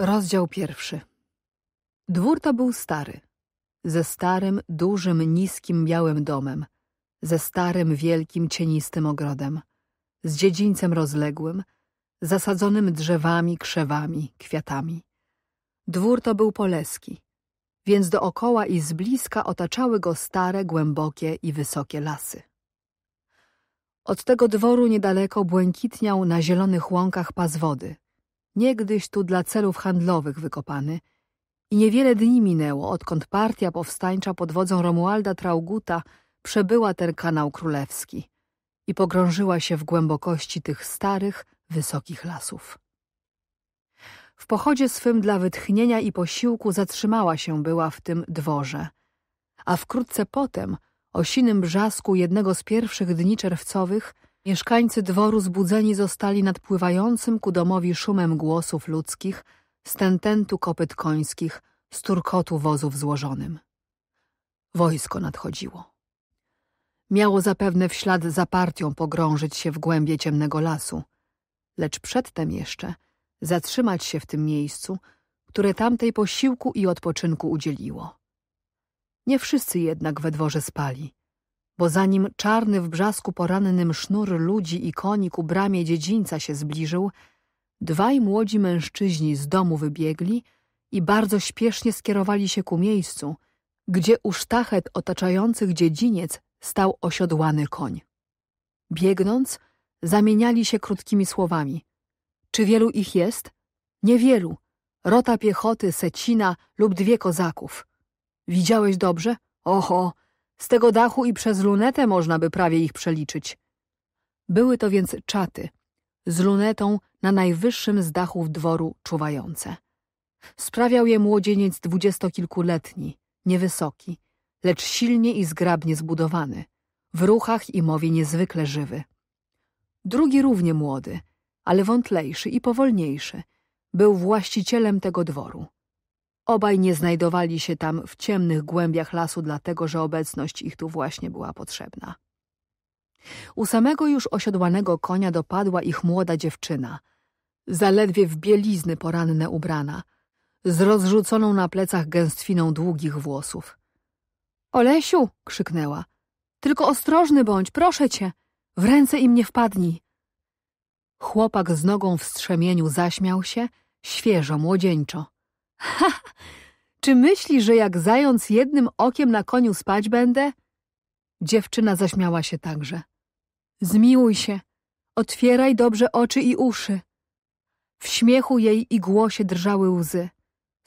Rozdział pierwszy. Dwór to był stary. Ze starym, dużym, niskim, białym domem. Ze starym, wielkim, cienistym ogrodem. Z dziedzińcem rozległym, zasadzonym drzewami, krzewami, kwiatami. Dwór to był poleski, więc dookoła i z bliska otaczały go stare, głębokie i wysokie lasy. Od tego dworu niedaleko błękitniał na zielonych łąkach pas wody – niegdyś tu dla celów handlowych wykopany, i niewiele dni minęło, odkąd partia powstańcza pod wodzą Romualda Trauguta przebyła ten kanał królewski i pogrążyła się w głębokości tych starych, wysokich lasów. W pochodzie swym dla wytchnienia i posiłku zatrzymała się była w tym dworze, a wkrótce potem, o sinym brzasku jednego z pierwszych dni czerwcowych, Mieszkańcy dworu zbudzeni zostali nadpływającym ku domowi szumem głosów ludzkich, stententu kopyt końskich, sturkotu wozów złożonym. Wojsko nadchodziło. Miało zapewne w ślad za partią pogrążyć się w głębie ciemnego lasu, lecz przedtem jeszcze zatrzymać się w tym miejscu, które tamtej posiłku i odpoczynku udzieliło. Nie wszyscy jednak we dworze spali bo zanim czarny w brzasku porannym sznur ludzi i koni ku bramie dziedzińca się zbliżył, dwaj młodzi mężczyźni z domu wybiegli i bardzo śpiesznie skierowali się ku miejscu, gdzie u sztachet otaczających dziedziniec stał osiodłany koń. Biegnąc, zamieniali się krótkimi słowami. Czy wielu ich jest? Niewielu. Rota piechoty, secina lub dwie kozaków. Widziałeś dobrze? Oho, z tego dachu i przez lunetę można by prawie ich przeliczyć. Były to więc czaty, z lunetą na najwyższym z dachów dworu czuwające. Sprawiał je młodzieniec dwudziestokilkuletni, niewysoki, lecz silnie i zgrabnie zbudowany, w ruchach i mowie niezwykle żywy. Drugi równie młody, ale wątlejszy i powolniejszy, był właścicielem tego dworu. Obaj nie znajdowali się tam w ciemnych głębiach lasu, dlatego że obecność ich tu właśnie była potrzebna. U samego już osiodłanego konia dopadła ich młoda dziewczyna, zaledwie w bielizny poranne ubrana, z rozrzuconą na plecach gęstwiną długich włosów. Olesiu! krzyknęła. Tylko ostrożny bądź, proszę cię! W ręce im nie wpadnij! Chłopak z nogą w strzemieniu zaśmiał się, świeżo, młodzieńczo. Ha! Czy myślisz, że jak zając jednym okiem na koniu spać będę? Dziewczyna zaśmiała się także. Zmiłuj się, otwieraj dobrze oczy i uszy. W śmiechu jej i głosie drżały łzy.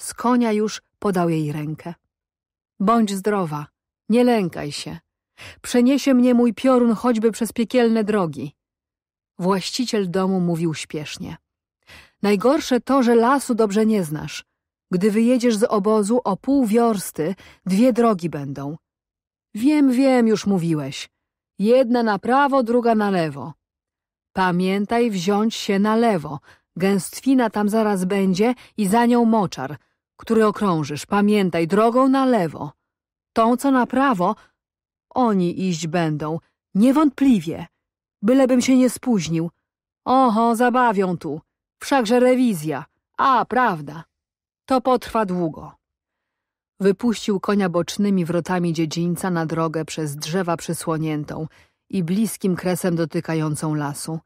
Z konia już podał jej rękę. Bądź zdrowa, nie lękaj się. Przeniesie mnie mój piorun choćby przez piekielne drogi. Właściciel domu mówił śpiesznie. Najgorsze to, że lasu dobrze nie znasz. Gdy wyjedziesz z obozu o pół wiorsty, dwie drogi będą. Wiem, wiem, już mówiłeś. Jedna na prawo, druga na lewo. Pamiętaj wziąć się na lewo. Gęstwina tam zaraz będzie i za nią moczar, który okrążysz. Pamiętaj, drogą na lewo. Tą, co na prawo, oni iść będą. Niewątpliwie. Bylebym się nie spóźnił. Oho, zabawią tu. Wszakże rewizja. A, prawda. To potrwa długo. Wypuścił konia bocznymi wrotami dziedzińca na drogę przez drzewa przysłoniętą i bliskim kresem dotykającą lasu,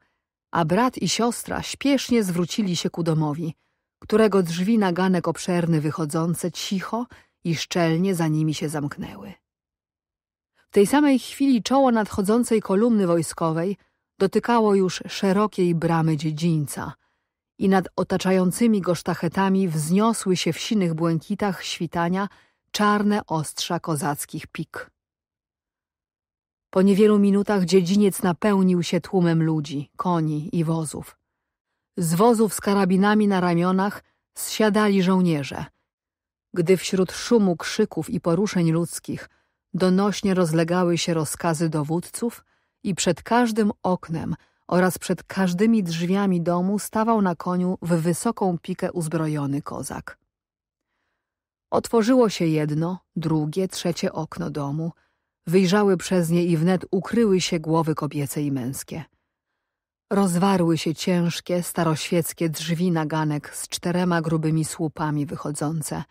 a brat i siostra śpiesznie zwrócili się ku domowi, którego drzwi na ganek obszerny wychodzące cicho i szczelnie za nimi się zamknęły. W tej samej chwili czoło nadchodzącej kolumny wojskowej dotykało już szerokiej bramy dziedzińca, i nad otaczającymi go sztachetami wzniosły się w sinych błękitach świtania czarne ostrza kozackich pik. Po niewielu minutach dziedziniec napełnił się tłumem ludzi, koni i wozów. Z wozów z karabinami na ramionach zsiadali żołnierze. Gdy wśród szumu krzyków i poruszeń ludzkich donośnie rozlegały się rozkazy dowódców i przed każdym oknem – oraz przed każdymi drzwiami domu stawał na koniu w wysoką pikę uzbrojony kozak. Otworzyło się jedno, drugie, trzecie okno domu. Wyjrzały przez nie i wnet ukryły się głowy kobiece i męskie. Rozwarły się ciężkie, staroświeckie drzwi naganek z czterema grubymi słupami wychodzące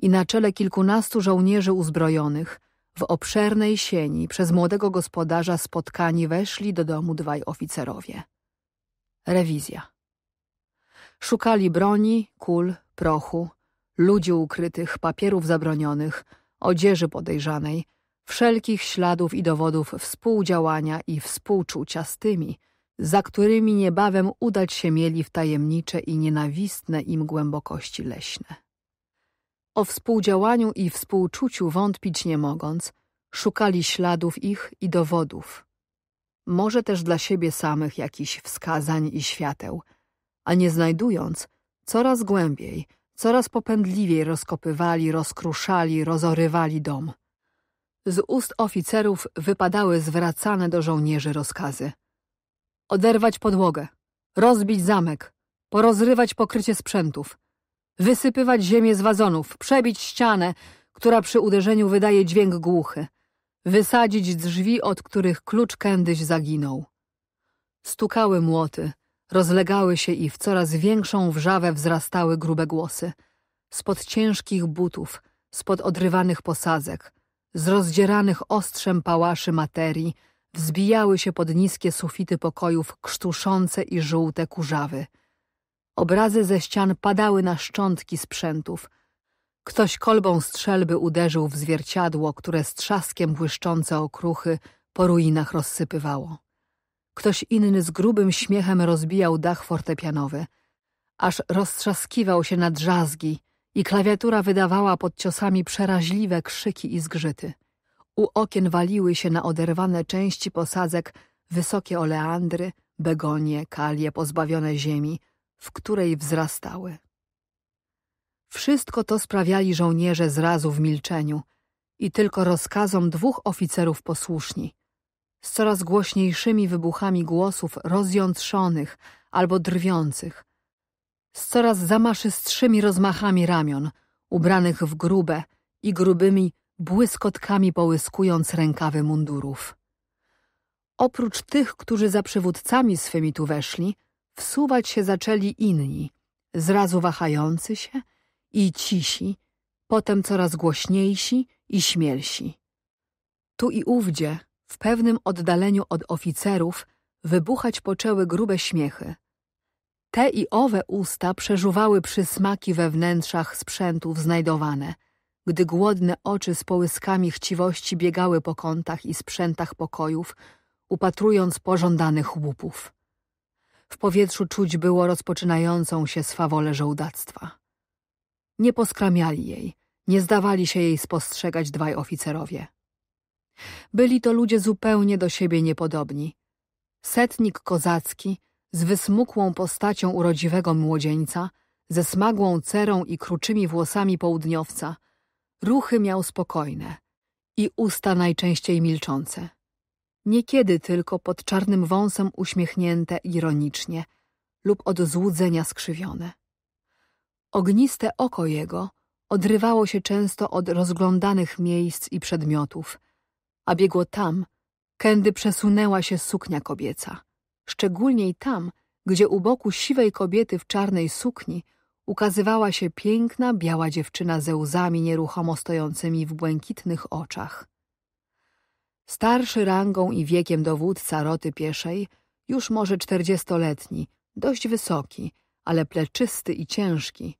i na czele kilkunastu żołnierzy uzbrojonych – w obszernej sieni przez młodego gospodarza spotkani weszli do domu dwaj oficerowie. Rewizja. Szukali broni, kul, prochu, ludzi ukrytych, papierów zabronionych, odzieży podejrzanej, wszelkich śladów i dowodów współdziałania i współczucia z tymi, za którymi niebawem udać się mieli w tajemnicze i nienawistne im głębokości leśne. O współdziałaniu i współczuciu wątpić nie mogąc, szukali śladów ich i dowodów. Może też dla siebie samych jakichś wskazań i świateł, a nie znajdując, coraz głębiej, coraz popędliwiej rozkopywali, rozkruszali, rozorywali dom. Z ust oficerów wypadały zwracane do żołnierzy rozkazy. Oderwać podłogę, rozbić zamek, porozrywać pokrycie sprzętów, wysypywać ziemię z wazonów, przebić ścianę, która przy uderzeniu wydaje dźwięk głuchy, wysadzić drzwi, od których klucz kędyś zaginął. Stukały młoty, rozlegały się i w coraz większą wrzawę wzrastały grube głosy. Spod ciężkich butów, spod odrywanych posadzek, z rozdzieranych ostrzem pałaszy materii, wzbijały się pod niskie sufity pokojów krztuszące i żółte kurzawy – Obrazy ze ścian padały na szczątki sprzętów. Ktoś kolbą strzelby uderzył w zwierciadło, które z trzaskiem błyszczące okruchy po ruinach rozsypywało. Ktoś inny z grubym śmiechem rozbijał dach fortepianowy, aż roztrzaskiwał się na drzazgi i klawiatura wydawała pod ciosami przeraźliwe krzyki i zgrzyty. U okien waliły się na oderwane części posadzek wysokie oleandry, begonie, kalie pozbawione ziemi, w której wzrastały. Wszystko to sprawiali żołnierze zrazu w milczeniu i tylko rozkazom dwóch oficerów posłuszni, z coraz głośniejszymi wybuchami głosów rozjątrzonych albo drwiących, z coraz zamaszystszymi rozmachami ramion, ubranych w grube i grubymi błyskotkami połyskując rękawy mundurów. Oprócz tych, którzy za przywódcami swymi tu weszli – wsuwać się zaczęli inni, zrazu wahający się i cisi, potem coraz głośniejsi i śmielsi. Tu i ówdzie, w pewnym oddaleniu od oficerów, wybuchać poczęły grube śmiechy. Te i owe usta przeżuwały przysmaki we wnętrzach sprzętów znajdowane, gdy głodne oczy z połyskami chciwości biegały po kątach i sprzętach pokojów, upatrując pożądanych łupów. W powietrzu czuć było rozpoczynającą się swawolę żołdactwa. Nie poskramiali jej, nie zdawali się jej spostrzegać dwaj oficerowie. Byli to ludzie zupełnie do siebie niepodobni. Setnik kozacki z wysmukłą postacią urodziwego młodzieńca, ze smagłą cerą i kruczymi włosami południowca, ruchy miał spokojne i usta najczęściej milczące niekiedy tylko pod czarnym wąsem uśmiechnięte ironicznie lub od złudzenia skrzywione. Ogniste oko jego odrywało się często od rozglądanych miejsc i przedmiotów, a biegło tam, kędy przesunęła się suknia kobieca, szczególnie tam, gdzie u boku siwej kobiety w czarnej sukni ukazywała się piękna, biała dziewczyna ze łzami nieruchomo stojącymi w błękitnych oczach. Starszy rangą i wiekiem dowódca roty pieszej, już może czterdziestoletni, dość wysoki, ale pleczysty i ciężki,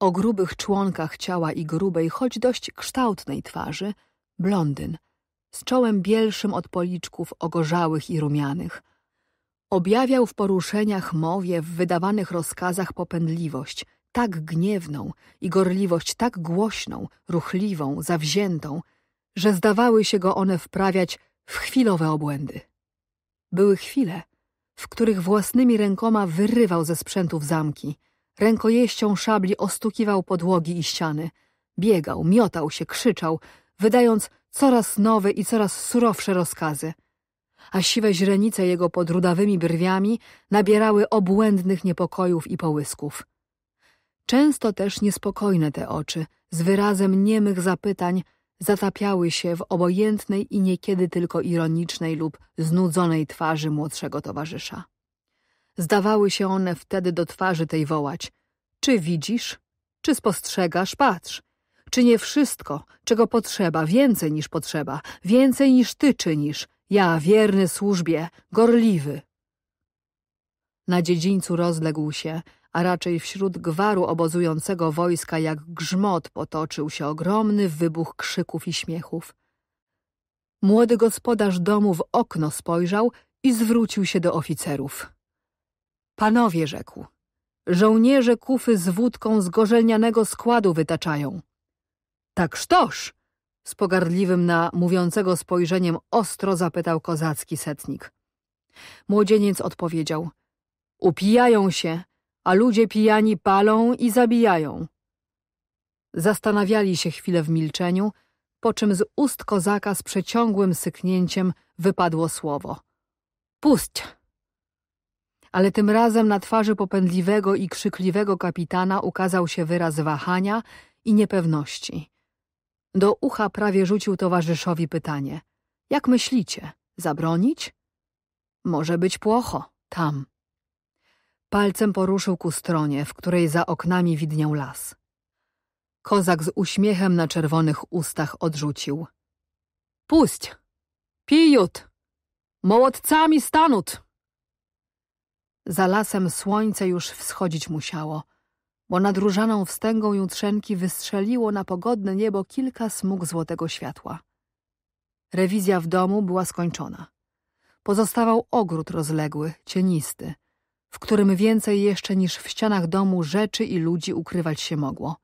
o grubych członkach ciała i grubej, choć dość kształtnej twarzy, blondyn, z czołem bielszym od policzków ogorzałych i rumianych. Objawiał w poruszeniach mowie, w wydawanych rozkazach popędliwość, tak gniewną i gorliwość tak głośną, ruchliwą, zawziętą, że zdawały się go one wprawiać w chwilowe obłędy. Były chwile, w których własnymi rękoma wyrywał ze sprzętów zamki, rękojeścią szabli ostukiwał podłogi i ściany, biegał, miotał się, krzyczał, wydając coraz nowe i coraz surowsze rozkazy, a siwe źrenice jego pod rudawymi brwiami nabierały obłędnych niepokojów i połysków. Często też niespokojne te oczy, z wyrazem niemych zapytań, zatapiały się w obojętnej i niekiedy tylko ironicznej lub znudzonej twarzy młodszego towarzysza. Zdawały się one wtedy do twarzy tej wołać: Czy widzisz? Czy spostrzegasz? Patrz! Czy nie wszystko, czego potrzeba, więcej niż potrzeba, więcej niż ty czynisz, ja, wierny służbie, gorliwy? Na dziedzińcu rozległ się a raczej wśród gwaru obozującego wojska jak grzmot potoczył się ogromny wybuch krzyków i śmiechów. Młody gospodarz domu w okno spojrzał i zwrócił się do oficerów. Panowie, rzekł, żołnierze kufy z wódką z gorzelnianego składu wytaczają. Tak toż! Z pogardliwym na mówiącego spojrzeniem ostro zapytał kozacki setnik. Młodzieniec odpowiedział. Upijają się, a ludzie pijani palą i zabijają. Zastanawiali się chwilę w milczeniu, po czym z ust kozaka z przeciągłym syknięciem wypadło słowo. Puść! Ale tym razem na twarzy popędliwego i krzykliwego kapitana ukazał się wyraz wahania i niepewności. Do ucha prawie rzucił towarzyszowi pytanie. Jak myślicie? Zabronić? Może być płocho, tam, Palcem poruszył ku stronie, w której za oknami widniał las. Kozak z uśmiechem na czerwonych ustach odrzucił. Puść! Pijut! Mołodcami stanut! Za lasem słońce już wschodzić musiało, bo nad różaną wstęgą jutrzenki wystrzeliło na pogodne niebo kilka smug złotego światła. Rewizja w domu była skończona. Pozostawał ogród rozległy, cienisty, w którym więcej jeszcze niż w ścianach domu rzeczy i ludzi ukrywać się mogło.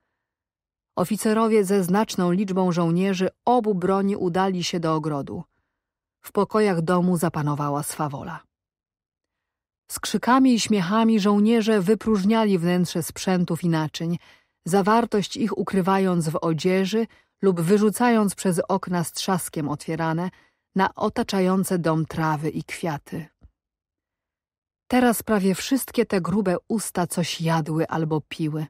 Oficerowie ze znaczną liczbą żołnierzy obu broni udali się do ogrodu. W pokojach domu zapanowała swawola. Z krzykami i śmiechami żołnierze wypróżniali wnętrze sprzętów i naczyń, zawartość ich ukrywając w odzieży lub wyrzucając przez okna z trzaskiem otwierane na otaczające dom trawy i kwiaty. Teraz prawie wszystkie te grube usta coś jadły albo piły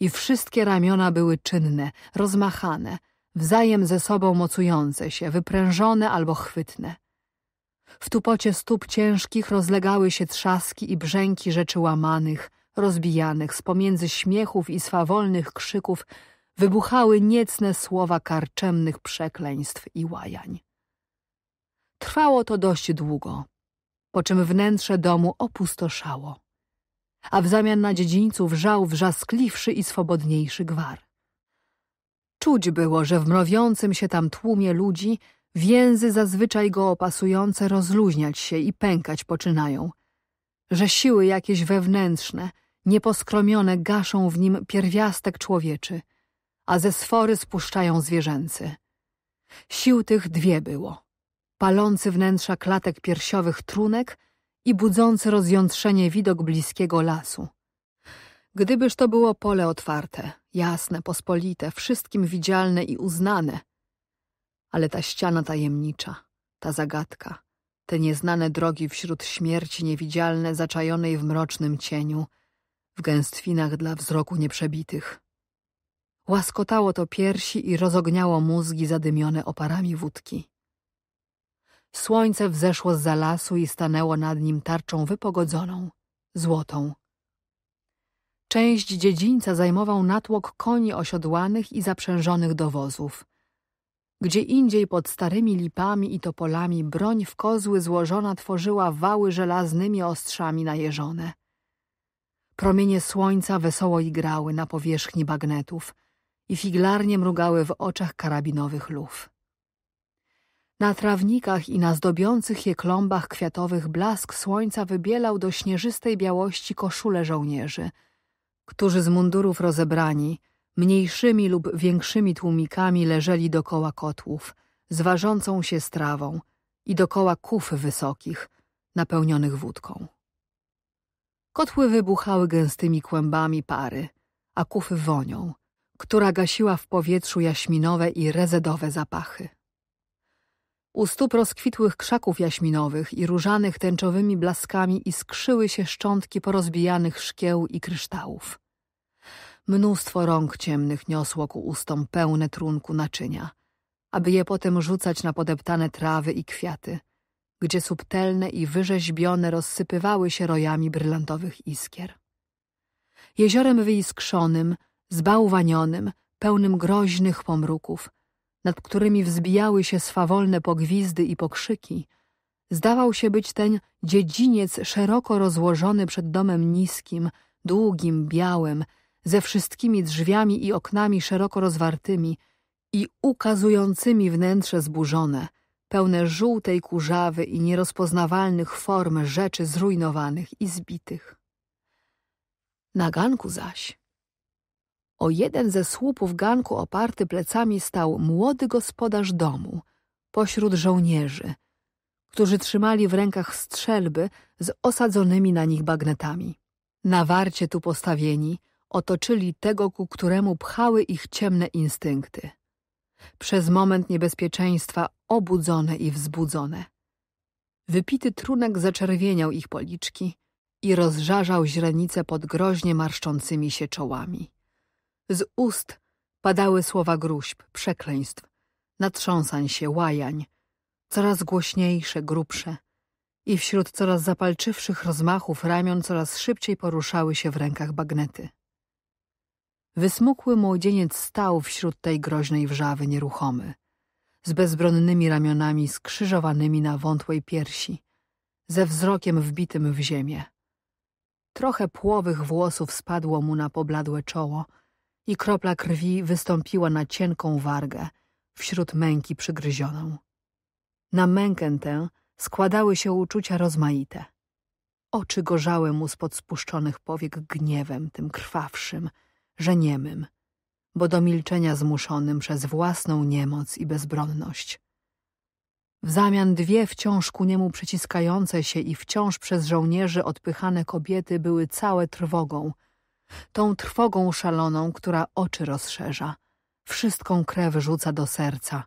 i wszystkie ramiona były czynne, rozmachane, wzajem ze sobą mocujące się, wyprężone albo chwytne. W tupocie stóp ciężkich rozlegały się trzaski i brzęki rzeczy łamanych, rozbijanych, z pomiędzy śmiechów i swawolnych krzyków wybuchały niecne słowa karczemnych przekleństw i łajań. Trwało to dość długo po czym wnętrze domu opustoszało, a w zamian na dziedzińcu wrzał wrzaskliwszy i swobodniejszy gwar. Czuć było, że w mrowiącym się tam tłumie ludzi więzy zazwyczaj go opasujące rozluźniać się i pękać poczynają, że siły jakieś wewnętrzne, nieposkromione gaszą w nim pierwiastek człowieczy, a ze sfory spuszczają zwierzęcy. Sił tych dwie było – palący wnętrza klatek piersiowych trunek i budzący rozjątrzenie widok bliskiego lasu. Gdybyż to było pole otwarte, jasne, pospolite, wszystkim widzialne i uznane. Ale ta ściana tajemnicza, ta zagadka, te nieznane drogi wśród śmierci niewidzialne zaczajonej w mrocznym cieniu, w gęstwinach dla wzroku nieprzebitych. Łaskotało to piersi i rozogniało mózgi zadymione oparami wódki. Słońce wzeszło z za lasu i stanęło nad nim tarczą wypogodzoną, złotą. Część dziedzińca zajmował natłok koni osiodłanych i zaprzężonych do wozów. Gdzie indziej pod starymi lipami i topolami broń w kozły złożona tworzyła wały żelaznymi ostrzami najeżone. Promienie słońca wesoło igrały na powierzchni bagnetów i figlarnie mrugały w oczach karabinowych luf. Na trawnikach i na zdobiących je klombach kwiatowych blask słońca wybielał do śnieżystej białości koszule żołnierzy, którzy z mundurów rozebrani, mniejszymi lub większymi tłumikami leżeli dokoła kotłów, z ważącą się strawą i dokoła kuf wysokich, napełnionych wódką. Kotły wybuchały gęstymi kłębami pary, a kufy wonią, która gasiła w powietrzu jaśminowe i rezedowe zapachy. U stóp rozkwitłych krzaków jaśminowych i różanych tęczowymi blaskami iskrzyły się szczątki porozbijanych szkieł i kryształów. Mnóstwo rąk ciemnych niosło ku ustom pełne trunku naczynia, aby je potem rzucać na podeptane trawy i kwiaty, gdzie subtelne i wyrzeźbione rozsypywały się rojami brylantowych iskier. Jeziorem wyiskrzonym, zbałwanionym, pełnym groźnych pomruków – nad którymi wzbijały się swawolne pogwizdy i pokrzyki, zdawał się być ten dziedziniec szeroko rozłożony przed domem niskim, długim, białym, ze wszystkimi drzwiami i oknami szeroko rozwartymi i ukazującymi wnętrze zburzone, pełne żółtej kurzawy i nierozpoznawalnych form rzeczy zrujnowanych i zbitych. Na ganku zaś o jeden ze słupów ganku oparty plecami stał młody gospodarz domu, pośród żołnierzy, którzy trzymali w rękach strzelby z osadzonymi na nich bagnetami. Na warcie tu postawieni otoczyli tego, ku któremu pchały ich ciemne instynkty. Przez moment niebezpieczeństwa obudzone i wzbudzone. Wypity trunek zaczerwieniał ich policzki i rozżarzał źrenice pod groźnie marszczącymi się czołami. Z ust padały słowa gruźb, przekleństw, natrząsań się, łajań, coraz głośniejsze, grubsze i wśród coraz zapalczywszych rozmachów ramion coraz szybciej poruszały się w rękach bagnety. Wysmukły młodzieniec stał wśród tej groźnej wrzawy nieruchomy, z bezbronnymi ramionami skrzyżowanymi na wątłej piersi, ze wzrokiem wbitym w ziemię. Trochę płowych włosów spadło mu na pobladłe czoło, i kropla krwi wystąpiła na cienką wargę wśród męki przygryzioną. Na mękę tę składały się uczucia rozmaite. Oczy gorzały mu spod spuszczonych powiek gniewem tym krwawszym, że niemym, bo do milczenia zmuszonym przez własną niemoc i bezbronność. W zamian dwie wciąż ku niemu przyciskające się i wciąż przez żołnierzy odpychane kobiety były całe trwogą – tą trwogą szaloną, która oczy rozszerza, wszystką krew rzuca do serca,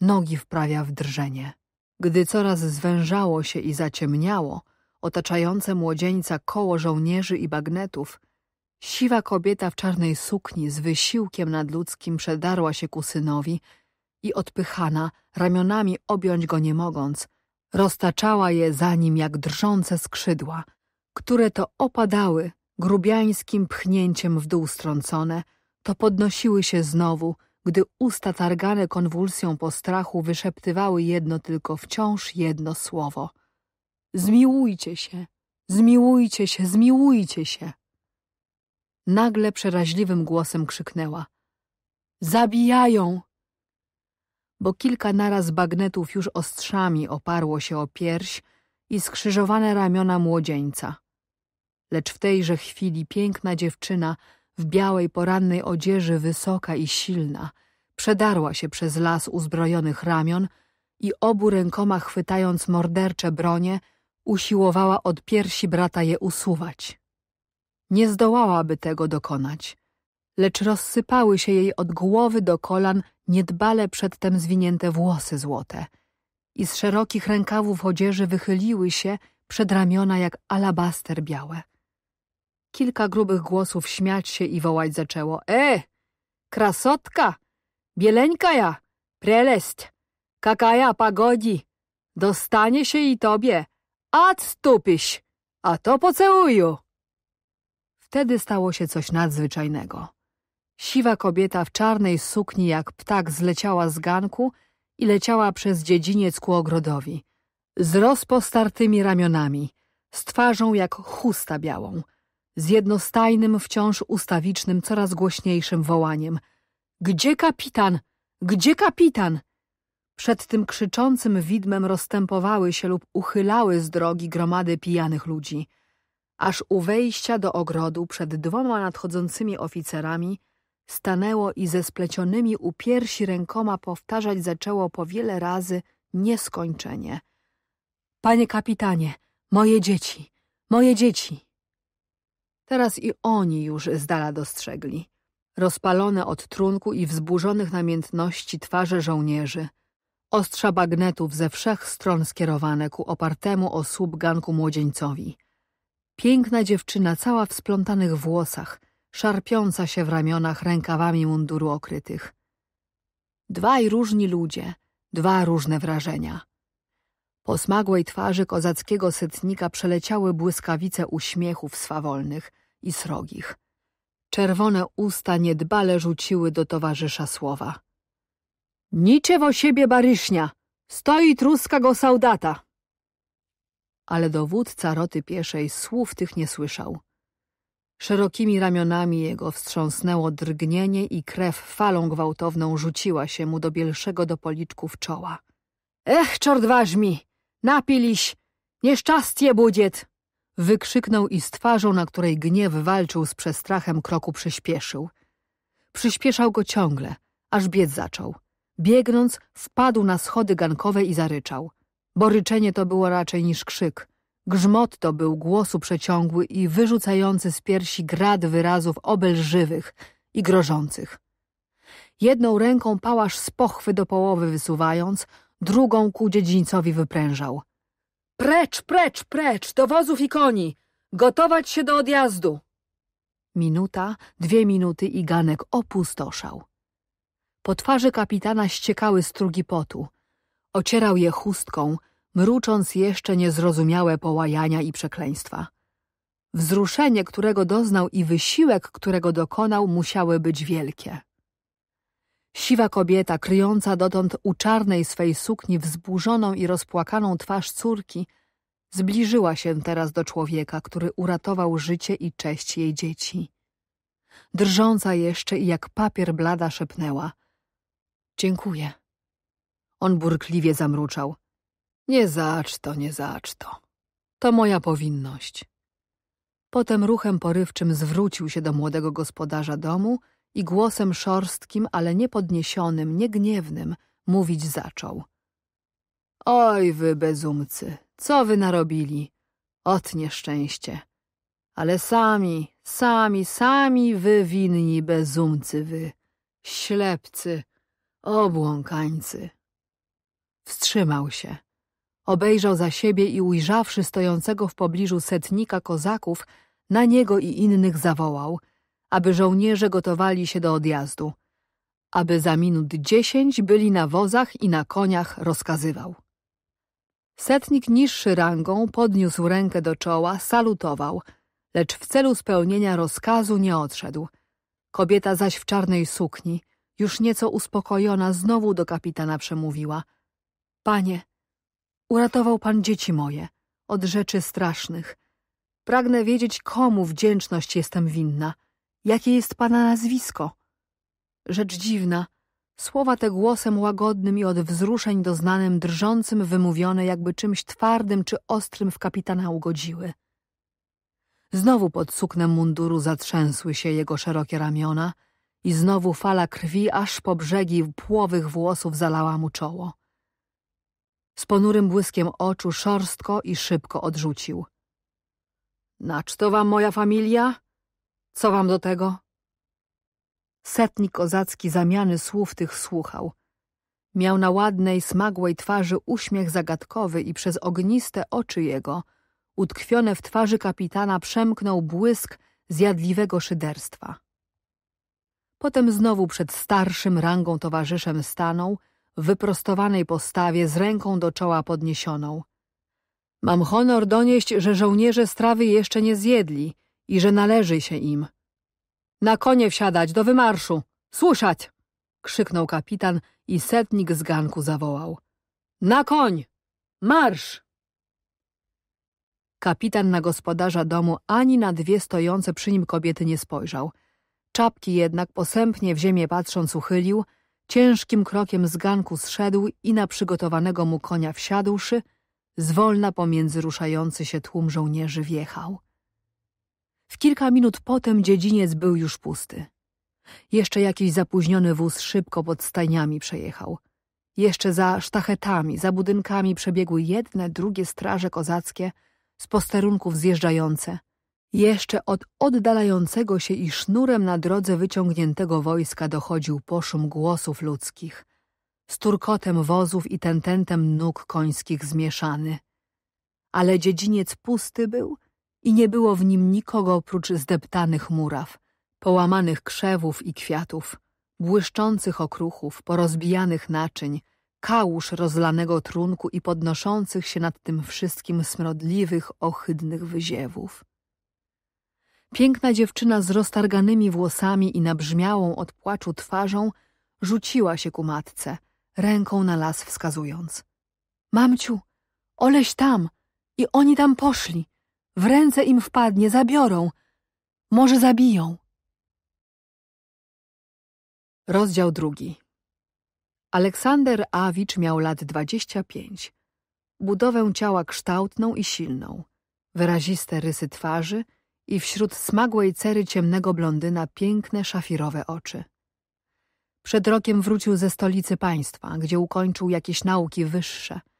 nogi wprawia w drżenie. Gdy coraz zwężało się i zaciemniało, otaczające młodzieńca koło żołnierzy i bagnetów, siwa kobieta w czarnej sukni z wysiłkiem nadludzkim przedarła się ku synowi i odpychana, ramionami objąć go nie mogąc, roztaczała je za nim jak drżące skrzydła, które to opadały, grubiańskim pchnięciem w dół strącone, to podnosiły się znowu, gdy usta targane konwulsją postrachu wyszeptywały jedno tylko wciąż jedno słowo. Zmiłujcie się, zmiłujcie się, zmiłujcie się. Nagle przeraźliwym głosem krzyknęła. Zabijają! Bo kilka naraz bagnetów już ostrzami oparło się o pierś i skrzyżowane ramiona młodzieńca. Lecz w tejże chwili piękna dziewczyna w białej porannej odzieży wysoka i silna przedarła się przez las uzbrojonych ramion i obu rękoma chwytając mordercze bronie, usiłowała od piersi brata je usuwać. Nie zdołałaby tego dokonać, lecz rozsypały się jej od głowy do kolan niedbale przedtem zwinięte włosy złote i z szerokich rękawów odzieży wychyliły się przed ramiona jak alabaster białe. Kilka grubych głosów śmiać się i wołać zaczęło. E! Krasotka! Bieleńka ja! Prelest! Kakaja pagodi! Dostanie się i tobie! Odstupiś! A to pocałuju! Wtedy stało się coś nadzwyczajnego. Siwa kobieta w czarnej sukni jak ptak zleciała z ganku i leciała przez dziedziniec ku ogrodowi, z rozpostartymi ramionami, z twarzą jak chusta białą z jednostajnym, wciąż ustawicznym, coraz głośniejszym wołaniem. Gdzie kapitan? Gdzie kapitan? Przed tym krzyczącym widmem rozstępowały się lub uchylały z drogi gromady pijanych ludzi. Aż u wejścia do ogrodu przed dwoma nadchodzącymi oficerami stanęło i ze splecionymi u piersi rękoma powtarzać zaczęło po wiele razy nieskończenie. Panie kapitanie, moje dzieci, moje dzieci! Teraz i oni już z dala dostrzegli. Rozpalone od trunku i wzburzonych namiętności twarze żołnierzy, ostrza bagnetów ze wszech stron skierowane ku opartemu o słup ganku młodzieńcowi. Piękna dziewczyna cała w splątanych włosach, szarpiąca się w ramionach rękawami munduru okrytych. Dwaj różni ludzie, dwa różne wrażenia. Po smagłej twarzy kozackiego setnika przeleciały błyskawice uśmiechów swawolnych, i srogich. Czerwone usta niedbale rzuciły do towarzysza słowa. Niczego siebie baryśnia! Stoi truska go saudata! Ale dowódca roty pieszej słów tych nie słyszał. Szerokimi ramionami jego wstrząsnęło drgnienie i krew falą gwałtowną rzuciła się mu do bielszego do policzków czoła. Ech, czordwaźmi! Napiliś! Nieszczastie budziet! Wykrzyknął i z twarzą, na której gniew walczył z przestrachem kroku przyspieszył. Przyspieszał go ciągle, aż biec zaczął. Biegnąc, wpadł na schody gankowe i zaryczał. Boryczenie to było raczej niż krzyk. Grzmot to był głosu przeciągły i wyrzucający z piersi grad wyrazów obelżywych i grożących. Jedną ręką pałasz z pochwy do połowy wysuwając, drugą ku dziedzińcowi wyprężał. Precz, precz, precz, do wozów i koni! Gotować się do odjazdu! Minuta, dwie minuty i ganek opustoszał. Po twarzy kapitana ściekały strugi potu. Ocierał je chustką, mrucząc jeszcze niezrozumiałe połajania i przekleństwa. Wzruszenie, którego doznał i wysiłek, którego dokonał, musiały być wielkie. Siwa kobieta, kryjąca dotąd u czarnej swej sukni wzburzoną i rozpłakaną twarz córki, zbliżyła się teraz do człowieka, który uratował życie i cześć jej dzieci. Drżąca jeszcze i jak papier blada szepnęła – Dziękuję. On burkliwie zamruczał – Nie zacz to, nie zacz to. To moja powinność. Potem ruchem porywczym zwrócił się do młodego gospodarza domu – i głosem szorstkim, ale niepodniesionym, niegniewnym, mówić zaczął. Oj, wy bezumcy, co wy narobili? Ot nieszczęście. Ale sami, sami, sami wy winni, bezumcy wy, ślepcy, obłąkańcy. Wstrzymał się. Obejrzał za siebie i ujrzawszy stojącego w pobliżu setnika kozaków, na niego i innych zawołał – aby żołnierze gotowali się do odjazdu, aby za minut dziesięć byli na wozach i na koniach rozkazywał. Setnik niższy rangą podniósł rękę do czoła, salutował, lecz w celu spełnienia rozkazu nie odszedł. Kobieta zaś w czarnej sukni, już nieco uspokojona, znowu do kapitana przemówiła. Panie, uratował pan dzieci moje od rzeczy strasznych. Pragnę wiedzieć, komu wdzięczność jestem winna. Jakie jest pana nazwisko? Rzecz dziwna. Słowa te głosem łagodnym i od wzruszeń doznanym drżącym wymówione jakby czymś twardym czy ostrym w kapitana ugodziły. Znowu pod suknem munduru zatrzęsły się jego szerokie ramiona i znowu fala krwi aż po brzegi płowych włosów zalała mu czoło. Z ponurym błyskiem oczu szorstko i szybko odrzucił. — Nacz to wam moja familia? Co wam do tego? Setnik Ozacki zamiany słów tych słuchał. Miał na ładnej, smagłej twarzy uśmiech zagadkowy i przez ogniste oczy jego, utkwione w twarzy kapitana, przemknął błysk zjadliwego szyderstwa. Potem znowu przed starszym rangą towarzyszem stanął, w wyprostowanej postawie, z ręką do czoła podniesioną. Mam honor donieść, że żołnierze strawy jeszcze nie zjedli i że należy się im. Na konie wsiadać, do wymarszu! Słyszać! krzyknął kapitan i setnik z ganku zawołał. Na koń! Marsz! Kapitan na gospodarza domu ani na dwie stojące przy nim kobiety nie spojrzał. Czapki jednak posępnie w ziemię patrząc uchylił, ciężkim krokiem z ganku zszedł i na przygotowanego mu konia wsiadłszy, zwolna pomiędzy ruszający się tłum żołnierzy wjechał. W kilka minut potem dziedziniec był już pusty. Jeszcze jakiś zapóźniony wóz szybko pod stajniami przejechał. Jeszcze za sztachetami, za budynkami przebiegły jedne, drugie straże kozackie, z posterunków zjeżdżające. Jeszcze od oddalającego się i sznurem na drodze wyciągniętego wojska dochodził poszum głosów ludzkich, z turkotem wozów i tententem nóg końskich zmieszany. Ale dziedziniec pusty był i nie było w nim nikogo oprócz zdeptanych muraw, połamanych krzewów i kwiatów, błyszczących okruchów, porozbijanych naczyń, kałuż rozlanego trunku i podnoszących się nad tym wszystkim smrodliwych, ohydnych wyziewów. Piękna dziewczyna z roztarganymi włosami i nabrzmiałą od płaczu twarzą rzuciła się ku matce, ręką na las wskazując. Mamciu, oleś tam! I oni tam poszli! W ręce im wpadnie, zabiorą. Może zabiją. Rozdział drugi. Aleksander Awicz miał lat 25. Budowę ciała kształtną i silną, wyraziste rysy twarzy i wśród smagłej cery ciemnego blondyna piękne szafirowe oczy. Przed rokiem wrócił ze stolicy państwa, gdzie ukończył jakieś nauki wyższe –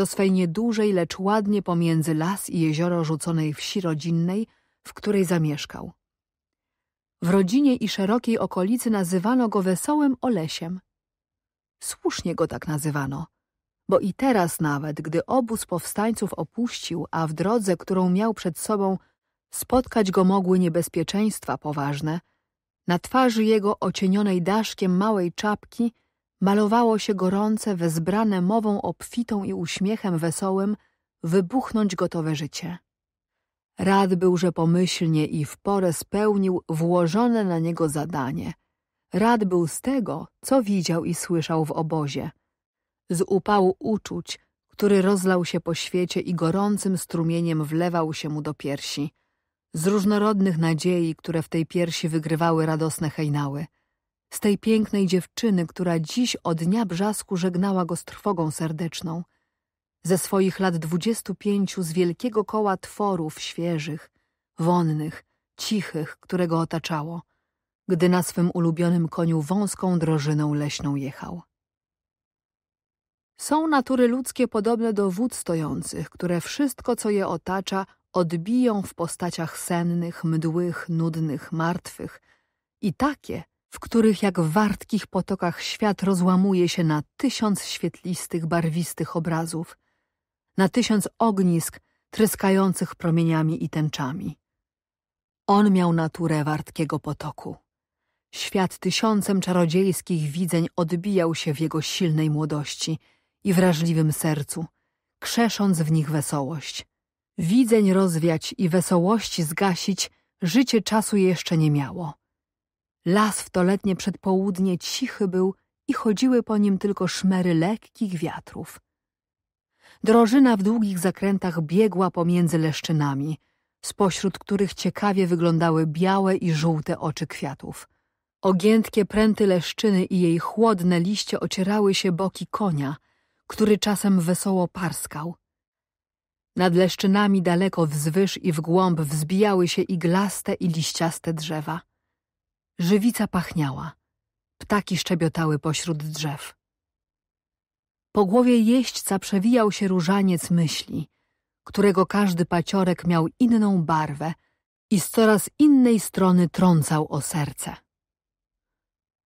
do swej niedużej, lecz ładnie pomiędzy las i jezioro rzuconej wsi rodzinnej, w której zamieszkał. W rodzinie i szerokiej okolicy nazywano go Wesołym Olesiem. Słusznie go tak nazywano, bo i teraz nawet, gdy obóz powstańców opuścił, a w drodze, którą miał przed sobą, spotkać go mogły niebezpieczeństwa poważne, na twarzy jego ocienionej daszkiem małej czapki Malowało się gorące, wezbrane mową obfitą i uśmiechem wesołym, wybuchnąć gotowe życie. Rad był, że pomyślnie i w porę spełnił włożone na niego zadanie. Rad był z tego, co widział i słyszał w obozie. Z upału uczuć, który rozlał się po świecie i gorącym strumieniem wlewał się mu do piersi. Z różnorodnych nadziei, które w tej piersi wygrywały radosne hejnały – z tej pięknej dziewczyny, która dziś od dnia brzasku żegnała go z trwogą serdeczną, ze swoich lat dwudziestu pięciu z wielkiego koła tworów świeżych, wonnych, cichych, które go otaczało, gdy na swym ulubionym koniu wąską drożyną leśną jechał. Są natury ludzkie podobne do wód stojących, które wszystko, co je otacza, odbiją w postaciach sennych, mdłych, nudnych, martwych i takie, w których jak w wartkich potokach świat rozłamuje się na tysiąc świetlistych, barwistych obrazów, na tysiąc ognisk tryskających promieniami i tęczami. On miał naturę wartkiego potoku. Świat tysiącem czarodziejskich widzeń odbijał się w jego silnej młodości i wrażliwym sercu, krzesząc w nich wesołość. Widzeń rozwiać i wesołości zgasić życie czasu jeszcze nie miało Las w to letnie przedpołudnie cichy był i chodziły po nim tylko szmery lekkich wiatrów. Drożyna w długich zakrętach biegła pomiędzy leszczynami, spośród których ciekawie wyglądały białe i żółte oczy kwiatów. Ogiętkie pręty leszczyny i jej chłodne liście ocierały się boki konia, który czasem wesoło parskał. Nad leszczynami daleko wzwyż i w głąb wzbijały się iglaste i liściaste drzewa. Żywica pachniała. Ptaki szczebiotały pośród drzew. Po głowie jeźdźca przewijał się różaniec myśli, którego każdy paciorek miał inną barwę i z coraz innej strony trącał o serce.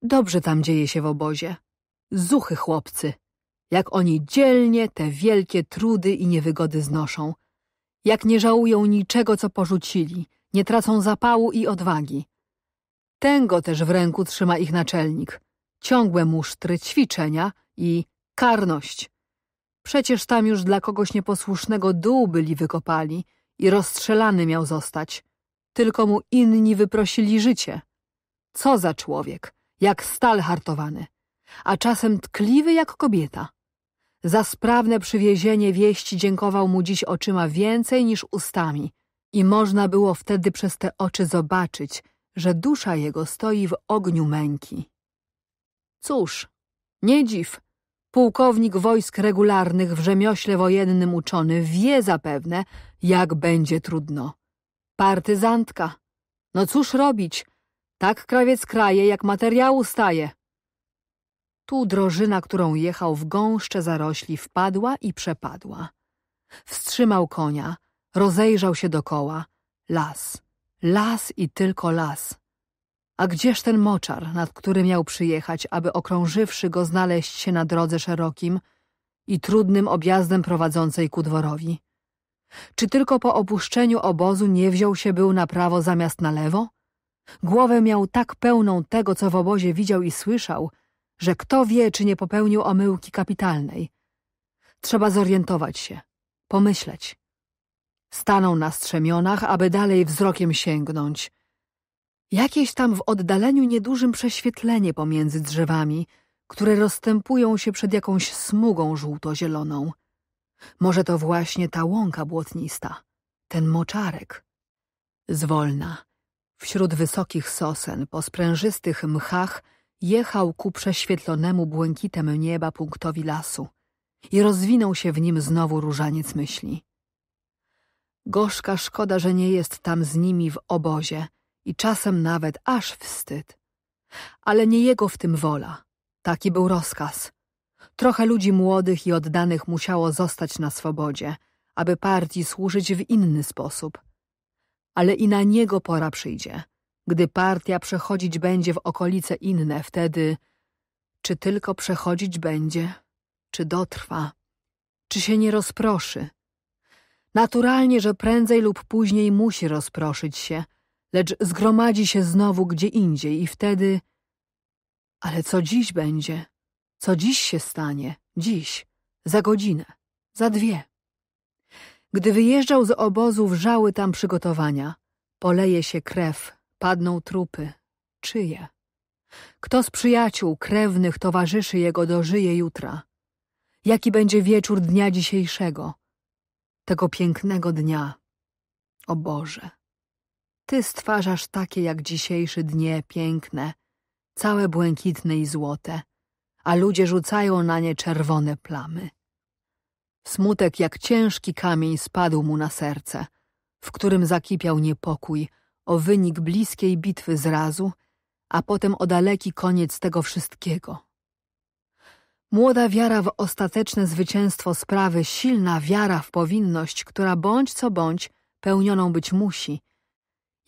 Dobrze tam dzieje się w obozie. Zuchy chłopcy. Jak oni dzielnie te wielkie trudy i niewygody znoszą. Jak nie żałują niczego, co porzucili. Nie tracą zapału i odwagi. Tęgo też w ręku trzyma ich naczelnik. Ciągłe musztry, ćwiczenia i karność. Przecież tam już dla kogoś nieposłusznego dół byli wykopali i rozstrzelany miał zostać. Tylko mu inni wyprosili życie. Co za człowiek, jak stal hartowany, a czasem tkliwy jak kobieta. Za sprawne przywiezienie wieści dziękował mu dziś oczyma więcej niż ustami i można było wtedy przez te oczy zobaczyć, że dusza jego stoi w ogniu męki. Cóż, nie dziw. Pułkownik wojsk regularnych w rzemiośle wojennym uczony wie zapewne, jak będzie trudno. Partyzantka. No cóż robić? Tak krawiec kraje, jak materiału staje. Tu drożyna, którą jechał w gąszcze zarośli, wpadła i przepadła. Wstrzymał konia, rozejrzał się dokoła. Las. Las i tylko las. A gdzież ten moczar, nad który miał przyjechać, aby okrążywszy go znaleźć się na drodze szerokim i trudnym objazdem prowadzącej ku dworowi? Czy tylko po opuszczeniu obozu nie wziął się był na prawo zamiast na lewo? Głowę miał tak pełną tego, co w obozie widział i słyszał, że kto wie, czy nie popełnił omyłki kapitalnej. Trzeba zorientować się, pomyśleć. Stanął na strzemionach, aby dalej wzrokiem sięgnąć. Jakieś tam w oddaleniu niedużym prześwietlenie pomiędzy drzewami, które rozstępują się przed jakąś smugą żółto-zieloną. Może to właśnie ta łąka błotnista, ten moczarek. Zwolna, wśród wysokich sosen, po sprężystych mchach, jechał ku prześwietlonemu błękitem nieba punktowi lasu i rozwinął się w nim znowu różaniec myśli. Gorzka szkoda, że nie jest tam z nimi w obozie i czasem nawet aż wstyd. Ale nie jego w tym wola. Taki był rozkaz. Trochę ludzi młodych i oddanych musiało zostać na swobodzie, aby partii służyć w inny sposób. Ale i na niego pora przyjdzie. Gdy partia przechodzić będzie w okolice inne, wtedy czy tylko przechodzić będzie, czy dotrwa, czy się nie rozproszy. Naturalnie, że prędzej lub później musi rozproszyć się, lecz zgromadzi się znowu gdzie indziej i wtedy... Ale co dziś będzie? Co dziś się stanie? Dziś, za godzinę, za dwie. Gdy wyjeżdżał z obozu, wrzały tam przygotowania. Poleje się krew, padną trupy. Czyje? Kto z przyjaciół, krewnych, towarzyszy jego dożyje jutra? Jaki będzie wieczór dnia dzisiejszego? tego pięknego dnia. O Boże, Ty stwarzasz takie jak dzisiejszy dnie piękne, całe błękitne i złote, a ludzie rzucają na nie czerwone plamy. Smutek jak ciężki kamień spadł mu na serce, w którym zakipiał niepokój o wynik bliskiej bitwy zrazu, a potem o daleki koniec tego wszystkiego, Młoda wiara w ostateczne zwycięstwo sprawy, silna wiara w powinność, która bądź co bądź pełnioną być musi.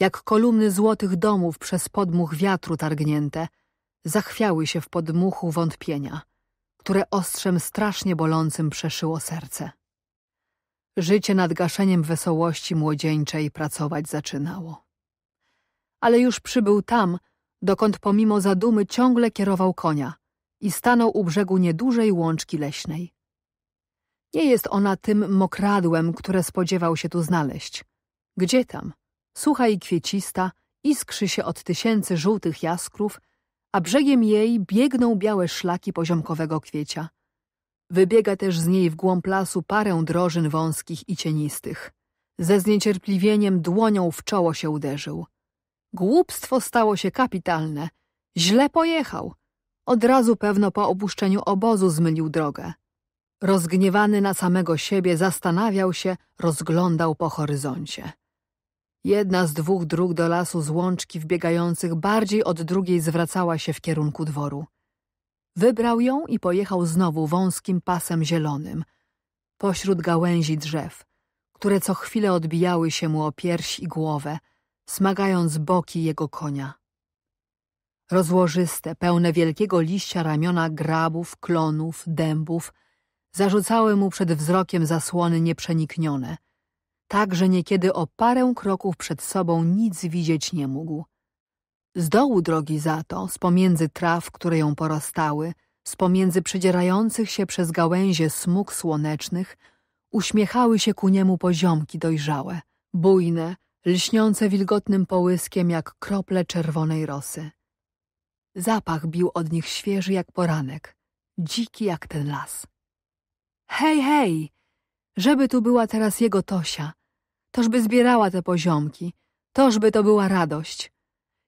Jak kolumny złotych domów przez podmuch wiatru targnięte, zachwiały się w podmuchu wątpienia, które ostrzem strasznie bolącym przeszyło serce. Życie nad gaszeniem wesołości młodzieńczej pracować zaczynało. Ale już przybył tam, dokąd pomimo zadumy ciągle kierował konia – i stanął u brzegu niedużej łączki leśnej. Nie jest ona tym mokradłem, które spodziewał się tu znaleźć. Gdzie tam? Sucha i kwiecista, iskrzy się od tysięcy żółtych jaskrów, a brzegiem jej biegną białe szlaki poziomkowego kwiecia. Wybiega też z niej w głąb lasu parę drożyn wąskich i cienistych. Ze zniecierpliwieniem dłonią w czoło się uderzył. Głupstwo stało się kapitalne. Źle pojechał – od razu pewno po opuszczeniu obozu zmylił drogę. Rozgniewany na samego siebie zastanawiał się, rozglądał po horyzoncie. Jedna z dwóch dróg do lasu z łączki wbiegających bardziej od drugiej zwracała się w kierunku dworu. Wybrał ją i pojechał znowu wąskim pasem zielonym, pośród gałęzi drzew, które co chwilę odbijały się mu o pierś i głowę, smagając boki jego konia. Rozłożyste, pełne wielkiego liścia ramiona grabów, klonów, dębów zarzucały mu przed wzrokiem zasłony nieprzeniknione, tak że niekiedy o parę kroków przed sobą nic widzieć nie mógł. Z dołu drogi za to, z pomiędzy traw, które ją porastały, z pomiędzy przedzierających się przez gałęzie smug słonecznych, uśmiechały się ku niemu poziomki dojrzałe, bujne, lśniące wilgotnym połyskiem jak krople czerwonej rosy. Zapach bił od nich świeży jak poranek, dziki jak ten las. Hej, hej! Żeby tu była teraz jego Tosia, tożby zbierała te poziomki, tożby to była radość.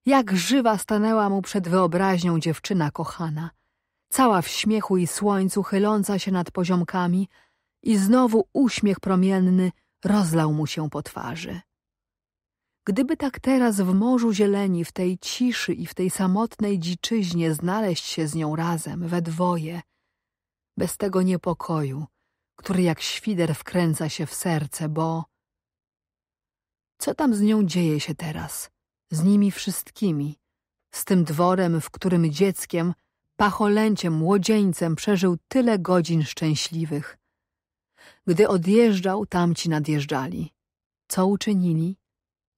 Jak żywa stanęła mu przed wyobraźnią dziewczyna kochana, cała w śmiechu i słońcu chyląca się nad poziomkami i znowu uśmiech promienny rozlał mu się po twarzy. Gdyby tak teraz w morzu zieleni, w tej ciszy i w tej samotnej dziczyźnie znaleźć się z nią razem, we dwoje, bez tego niepokoju, który jak świder wkręca się w serce, bo... Co tam z nią dzieje się teraz? Z nimi wszystkimi? Z tym dworem, w którym dzieckiem, pacholęciem, młodzieńcem przeżył tyle godzin szczęśliwych. Gdy odjeżdżał, tamci nadjeżdżali. Co uczynili?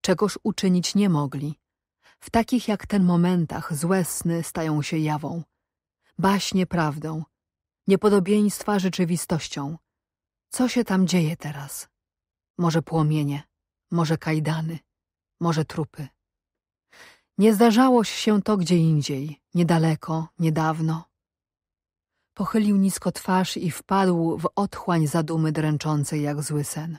czegoż uczynić nie mogli. W takich jak ten momentach złe sny stają się jawą, baśnie prawdą, niepodobieństwa rzeczywistością. Co się tam dzieje teraz? Może płomienie, może kajdany, może trupy. Nie zdarzało się to gdzie indziej, niedaleko, niedawno. Pochylił nisko twarz i wpadł w otchłań zadumy dręczącej jak zły sen.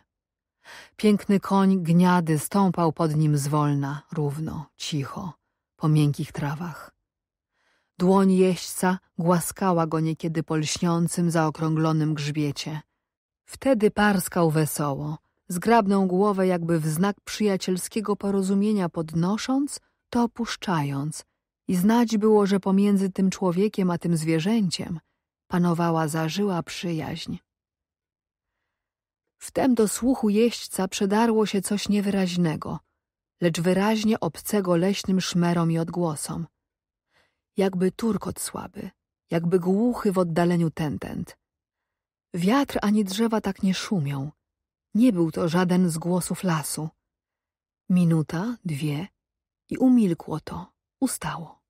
Piękny koń gniady stąpał pod nim zwolna, równo, cicho, po miękkich trawach. Dłoń jeźdźca głaskała go niekiedy po lśniącym, zaokrąglonym grzbiecie. Wtedy parskał wesoło, zgrabną głowę jakby w znak przyjacielskiego porozumienia podnosząc, to opuszczając. I znać było, że pomiędzy tym człowiekiem a tym zwierzęciem panowała zażyła przyjaźń. Wtem do słuchu jeźdźca przedarło się coś niewyraźnego, lecz wyraźnie obcego leśnym szmerom i odgłosom. Jakby turkot słaby, jakby głuchy w oddaleniu tentent. Wiatr ani drzewa tak nie szumią. Nie był to żaden z głosów lasu. Minuta, dwie i umilkło to, ustało.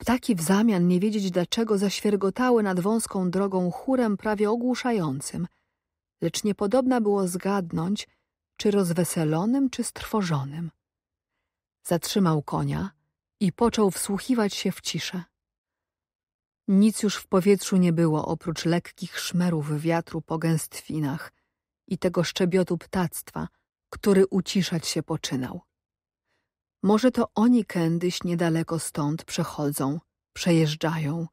Ptaki w zamian nie wiedzieć dlaczego zaświergotały nad wąską drogą chórem prawie ogłuszającym – lecz niepodobna było zgadnąć, czy rozweselonym, czy strwożonym. Zatrzymał konia i począł wsłuchiwać się w ciszę. Nic już w powietrzu nie było oprócz lekkich szmerów wiatru po gęstwinach i tego szczebiotu ptactwa, który uciszać się poczynał. Może to oni kędyś niedaleko stąd przechodzą, przejeżdżają.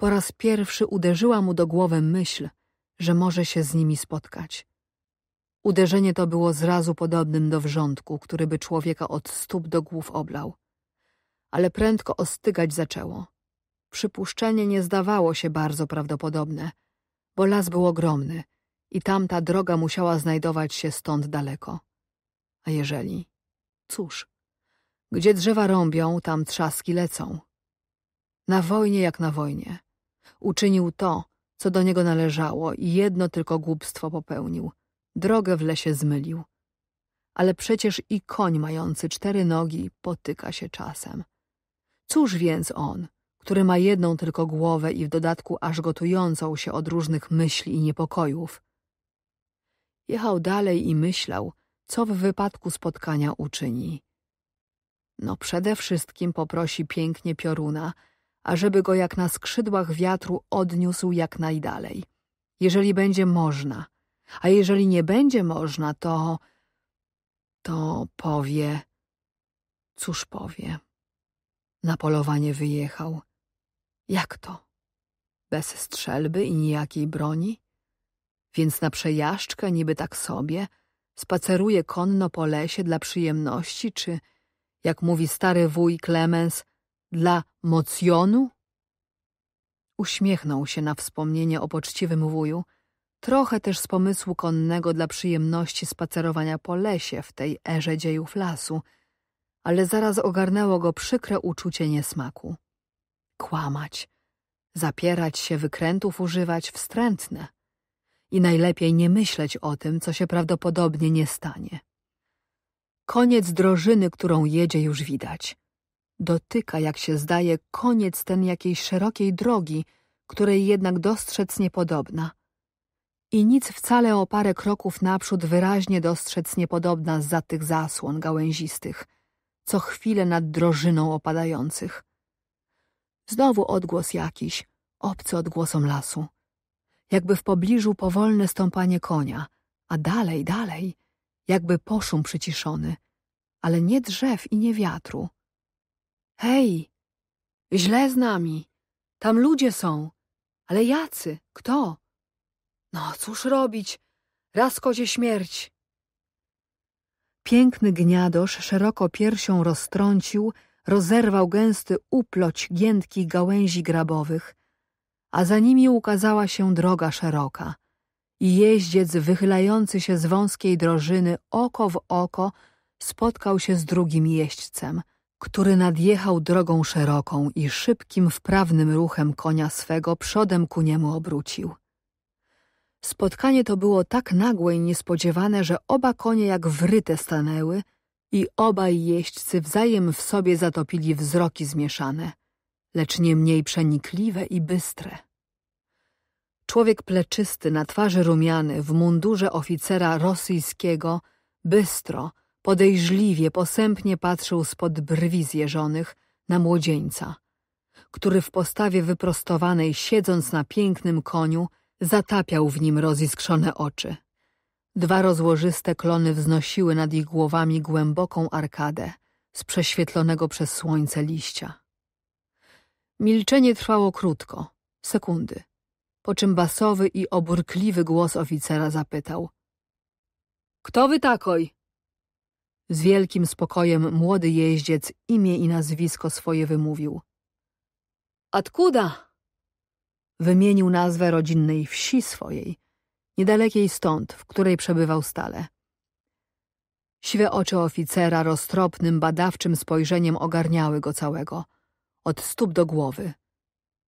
Po raz pierwszy uderzyła mu do głowy myśl, że może się z nimi spotkać. Uderzenie to było zrazu podobnym do wrzątku, który by człowieka od stóp do głów oblał. Ale prędko ostygać zaczęło. Przypuszczenie nie zdawało się bardzo prawdopodobne, bo las był ogromny i tamta droga musiała znajdować się stąd daleko. A jeżeli? Cóż, gdzie drzewa rąbią, tam trzaski lecą. Na wojnie jak na wojnie. Uczynił to, co do niego należało i jedno tylko głupstwo popełnił. Drogę w lesie zmylił. Ale przecież i koń mający cztery nogi potyka się czasem. Cóż więc on, który ma jedną tylko głowę i w dodatku aż gotującą się od różnych myśli i niepokojów? Jechał dalej i myślał, co w wypadku spotkania uczyni. No przede wszystkim poprosi pięknie pioruna – ażeby go jak na skrzydłach wiatru odniósł jak najdalej. Jeżeli będzie można, a jeżeli nie będzie można, to... to powie... Cóż powie? Na polowanie wyjechał. Jak to? Bez strzelby i nijakiej broni? Więc na przejażdżkę niby tak sobie spaceruje konno po lesie dla przyjemności, czy, jak mówi stary wuj Klemens, dla mocjonu? Uśmiechnął się na wspomnienie o poczciwym wuju, trochę też z pomysłu konnego dla przyjemności spacerowania po lesie w tej erze dziejów lasu, ale zaraz ogarnęło go przykre uczucie niesmaku. Kłamać, zapierać się, wykrętów używać, wstrętne. I najlepiej nie myśleć o tym, co się prawdopodobnie nie stanie. Koniec drożyny, którą jedzie już widać. Dotyka, jak się zdaje, koniec ten jakiejś szerokiej drogi, której jednak dostrzec niepodobna. I nic wcale o parę kroków naprzód wyraźnie dostrzec niepodobna za tych zasłon gałęzistych, co chwilę nad drożyną opadających. Znowu odgłos jakiś, obcy odgłosom lasu. Jakby w pobliżu powolne stąpanie konia, a dalej, dalej, jakby poszum przyciszony, ale nie drzew i nie wiatru. Hej, źle z nami. Tam ludzie są. Ale jacy? Kto? No, cóż robić? Raz kozie śmierć. Piękny gniadosz szeroko piersią roztrącił, rozerwał gęsty uploć giętkich gałęzi grabowych, a za nimi ukazała się droga szeroka. I jeździec wychylający się z wąskiej drożyny oko w oko spotkał się z drugim jeźdźcem – który nadjechał drogą szeroką i szybkim, wprawnym ruchem konia swego przodem ku niemu obrócił. Spotkanie to było tak nagłe i niespodziewane, że oba konie jak wryte stanęły i obaj jeźdźcy wzajem w sobie zatopili wzroki zmieszane, lecz nie mniej przenikliwe i bystre. Człowiek pleczysty, na twarzy rumiany, w mundurze oficera rosyjskiego, bystro – Podejrzliwie, posępnie patrzył spod brwi zjeżonych na młodzieńca, który w postawie wyprostowanej, siedząc na pięknym koniu, zatapiał w nim roziskrzone oczy. Dwa rozłożyste klony wznosiły nad ich głowami głęboką arkadę z prześwietlonego przez słońce liścia. Milczenie trwało krótko, sekundy, po czym basowy i oburkliwy głos oficera zapytał. Kto wy takoj? Z wielkim spokojem młody jeździec imię i nazwisko swoje wymówił. Atkuda! Wymienił nazwę rodzinnej wsi swojej, niedalekiej stąd, w której przebywał stale. Siwe oczy oficera roztropnym, badawczym spojrzeniem ogarniały go całego, od stóp do głowy.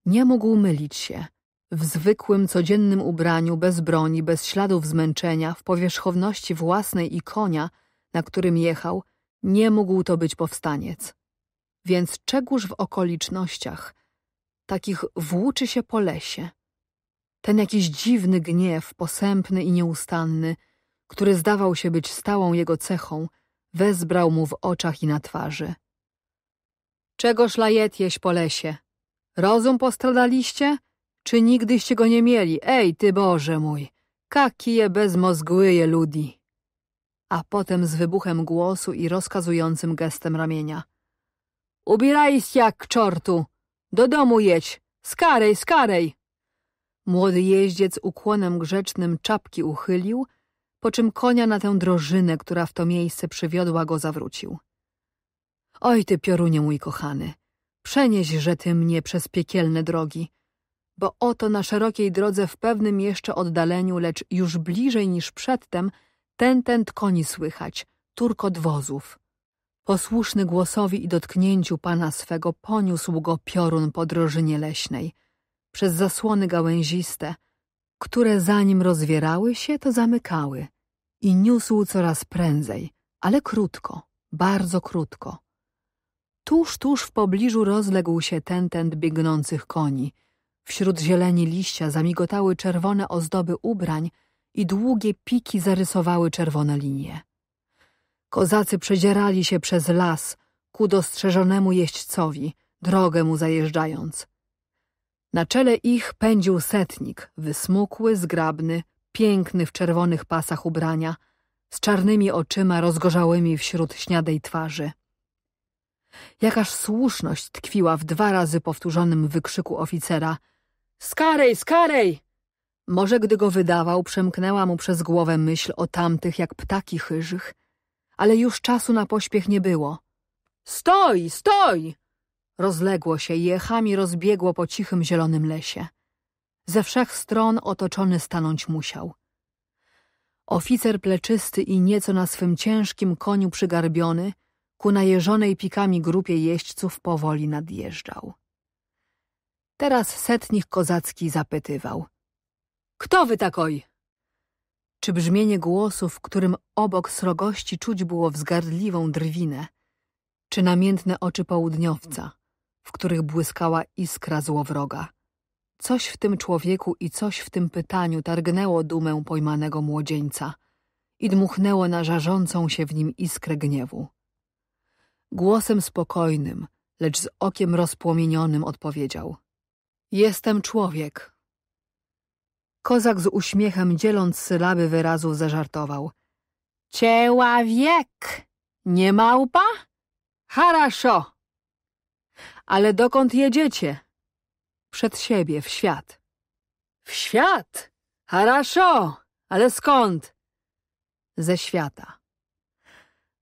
Nie mógł mylić się. W zwykłym, codziennym ubraniu, bez broni, bez śladów zmęczenia, w powierzchowności własnej i konia – na którym jechał, nie mógł to być powstaniec. Więc czegóż w okolicznościach takich włóczy się po lesie? Ten jakiś dziwny gniew, posępny i nieustanny, który zdawał się być stałą jego cechą, wezbrał mu w oczach i na twarzy. Czego szlajet jeś po lesie? Rozum postradaliście? Czy nigdyście go nie mieli? Ej, ty Boże mój! Kakie bezmozgłyje ludzi! a potem z wybuchem głosu i rozkazującym gestem ramienia. Ubieraj się jak czortu! Do domu jedź! Skarej, skarej! Młody jeździec ukłonem grzecznym czapki uchylił, po czym konia na tę drożynę, która w to miejsce przywiodła go, zawrócił. Oj ty, piorunie mój kochany, przenieś, że ty mnie przez piekielne drogi, bo oto na szerokiej drodze w pewnym jeszcze oddaleniu, lecz już bliżej niż przedtem, Tętent koni słychać, turkot wozów. Posłuszny głosowi i dotknięciu pana swego poniósł go piorun po drożynie leśnej, przez zasłony gałęziste, które zanim rozwierały się, to zamykały i niósł coraz prędzej, ale krótko, bardzo krótko. Tuż, tuż w pobliżu rozległ się tętent biegnących koni. Wśród zieleni liścia zamigotały czerwone ozdoby ubrań, i długie piki zarysowały czerwone linie. Kozacy przedzierali się przez las ku dostrzeżonemu jeźdźcowi, drogę mu zajeżdżając. Na czele ich pędził setnik, wysmukły, zgrabny, piękny w czerwonych pasach ubrania, z czarnymi oczyma rozgorzałymi wśród śniadej twarzy. Jakaż słuszność tkwiła w dwa razy powtórzonym wykrzyku oficera – Skarej, skarej! Może gdy go wydawał, przemknęła mu przez głowę myśl o tamtych jak ptaki chyżych, ale już czasu na pośpiech nie było. Stoj, stoi! Rozległo się i echami rozbiegło po cichym zielonym lesie. Ze wszech stron otoczony stanąć musiał. Oficer pleczysty i nieco na swym ciężkim koniu przygarbiony, ku najeżonej pikami grupie jeźdźców powoli nadjeżdżał. Teraz setnik kozacki zapytywał – kto wy takoj? Czy brzmienie głosu, w którym obok srogości czuć było wzgardliwą drwinę, czy namiętne oczy południowca, w których błyskała iskra złowroga? Coś w tym człowieku i coś w tym pytaniu targnęło dumę pojmanego młodzieńca i dmuchnęło na żarzącą się w nim iskrę gniewu. Głosem spokojnym, lecz z okiem rozpłomienionym odpowiedział: Jestem człowiek Kozak z uśmiechem, dzieląc sylaby wyrazów, zażartował. Cieła wiek, nie małpa? Haraszo! Ale dokąd jedziecie? Przed siebie, w świat. W świat? Haraszo! Ale skąd? Ze świata.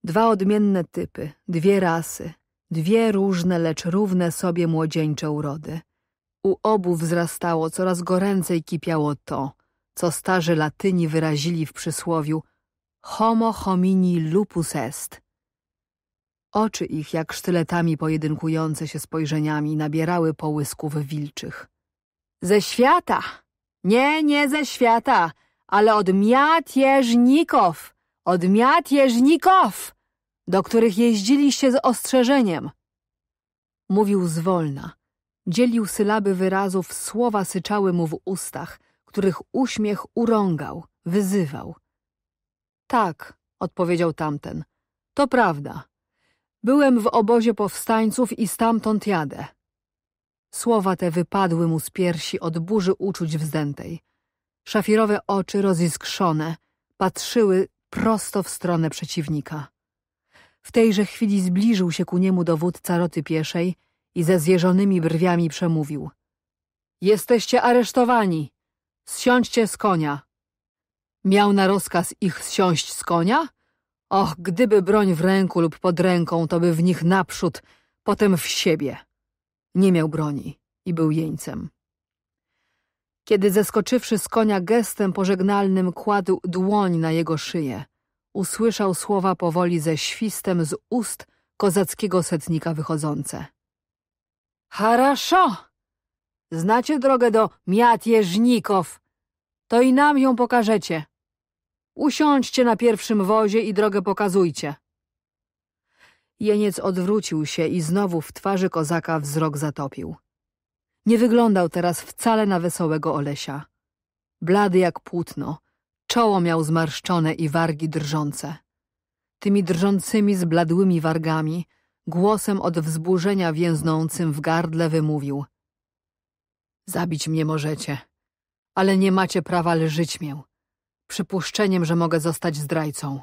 Dwa odmienne typy, dwie rasy, dwie różne, lecz równe sobie młodzieńcze urody. U obu wzrastało, coraz goręcej kipiało to, co starzy latyni wyrazili w przysłowiu homo homini lupus est. Oczy ich, jak sztyletami pojedynkujące się spojrzeniami, nabierały połysków wilczych. Ze świata! Nie, nie ze świata, ale od miatieżników! Od miatieżników! Do których jeździliście z ostrzeżeniem! Mówił zwolna, Dzielił sylaby wyrazów, słowa syczały mu w ustach, których uśmiech urągał, wyzywał. Tak, odpowiedział tamten, to prawda. Byłem w obozie powstańców i stamtąd jadę. Słowa te wypadły mu z piersi od burzy uczuć wzdętej. Szafirowe oczy roziskrzone patrzyły prosto w stronę przeciwnika. W tejże chwili zbliżył się ku niemu dowódca roty pieszej i ze zjeżonymi brwiami przemówił. Jesteście aresztowani. Zsiądźcie z konia. Miał na rozkaz ich zsiąść z konia? Och, gdyby broń w ręku lub pod ręką, to by w nich naprzód, potem w siebie. Nie miał broni i był jeńcem. Kiedy zeskoczywszy z konia gestem pożegnalnym kładł dłoń na jego szyję, usłyszał słowa powoli ze świstem z ust kozackiego setnika wychodzące. Хорошо. Znacie drogę do Miatjeżników. To i nam ją pokażecie. Usiądźcie na pierwszym wozie i drogę pokazujcie. Jeniec odwrócił się i znowu w twarzy kozaka wzrok zatopił. Nie wyglądał teraz wcale na wesołego Olesia. Blady jak płótno, czoło miał zmarszczone i wargi drżące. Tymi drżącymi, zbladłymi wargami – Głosem od wzburzenia więznącym w gardle wymówił. Zabić mnie możecie, ale nie macie prawa lżyć mię, przypuszczeniem, że mogę zostać zdrajcą.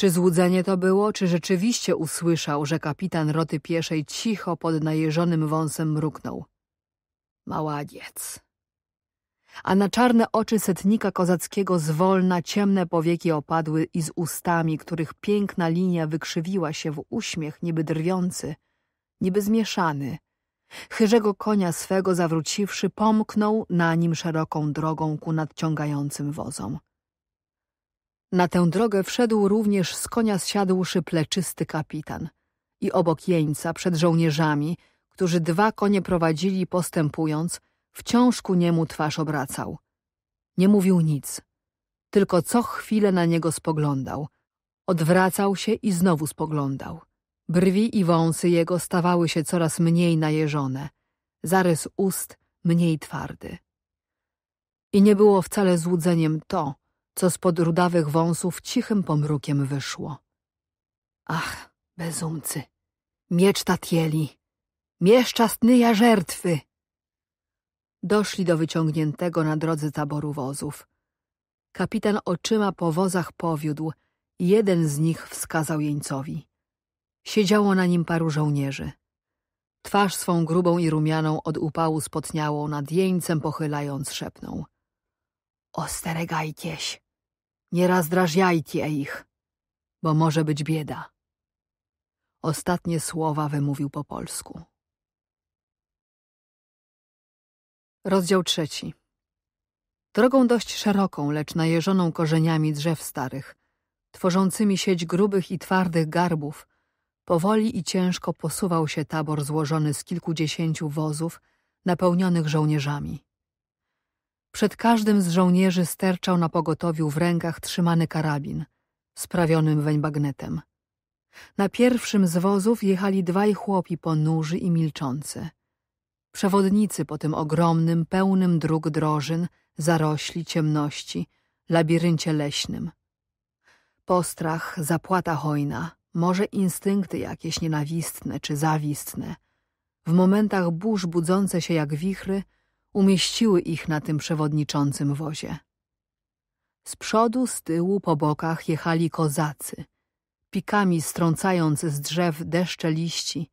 Czy złudzenie to było, czy rzeczywiście usłyszał, że kapitan roty pieszej cicho pod najeżonym wąsem mruknął? Maładiec a na czarne oczy setnika kozackiego zwolna ciemne powieki opadły i z ustami, których piękna linia wykrzywiła się w uśmiech niby drwiący, niby zmieszany. Chyżego konia swego zawróciwszy, pomknął na nim szeroką drogą ku nadciągającym wozom. Na tę drogę wszedł również z konia zsiadłszy pleczysty kapitan i obok jeńca przed żołnierzami, którzy dwa konie prowadzili postępując, Wciąż ku niemu twarz obracał. Nie mówił nic, tylko co chwilę na niego spoglądał. Odwracał się i znowu spoglądał. Brwi i wąsy jego stawały się coraz mniej najeżone, zarys ust mniej twardy. I nie było wcale złudzeniem to, co spod rudawych wąsów cichym pomrukiem wyszło. Ach, bezumcy! Miecz Tatieli! Mieszczastnyja żertwy! Doszli do wyciągniętego na drodze taboru wozów. Kapitan oczyma po wozach powiódł. Jeden z nich wskazał jeńcowi. Siedziało na nim paru żołnierzy. Twarz swą grubą i rumianą od upału spotniałą nad jeńcem pochylając szepnął. Osteregajcieś, nie razdrażajcie ich, bo może być bieda. Ostatnie słowa wymówił po polsku. Rozdział trzeci. Drogą dość szeroką, lecz najeżoną korzeniami drzew starych, tworzącymi sieć grubych i twardych garbów, powoli i ciężko posuwał się tabor złożony z kilkudziesięciu wozów napełnionych żołnierzami. Przed każdym z żołnierzy sterczał na pogotowiu w rękach trzymany karabin, sprawionym weń bagnetem. Na pierwszym z wozów jechali dwaj chłopi ponurzy i milczący – Przewodnicy po tym ogromnym, pełnym dróg drożyn, zarośli, ciemności, labiryncie leśnym. Postrach, zapłata hojna, może instynkty jakieś nienawistne czy zawistne, w momentach burz budzące się jak wichry, umieściły ich na tym przewodniczącym wozie. Z przodu, z tyłu, po bokach jechali kozacy, pikami strącając z drzew deszcze liści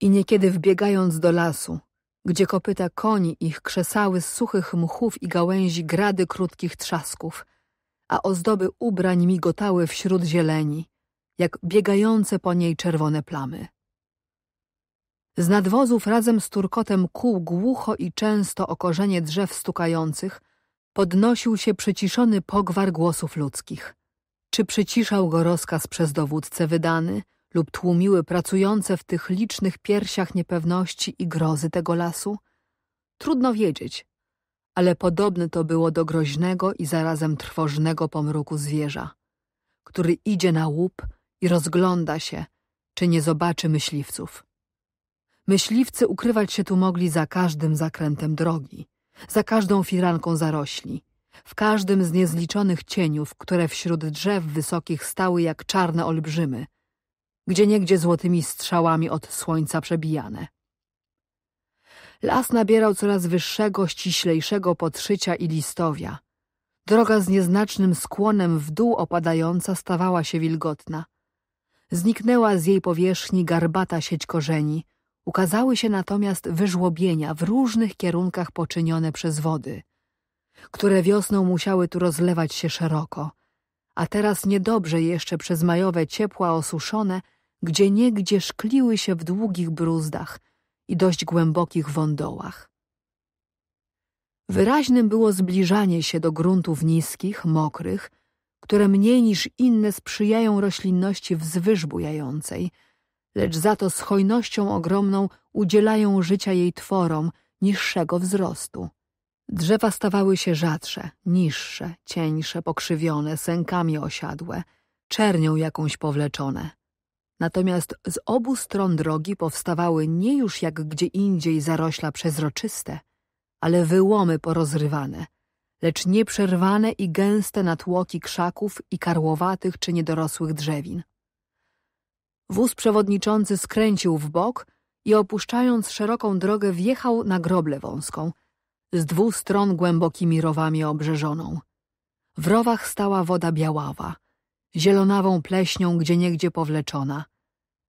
i niekiedy wbiegając do lasu, gdzie kopyta koni ich krzesały z suchych mchów i gałęzi grady krótkich trzasków, a ozdoby ubrań migotały wśród zieleni, jak biegające po niej czerwone plamy. Z nadwozów razem z turkotem kół głucho i często o korzenie drzew stukających podnosił się przyciszony pogwar głosów ludzkich. Czy przyciszał go rozkaz przez dowódcę wydany – lub tłumiły pracujące w tych licznych piersiach niepewności i grozy tego lasu? Trudno wiedzieć, ale podobne to było do groźnego i zarazem trwożnego pomruku zwierza, który idzie na łup i rozgląda się, czy nie zobaczy myśliwców. Myśliwcy ukrywać się tu mogli za każdym zakrętem drogi, za każdą firanką zarośli, w każdym z niezliczonych cieniów, które wśród drzew wysokich stały jak czarne olbrzymy, gdzieniegdzie złotymi strzałami od słońca przebijane. Las nabierał coraz wyższego, ściślejszego podszycia i listowia. Droga z nieznacznym skłonem w dół opadająca stawała się wilgotna. Zniknęła z jej powierzchni garbata sieć korzeni, ukazały się natomiast wyżłobienia w różnych kierunkach poczynione przez wody, które wiosną musiały tu rozlewać się szeroko, a teraz niedobrze jeszcze przez majowe ciepła osuszone – gdzie niegdzie szkliły się w długich bruzdach i dość głębokich wądołach. Wyraźnym było zbliżanie się do gruntów niskich, mokrych, które mniej niż inne sprzyjają roślinności wzwyż bujającej, lecz za to z hojnością ogromną udzielają życia jej tworom niższego wzrostu. Drzewa stawały się rzadsze, niższe, cieńsze, pokrzywione, sękami osiadłe, czernią jakąś powleczone – Natomiast z obu stron drogi powstawały nie już jak gdzie indziej zarośla przezroczyste, ale wyłomy porozrywane, lecz nieprzerwane i gęste natłoki krzaków i karłowatych czy niedorosłych drzewin. Wóz przewodniczący skręcił w bok i opuszczając szeroką drogę wjechał na groble wąską, z dwóch stron głębokimi rowami obrzeżoną. W rowach stała woda biaława – zielonawą pleśnią gdzieniegdzie powleczona.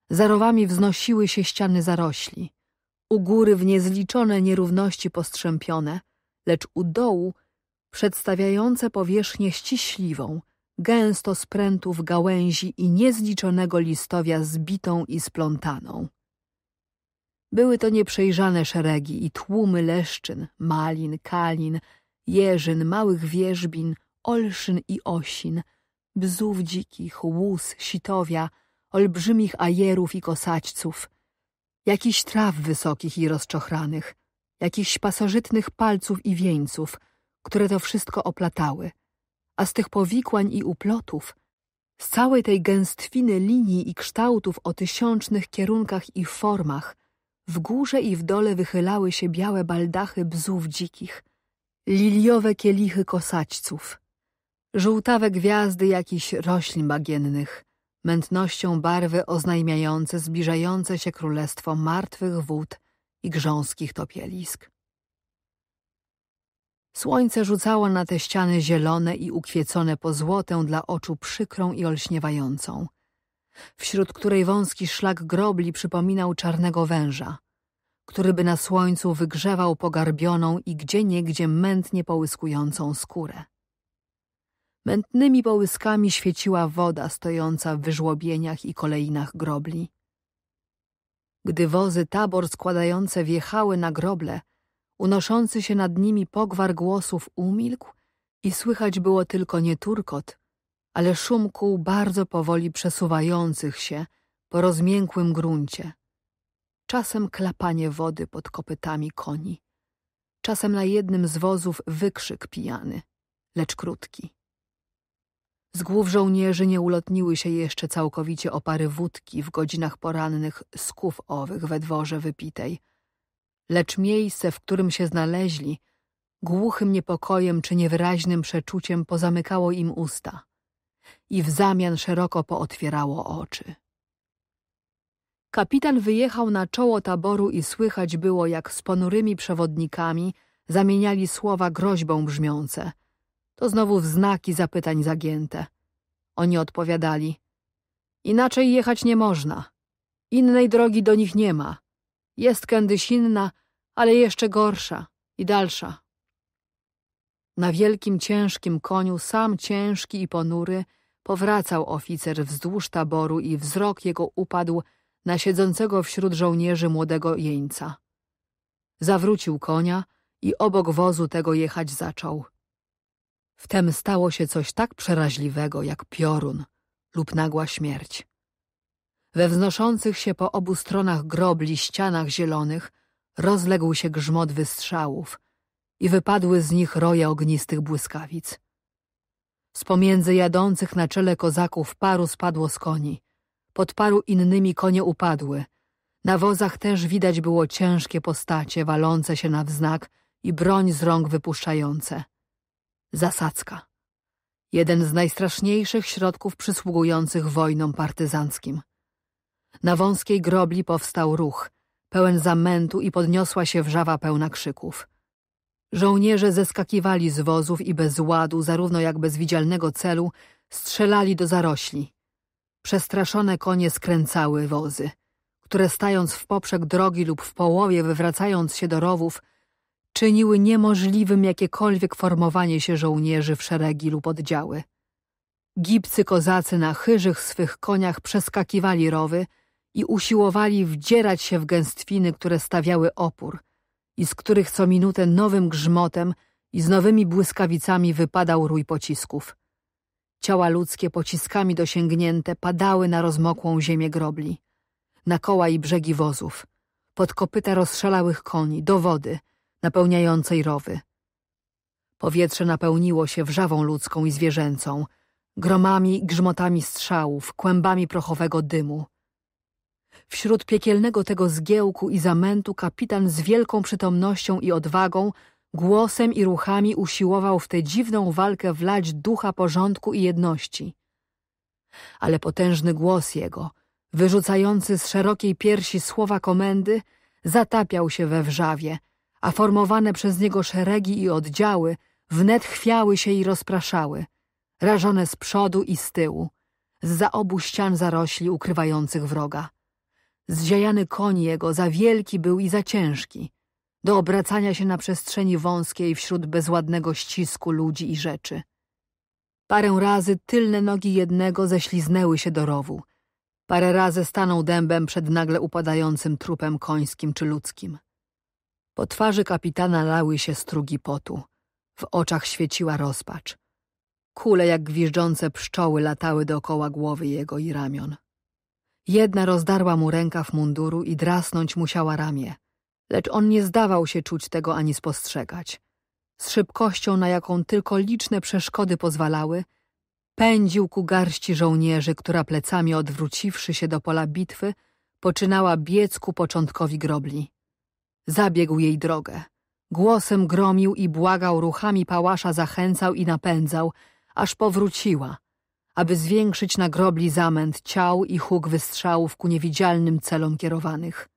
Za rowami wznosiły się ściany zarośli. U góry w niezliczone nierówności postrzępione, lecz u dołu przedstawiające powierzchnię ściśliwą, gęsto sprętów gałęzi i niezliczonego listowia zbitą i splątaną. Były to nieprzejrzane szeregi i tłumy leszczyn, malin, kalin, jeżyn, małych wierzbin, olszyn i osin – bzów dzikich, łus, sitowia, olbrzymich ajerów i kosaćców, jakichś traw wysokich i rozczochranych, jakichś pasożytnych palców i wieńców, które to wszystko oplatały, a z tych powikłań i uplotów, z całej tej gęstwiny linii i kształtów o tysiącznych kierunkach i formach, w górze i w dole wychylały się białe baldachy bzów dzikich, liliowe kielichy kosaćców, żółtawe gwiazdy jakichś roślin bagiennych, mętnością barwy oznajmiające zbliżające się królestwo martwych wód i grząskich topielisk. Słońce rzucało na te ściany zielone i ukwiecone po złotę dla oczu przykrą i olśniewającą, wśród której wąski szlak grobli przypominał czarnego węża, który by na słońcu wygrzewał pogarbioną i gdzie niegdzie mętnie połyskującą skórę. Mętnymi połyskami świeciła woda stojąca w wyżłobieniach i kolejnach grobli. Gdy wozy tabor składające wjechały na groble, unoszący się nad nimi pogwar głosów umilkł i słychać było tylko nie turkot, ale szum kół bardzo powoli przesuwających się po rozmiękłym gruncie. Czasem klapanie wody pod kopytami koni. Czasem na jednym z wozów wykrzyk pijany, lecz krótki. Z głów żołnierzy nie ulotniły się jeszcze całkowicie opary wódki w godzinach porannych z owych we dworze wypitej, lecz miejsce, w którym się znaleźli, głuchym niepokojem czy niewyraźnym przeczuciem pozamykało im usta i w zamian szeroko pootwierało oczy. Kapitan wyjechał na czoło taboru i słychać było, jak z ponurymi przewodnikami zamieniali słowa groźbą brzmiące – to znowu w znaki zapytań zagięte. Oni odpowiadali. Inaczej jechać nie można. Innej drogi do nich nie ma. Jest kędyś inna, ale jeszcze gorsza i dalsza. Na wielkim, ciężkim koniu, sam ciężki i ponury, powracał oficer wzdłuż taboru i wzrok jego upadł na siedzącego wśród żołnierzy młodego jeńca. Zawrócił konia i obok wozu tego jechać zaczął. Wtem stało się coś tak przeraźliwego jak piorun lub nagła śmierć. We wznoszących się po obu stronach grobli ścianach zielonych rozległ się grzmot wystrzałów i wypadły z nich roje ognistych błyskawic. Z pomiędzy jadących na czele kozaków paru spadło z koni. Pod paru innymi konie upadły. Na wozach też widać było ciężkie postacie walące się na wznak i broń z rąk wypuszczające. Zasadzka. Jeden z najstraszniejszych środków przysługujących wojnom partyzanckim. Na wąskiej grobli powstał ruch, pełen zamętu i podniosła się wrzawa pełna krzyków. Żołnierze zeskakiwali z wozów i bez ładu, zarówno jak bez widzialnego celu, strzelali do zarośli. Przestraszone konie skręcały wozy, które stając w poprzek drogi lub w połowie, wywracając się do rowów, czyniły niemożliwym jakiekolwiek formowanie się żołnierzy w szeregi lub oddziały. Gipcy kozacy na chyżych swych koniach przeskakiwali rowy i usiłowali wdzierać się w gęstwiny, które stawiały opór i z których co minutę nowym grzmotem i z nowymi błyskawicami wypadał rój pocisków. Ciała ludzkie pociskami dosięgnięte padały na rozmokłą ziemię grobli, na koła i brzegi wozów, pod kopyta rozszalałych koni, do wody – napełniającej rowy. Powietrze napełniło się wrzawą ludzką i zwierzęcą, gromami i grzmotami strzałów, kłębami prochowego dymu. Wśród piekielnego tego zgiełku i zamętu kapitan z wielką przytomnością i odwagą, głosem i ruchami usiłował w tę dziwną walkę wlać ducha porządku i jedności. Ale potężny głos jego, wyrzucający z szerokiej piersi słowa komendy, zatapiał się we wrzawie, a formowane przez niego szeregi i oddziały wnet chwiały się i rozpraszały, rażone z przodu i z tyłu, z obu ścian zarośli ukrywających wroga. Zziajany koń jego za wielki był i za ciężki, do obracania się na przestrzeni wąskiej wśród bezładnego ścisku ludzi i rzeczy. Parę razy tylne nogi jednego ześliznęły się do rowu. Parę razy stanął dębem przed nagle upadającym trupem końskim czy ludzkim. Po twarzy kapitana lały się strugi potu. W oczach świeciła rozpacz. Kule jak gwiżdżące pszczoły latały dookoła głowy jego i ramion. Jedna rozdarła mu rękaw munduru i drasnąć musiała ramię, lecz on nie zdawał się czuć tego ani spostrzegać. Z szybkością, na jaką tylko liczne przeszkody pozwalały, pędził ku garści żołnierzy, która plecami odwróciwszy się do pola bitwy, poczynała biec ku początkowi grobli. Zabiegł jej drogę. Głosem gromił i błagał, ruchami pałasza zachęcał i napędzał, aż powróciła, aby zwiększyć na grobli zamęt ciał i huk wystrzałów ku niewidzialnym celom kierowanych.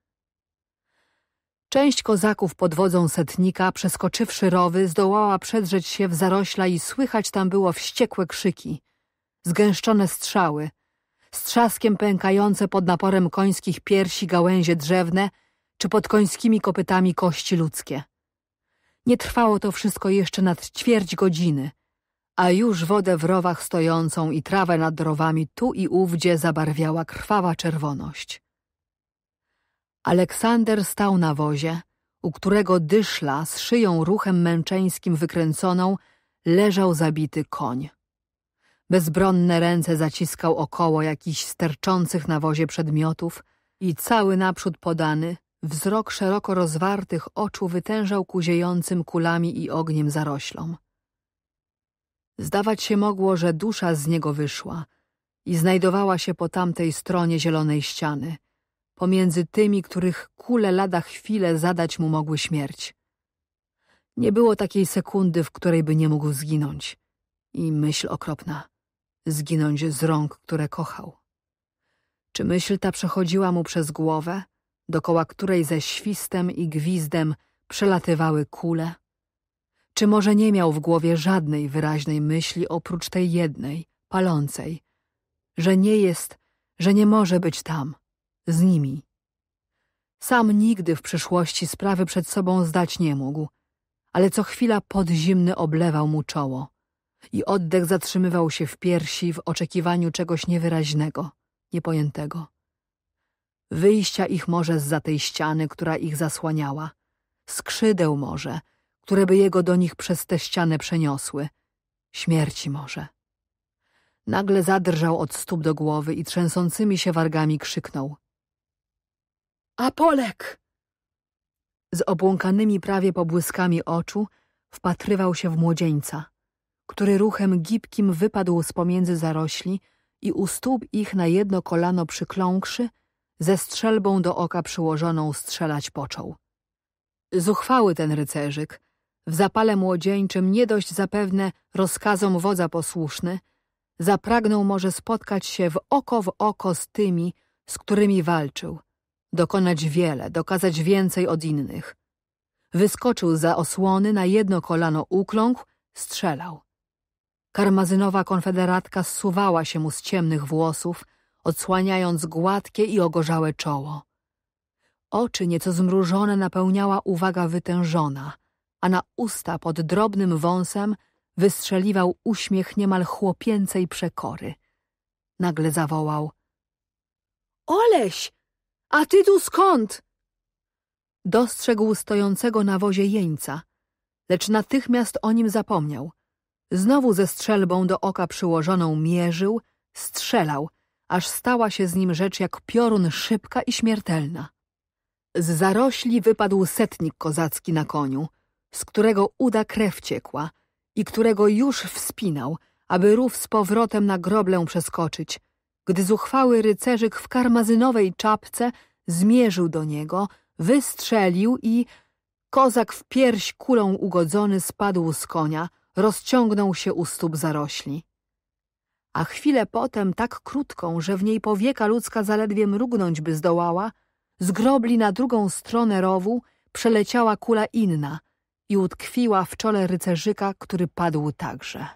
Część kozaków pod wodzą setnika, przeskoczywszy rowy, zdołała przedrzeć się w zarośla i słychać tam było wściekłe krzyki, zgęszczone strzały, z trzaskiem pękające pod naporem końskich piersi gałęzie drzewne – czy pod końskimi kopytami kości ludzkie. Nie trwało to wszystko jeszcze nad ćwierć godziny, a już wodę w rowach stojącą i trawę nad rowami tu i ówdzie zabarwiała krwawa czerwoność. Aleksander stał na wozie, u którego dyszla z szyją ruchem męczeńskim wykręconą leżał zabity koń. Bezbronne ręce zaciskał około jakichś sterczących na wozie przedmiotów i cały naprzód podany Wzrok szeroko rozwartych oczu wytężał ku ziejącym kulami i ogniem zaroślom. Zdawać się mogło, że dusza z niego wyszła i znajdowała się po tamtej stronie zielonej ściany, pomiędzy tymi, których kule lada chwile zadać mu mogły śmierć. Nie było takiej sekundy, w której by nie mógł zginąć. I myśl okropna. Zginąć z rąk, które kochał. Czy myśl ta przechodziła mu przez głowę? dokoła której ze świstem i gwizdem przelatywały kule? Czy może nie miał w głowie żadnej wyraźnej myśli oprócz tej jednej, palącej, że nie jest, że nie może być tam, z nimi? Sam nigdy w przyszłości sprawy przed sobą zdać nie mógł, ale co chwila zimny oblewał mu czoło i oddech zatrzymywał się w piersi w oczekiwaniu czegoś niewyraźnego, niepojętego wyjścia ich może z tej ściany, która ich zasłaniała, skrzydeł może, które by jego do nich przez tę ścianę przeniosły, śmierci może. Nagle zadrżał od stóp do głowy i trzęsącymi się wargami krzyknął. Apolek! Z obłąkanymi prawie pobłyskami oczu wpatrywał się w młodzieńca, który ruchem gibkim wypadł z pomiędzy zarośli i u stóp ich na jedno kolano przykląkszy, ze strzelbą do oka przyłożoną strzelać począł. Zuchwały ten rycerzyk, w zapale młodzieńczym nie dość zapewne rozkazom wodza posłuszny, zapragnął może spotkać się w oko w oko z tymi, z którymi walczył, dokonać wiele, dokazać więcej od innych. Wyskoczył za osłony, na jedno kolano ukląkł, strzelał. Karmazynowa konfederatka zsuwała się mu z ciemnych włosów, odsłaniając gładkie i ogorzałe czoło. Oczy nieco zmrużone napełniała uwaga wytężona, a na usta pod drobnym wąsem wystrzeliwał uśmiech niemal chłopięcej przekory. Nagle zawołał – Oleś, a ty tu skąd? Dostrzegł stojącego na wozie jeńca, lecz natychmiast o nim zapomniał. Znowu ze strzelbą do oka przyłożoną mierzył, strzelał – aż stała się z nim rzecz jak piorun szybka i śmiertelna. Z zarośli wypadł setnik kozacki na koniu, z którego uda krew ciekła i którego już wspinał, aby rów z powrotem na groblę przeskoczyć, gdy zuchwały rycerzyk w karmazynowej czapce zmierzył do niego, wystrzelił i... Kozak w pierś kulą ugodzony spadł z konia, rozciągnął się u stóp zarośli a chwilę potem tak krótką, że w niej powieka ludzka zaledwie mrugnąć by zdołała, z grobli na drugą stronę rowu przeleciała kula inna i utkwiła w czole rycerzyka, który padł także.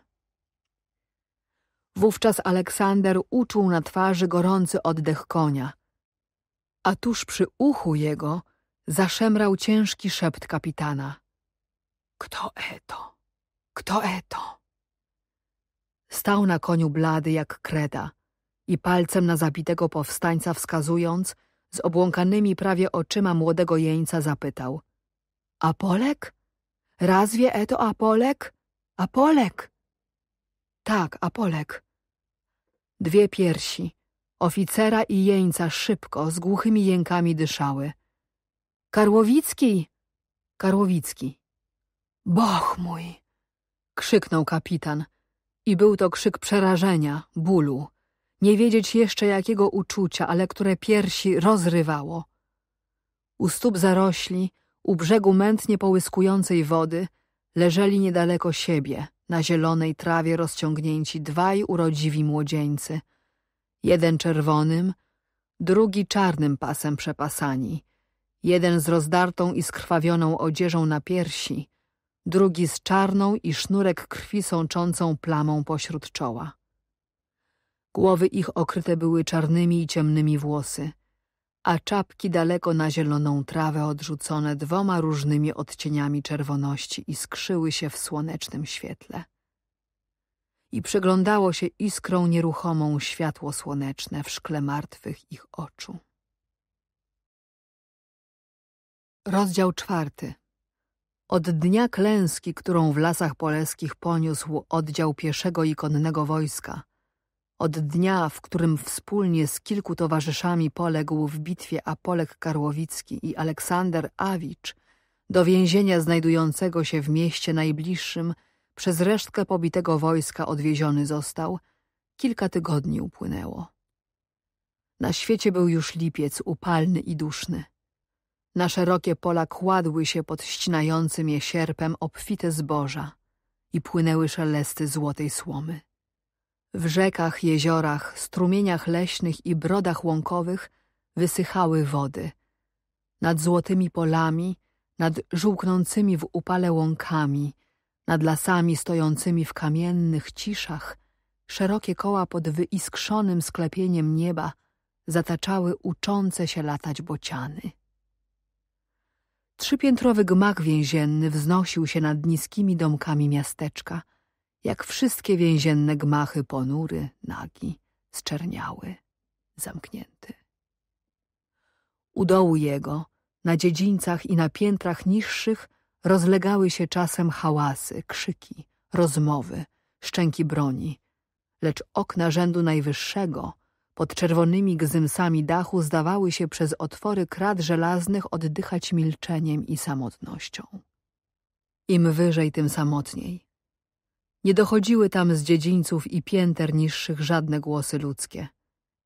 Wówczas Aleksander uczuł na twarzy gorący oddech konia, a tuż przy uchu jego zaszemrał ciężki szept kapitana. Kto eto? Kto eto? Stał na koniu blady jak kreda i palcem na zabitego powstańca wskazując, z obłąkanymi prawie oczyma młodego jeńca zapytał. Apolek? Razwie eto Apolek? Apolek! Tak, Apolek. Dwie piersi, oficera i jeńca szybko, z głuchymi jękami dyszały. Karłowicki! Karłowicki. Boch mój! Krzyknął kapitan, i był to krzyk przerażenia, bólu. Nie wiedzieć jeszcze jakiego uczucia, ale które piersi rozrywało. U stóp zarośli, u brzegu mętnie połyskującej wody, leżeli niedaleko siebie, na zielonej trawie rozciągnięci dwaj urodziwi młodzieńcy. Jeden czerwonym, drugi czarnym pasem przepasani. Jeden z rozdartą i skrwawioną odzieżą na piersi, drugi z czarną i sznurek krwi sączącą plamą pośród czoła. Głowy ich okryte były czarnymi i ciemnymi włosy, a czapki daleko na zieloną trawę odrzucone dwoma różnymi odcieniami czerwoności iskrzyły się w słonecznym świetle. I przeglądało się iskrą nieruchomą światło słoneczne w szkle martwych ich oczu. Rozdział czwarty od dnia klęski, którą w lasach poleskich poniósł oddział pieszego i konnego wojska, od dnia, w którym wspólnie z kilku towarzyszami poległ w bitwie Apolek Karłowicki i Aleksander Awicz, do więzienia znajdującego się w mieście najbliższym, przez resztkę pobitego wojska odwieziony został, kilka tygodni upłynęło. Na świecie był już lipiec upalny i duszny. Na szerokie pola kładły się pod ścinającym je sierpem obfite zboża i płynęły szelesty złotej słomy. W rzekach, jeziorach, strumieniach leśnych i brodach łąkowych wysychały wody. Nad złotymi polami, nad żółknącymi w upale łąkami, nad lasami stojącymi w kamiennych ciszach, szerokie koła pod wyiskrzonym sklepieniem nieba zataczały uczące się latać bociany. Trzypiętrowy gmach więzienny wznosił się nad niskimi domkami miasteczka, jak wszystkie więzienne gmachy ponury, nagi, zczerniały, zamknięty. U dołu jego, na dziedzińcach i na piętrach niższych, rozlegały się czasem hałasy, krzyki, rozmowy, szczęki broni, lecz okna rzędu najwyższego – pod czerwonymi gzymsami dachu zdawały się przez otwory krat żelaznych oddychać milczeniem i samotnością. Im wyżej, tym samotniej. Nie dochodziły tam z dziedzińców i pięter niższych żadne głosy ludzkie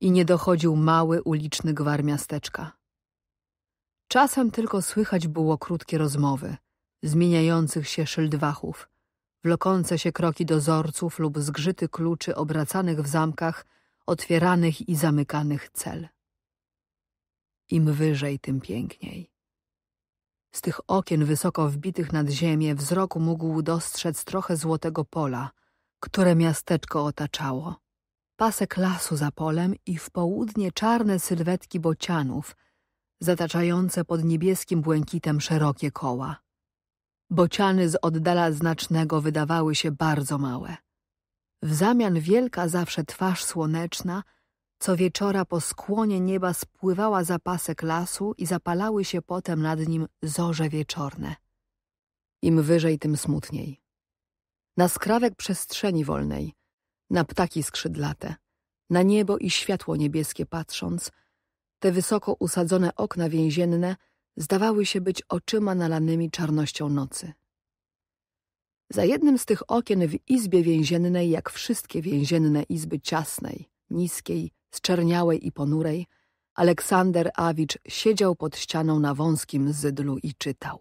i nie dochodził mały uliczny gwar miasteczka. Czasem tylko słychać było krótkie rozmowy, zmieniających się szyldwachów, wlokące się kroki dozorców lub zgrzyty kluczy obracanych w zamkach – otwieranych i zamykanych cel. Im wyżej, tym piękniej. Z tych okien wysoko wbitych nad ziemię wzrok mógł dostrzec trochę złotego pola, które miasteczko otaczało. Pasek lasu za polem i w południe czarne sylwetki bocianów, zataczające pod niebieskim błękitem szerokie koła. Bociany z oddala znacznego wydawały się bardzo małe. W zamian wielka zawsze twarz słoneczna, co wieczora po skłonie nieba spływała za pasek lasu i zapalały się potem nad nim zorze wieczorne. Im wyżej, tym smutniej. Na skrawek przestrzeni wolnej, na ptaki skrzydlate, na niebo i światło niebieskie patrząc, te wysoko usadzone okna więzienne zdawały się być oczyma nalanymi czarnością nocy. Za jednym z tych okien w izbie więziennej, jak wszystkie więzienne izby ciasnej, niskiej, zczerniałej i ponurej, Aleksander Awicz siedział pod ścianą na wąskim zydlu i czytał.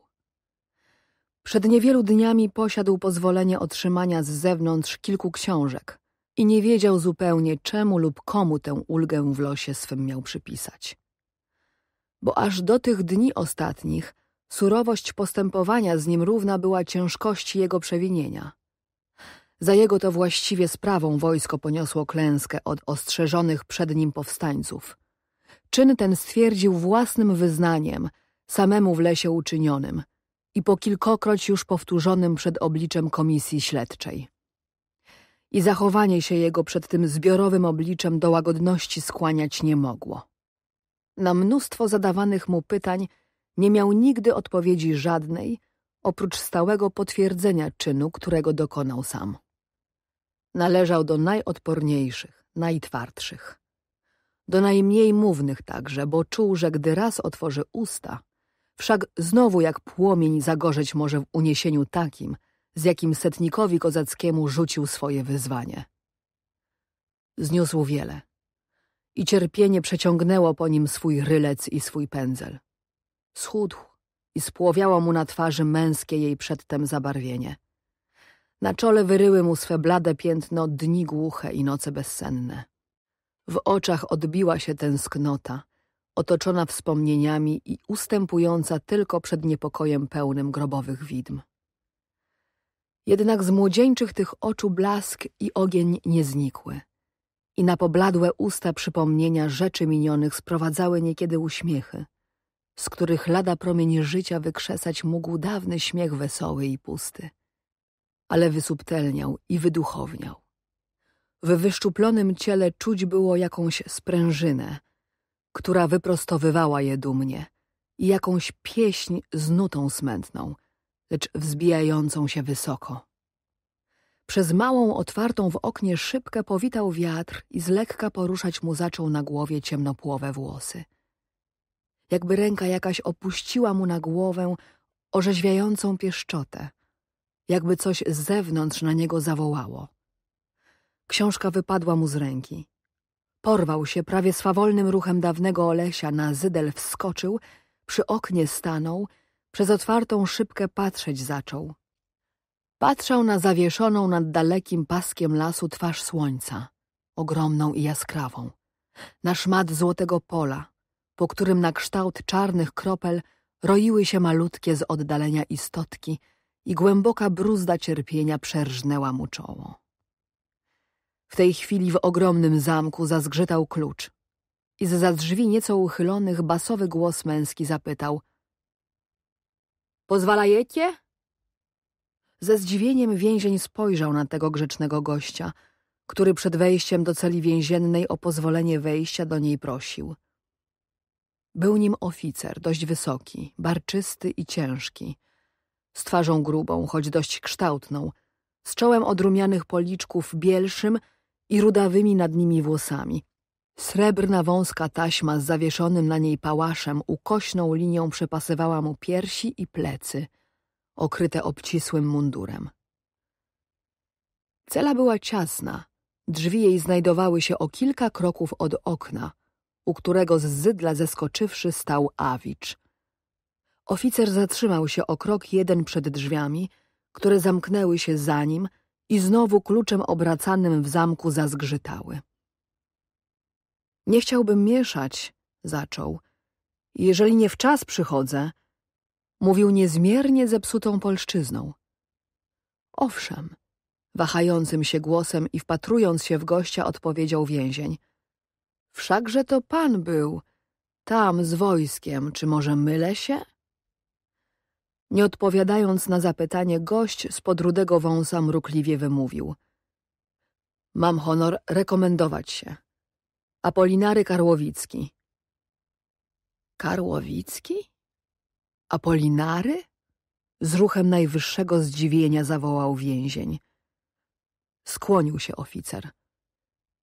Przed niewielu dniami posiadł pozwolenie otrzymania z zewnątrz kilku książek i nie wiedział zupełnie czemu lub komu tę ulgę w losie swym miał przypisać. Bo aż do tych dni ostatnich – Surowość postępowania z nim równa była ciężkości jego przewinienia. Za jego to właściwie sprawą wojsko poniosło klęskę od ostrzeżonych przed nim powstańców. Czyn ten stwierdził własnym wyznaniem, samemu w lesie uczynionym i po kilkokroć już powtórzonym przed obliczem komisji śledczej. I zachowanie się jego przed tym zbiorowym obliczem do łagodności skłaniać nie mogło. Na mnóstwo zadawanych mu pytań nie miał nigdy odpowiedzi żadnej, oprócz stałego potwierdzenia czynu, którego dokonał sam. Należał do najodporniejszych, najtwardszych. Do najmniej mównych także, bo czuł, że gdy raz otworzy usta, wszak znowu jak płomień zagorzeć może w uniesieniu takim, z jakim setnikowi kozackiemu rzucił swoje wyzwanie. Zniósł wiele i cierpienie przeciągnęło po nim swój rylec i swój pędzel. Schudł i spłowiało mu na twarzy męskie jej przedtem zabarwienie. Na czole wyryły mu swe blade piętno dni głuche i noce bezsenne. W oczach odbiła się tęsknota, otoczona wspomnieniami i ustępująca tylko przed niepokojem pełnym grobowych widm. Jednak z młodzieńczych tych oczu blask i ogień nie znikły. I na pobladłe usta przypomnienia rzeczy minionych sprowadzały niekiedy uśmiechy – z których lada promień życia wykrzesać mógł dawny śmiech wesoły i pusty, ale wysubtelniał i wyduchowniał. W wyszczuplonym ciele czuć było jakąś sprężynę, która wyprostowywała je dumnie i jakąś pieśń z nutą smętną, lecz wzbijającą się wysoko. Przez małą, otwartą w oknie szybkę powitał wiatr i z lekka poruszać mu zaczął na głowie ciemnopłowe włosy – jakby ręka jakaś opuściła mu na głowę orzeźwiającą pieszczotę, jakby coś z zewnątrz na niego zawołało. Książka wypadła mu z ręki. Porwał się prawie swawolnym ruchem dawnego Olesia, na zydel wskoczył, przy oknie stanął, przez otwartą szybkę patrzeć zaczął. Patrzał na zawieszoną nad dalekim paskiem lasu twarz słońca, ogromną i jaskrawą, na szmat złotego pola, po którym na kształt czarnych kropel roiły się malutkie z oddalenia istotki i głęboka bruzda cierpienia przerżnęła mu czoło. W tej chwili w ogromnym zamku zazgrzytał klucz i z za drzwi nieco uchylonych basowy głos męski zapytał – Pozwalajecie? Ze zdziwieniem więzień spojrzał na tego grzecznego gościa, który przed wejściem do celi więziennej o pozwolenie wejścia do niej prosił – był nim oficer, dość wysoki, barczysty i ciężki, z twarzą grubą, choć dość kształtną, z czołem odrumianych policzków bielszym i rudawymi nad nimi włosami. Srebrna wąska taśma z zawieszonym na niej pałaszem ukośną linią przepasywała mu piersi i plecy, okryte obcisłym mundurem. Cela była ciasna, drzwi jej znajdowały się o kilka kroków od okna – u którego z zydla zeskoczywszy stał Awicz. Oficer zatrzymał się o krok jeden przed drzwiami, które zamknęły się za nim i znowu kluczem obracanym w zamku zazgrzytały. Nie chciałbym mieszać, zaczął. Jeżeli nie w czas przychodzę, mówił niezmiernie zepsutą polszczyzną. Owszem, wahającym się głosem i wpatrując się w gościa odpowiedział więzień. Wszakże to pan był, tam z wojskiem, czy może mylę się? Nie odpowiadając na zapytanie, gość z podrudego wąsa mrukliwie wymówił. Mam honor rekomendować się. Apolinary Karłowicki. Karłowicki? Apolinary? Z ruchem najwyższego zdziwienia zawołał więzień. Skłonił się oficer.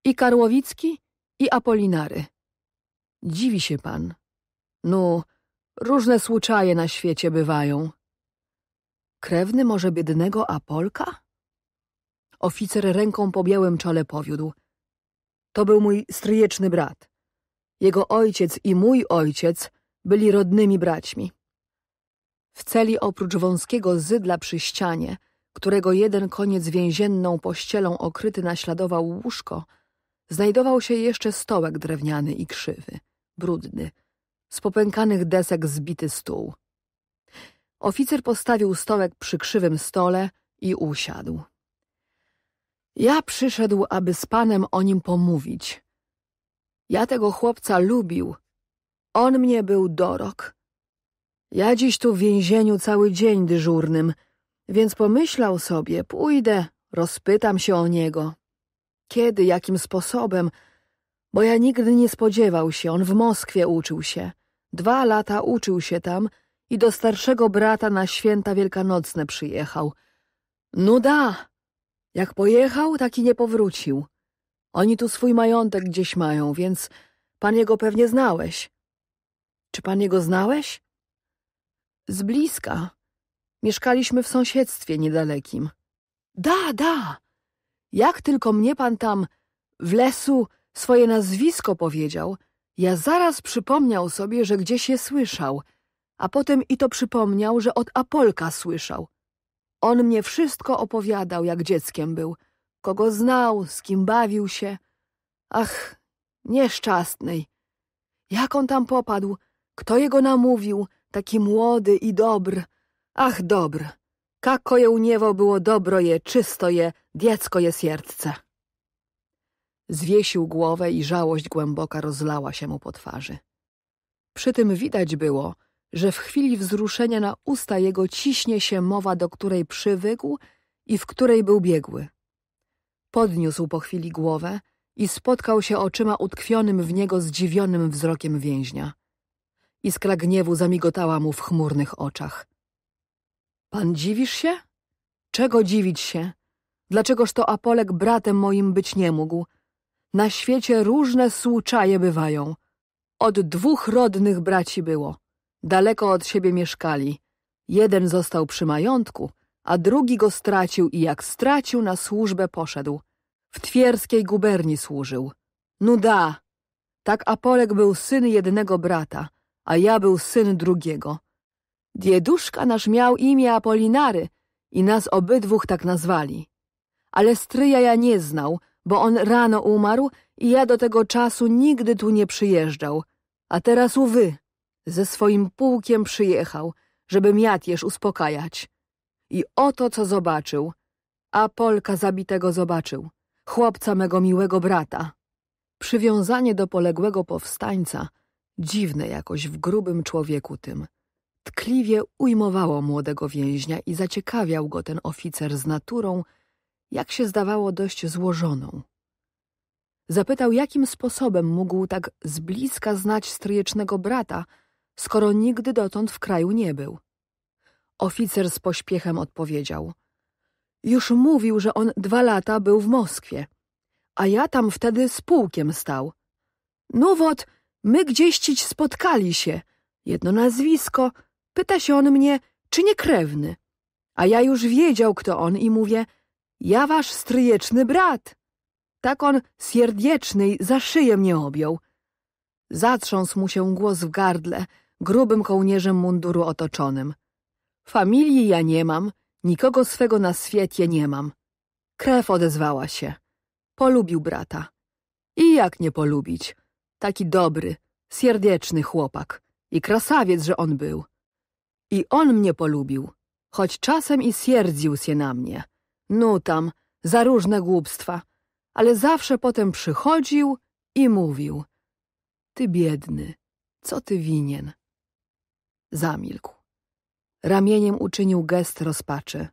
I Karłowicki? i Apolinary. Dziwi się pan. No, różne słuczaje na świecie bywają. Krewny może biednego Apolka? Oficer ręką po białym czole powiódł. To był mój stryjeczny brat. Jego ojciec i mój ojciec byli rodnymi braćmi. W celi oprócz wąskiego zydla przy ścianie, którego jeden koniec więzienną pościelą okryty naśladował łóżko, znajdował się jeszcze stołek drewniany i krzywy, brudny, z popękanych desek zbity stół. Oficer postawił stołek przy krzywym stole i usiadł. Ja przyszedł, aby z panem o nim pomówić. Ja tego chłopca lubił. On mnie był dorok. Ja dziś tu w więzieniu cały dzień dyżurnym, więc pomyślał sobie, pójdę, rozpytam się o niego, kiedy, jakim sposobem? Bo ja nigdy nie spodziewał się, on w Moskwie uczył się. Dwa lata uczył się tam i do starszego brata na święta wielkanocne przyjechał. No da! Jak pojechał, taki nie powrócił. Oni tu swój majątek gdzieś mają, więc pan jego pewnie znałeś. Czy pan jego znałeś? Z bliska. Mieszkaliśmy w sąsiedztwie niedalekim. Da, da! Jak tylko mnie pan tam w lesu swoje nazwisko powiedział, ja zaraz przypomniał sobie, że gdzieś je słyszał, a potem i to przypomniał, że od Apolka słyszał. On mnie wszystko opowiadał, jak dzieckiem był, kogo znał, z kim bawił się. Ach, nieszczastnej. Jak on tam popadł, kto jego namówił, taki młody i dobry. Ach, dobry kako je u njevo było dobro je, czysto je, dziecko je serce. Zwiesił głowę i żałość głęboka rozlała się mu po twarzy. Przy tym widać było, że w chwili wzruszenia na usta jego ciśnie się mowa, do której przywykł i w której był biegły. Podniósł po chwili głowę i spotkał się oczyma utkwionym w niego zdziwionym wzrokiem więźnia. Iskra gniewu zamigotała mu w chmurnych oczach – Pan dziwisz się? Czego dziwić się? Dlaczegoż to Apolek bratem moim być nie mógł? Na świecie różne słuczaje bywają. Od dwóch rodnych braci było. Daleko od siebie mieszkali. Jeden został przy majątku, a drugi go stracił i jak stracił, na służbę poszedł. W twierskiej guberni służył. Nuda! No tak Apolek był syn jednego brata, a ja był syn drugiego. Dieduszka nasz miał imię Apolinary i nas obydwóch tak nazwali. Ale stryja ja nie znał, bo on rano umarł i ja do tego czasu nigdy tu nie przyjeżdżał. A teraz uwy, ze swoim pułkiem przyjechał, żeby miatież uspokajać. I oto co zobaczył. A Polka zabitego zobaczył, chłopca mego miłego brata. Przywiązanie do poległego powstańca, dziwne jakoś w grubym człowieku tym tkliwie ujmowało młodego więźnia i zaciekawiał go ten oficer z naturą, jak się zdawało dość złożoną. Zapytał, jakim sposobem mógł tak z bliska znać stryjecznego brata, skoro nigdy dotąd w kraju nie był. Oficer z pośpiechem odpowiedział. Już mówił, że on dwa lata był w Moskwie, a ja tam wtedy z pułkiem stał. No my gdzieś cić spotkali się. Jedno nazwisko, Pyta się on mnie, czy nie krewny. A ja już wiedział, kto on i mówię, ja wasz stryjeczny brat. Tak on sierdziecznej za szyję mnie objął. Zatrząsł mu się głos w gardle, grubym kołnierzem munduru otoczonym. Familii ja nie mam, nikogo swego na świecie nie mam. Krew odezwała się. Polubił brata. I jak nie polubić? Taki dobry, sierdzieczny chłopak. I krasawiec, że on był. I on mnie polubił, choć czasem i sierdził się na mnie. No tam, za różne głupstwa, ale zawsze potem przychodził i mówił. Ty biedny, co ty winien? Zamilkł. Ramieniem uczynił gest rozpaczy.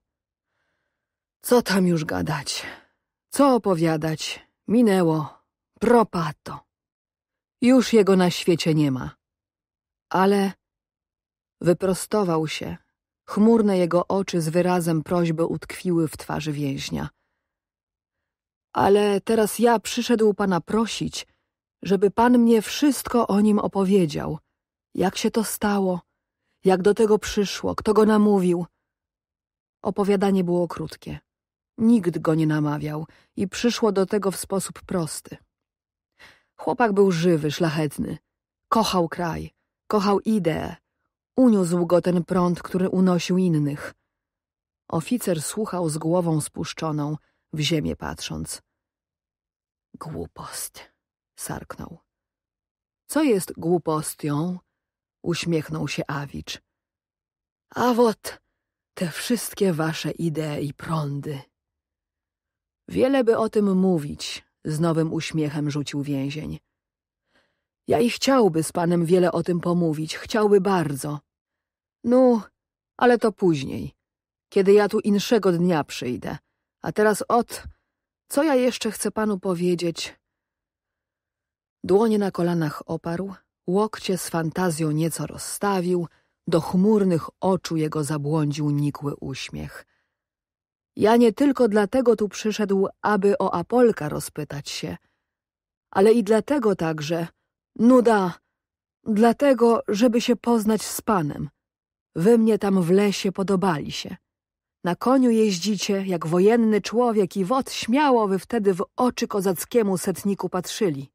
Co tam już gadać? Co opowiadać? Minęło. Propato. Już jego na świecie nie ma. Ale Wyprostował się. Chmurne jego oczy z wyrazem prośby utkwiły w twarzy więźnia. Ale teraz ja przyszedł pana prosić, żeby pan mnie wszystko o nim opowiedział. Jak się to stało? Jak do tego przyszło? Kto go namówił? Opowiadanie było krótkie. Nikt go nie namawiał i przyszło do tego w sposób prosty. Chłopak był żywy, szlachetny. Kochał kraj, kochał ideę, Uniósł go ten prąd, który unosił innych. Oficer słuchał z głową spuszczoną, w ziemię patrząc. Głupost, sarknął. Co jest głupostią? Uśmiechnął się Awicz. A wot, te wszystkie wasze idee i prądy. Wiele by o tym mówić, z nowym uśmiechem rzucił więzień. Ja i chciałby z panem wiele o tym pomówić, chciałby bardzo. No, ale to później, kiedy ja tu inszego dnia przyjdę. A teraz od... Co ja jeszcze chcę panu powiedzieć? Dłonie na kolanach oparł, łokcie z fantazją nieco rozstawił, do chmurnych oczu jego zabłądził nikły uśmiech. Ja nie tylko dlatego tu przyszedł, aby o Apolka rozpytać się, ale i dlatego także, Nuda! Dlatego, żeby się poznać z panem. Wy mnie tam w lesie podobali się. Na koniu jeździcie, jak wojenny człowiek i wod śmiało wy wtedy w oczy kozackiemu setniku patrzyli.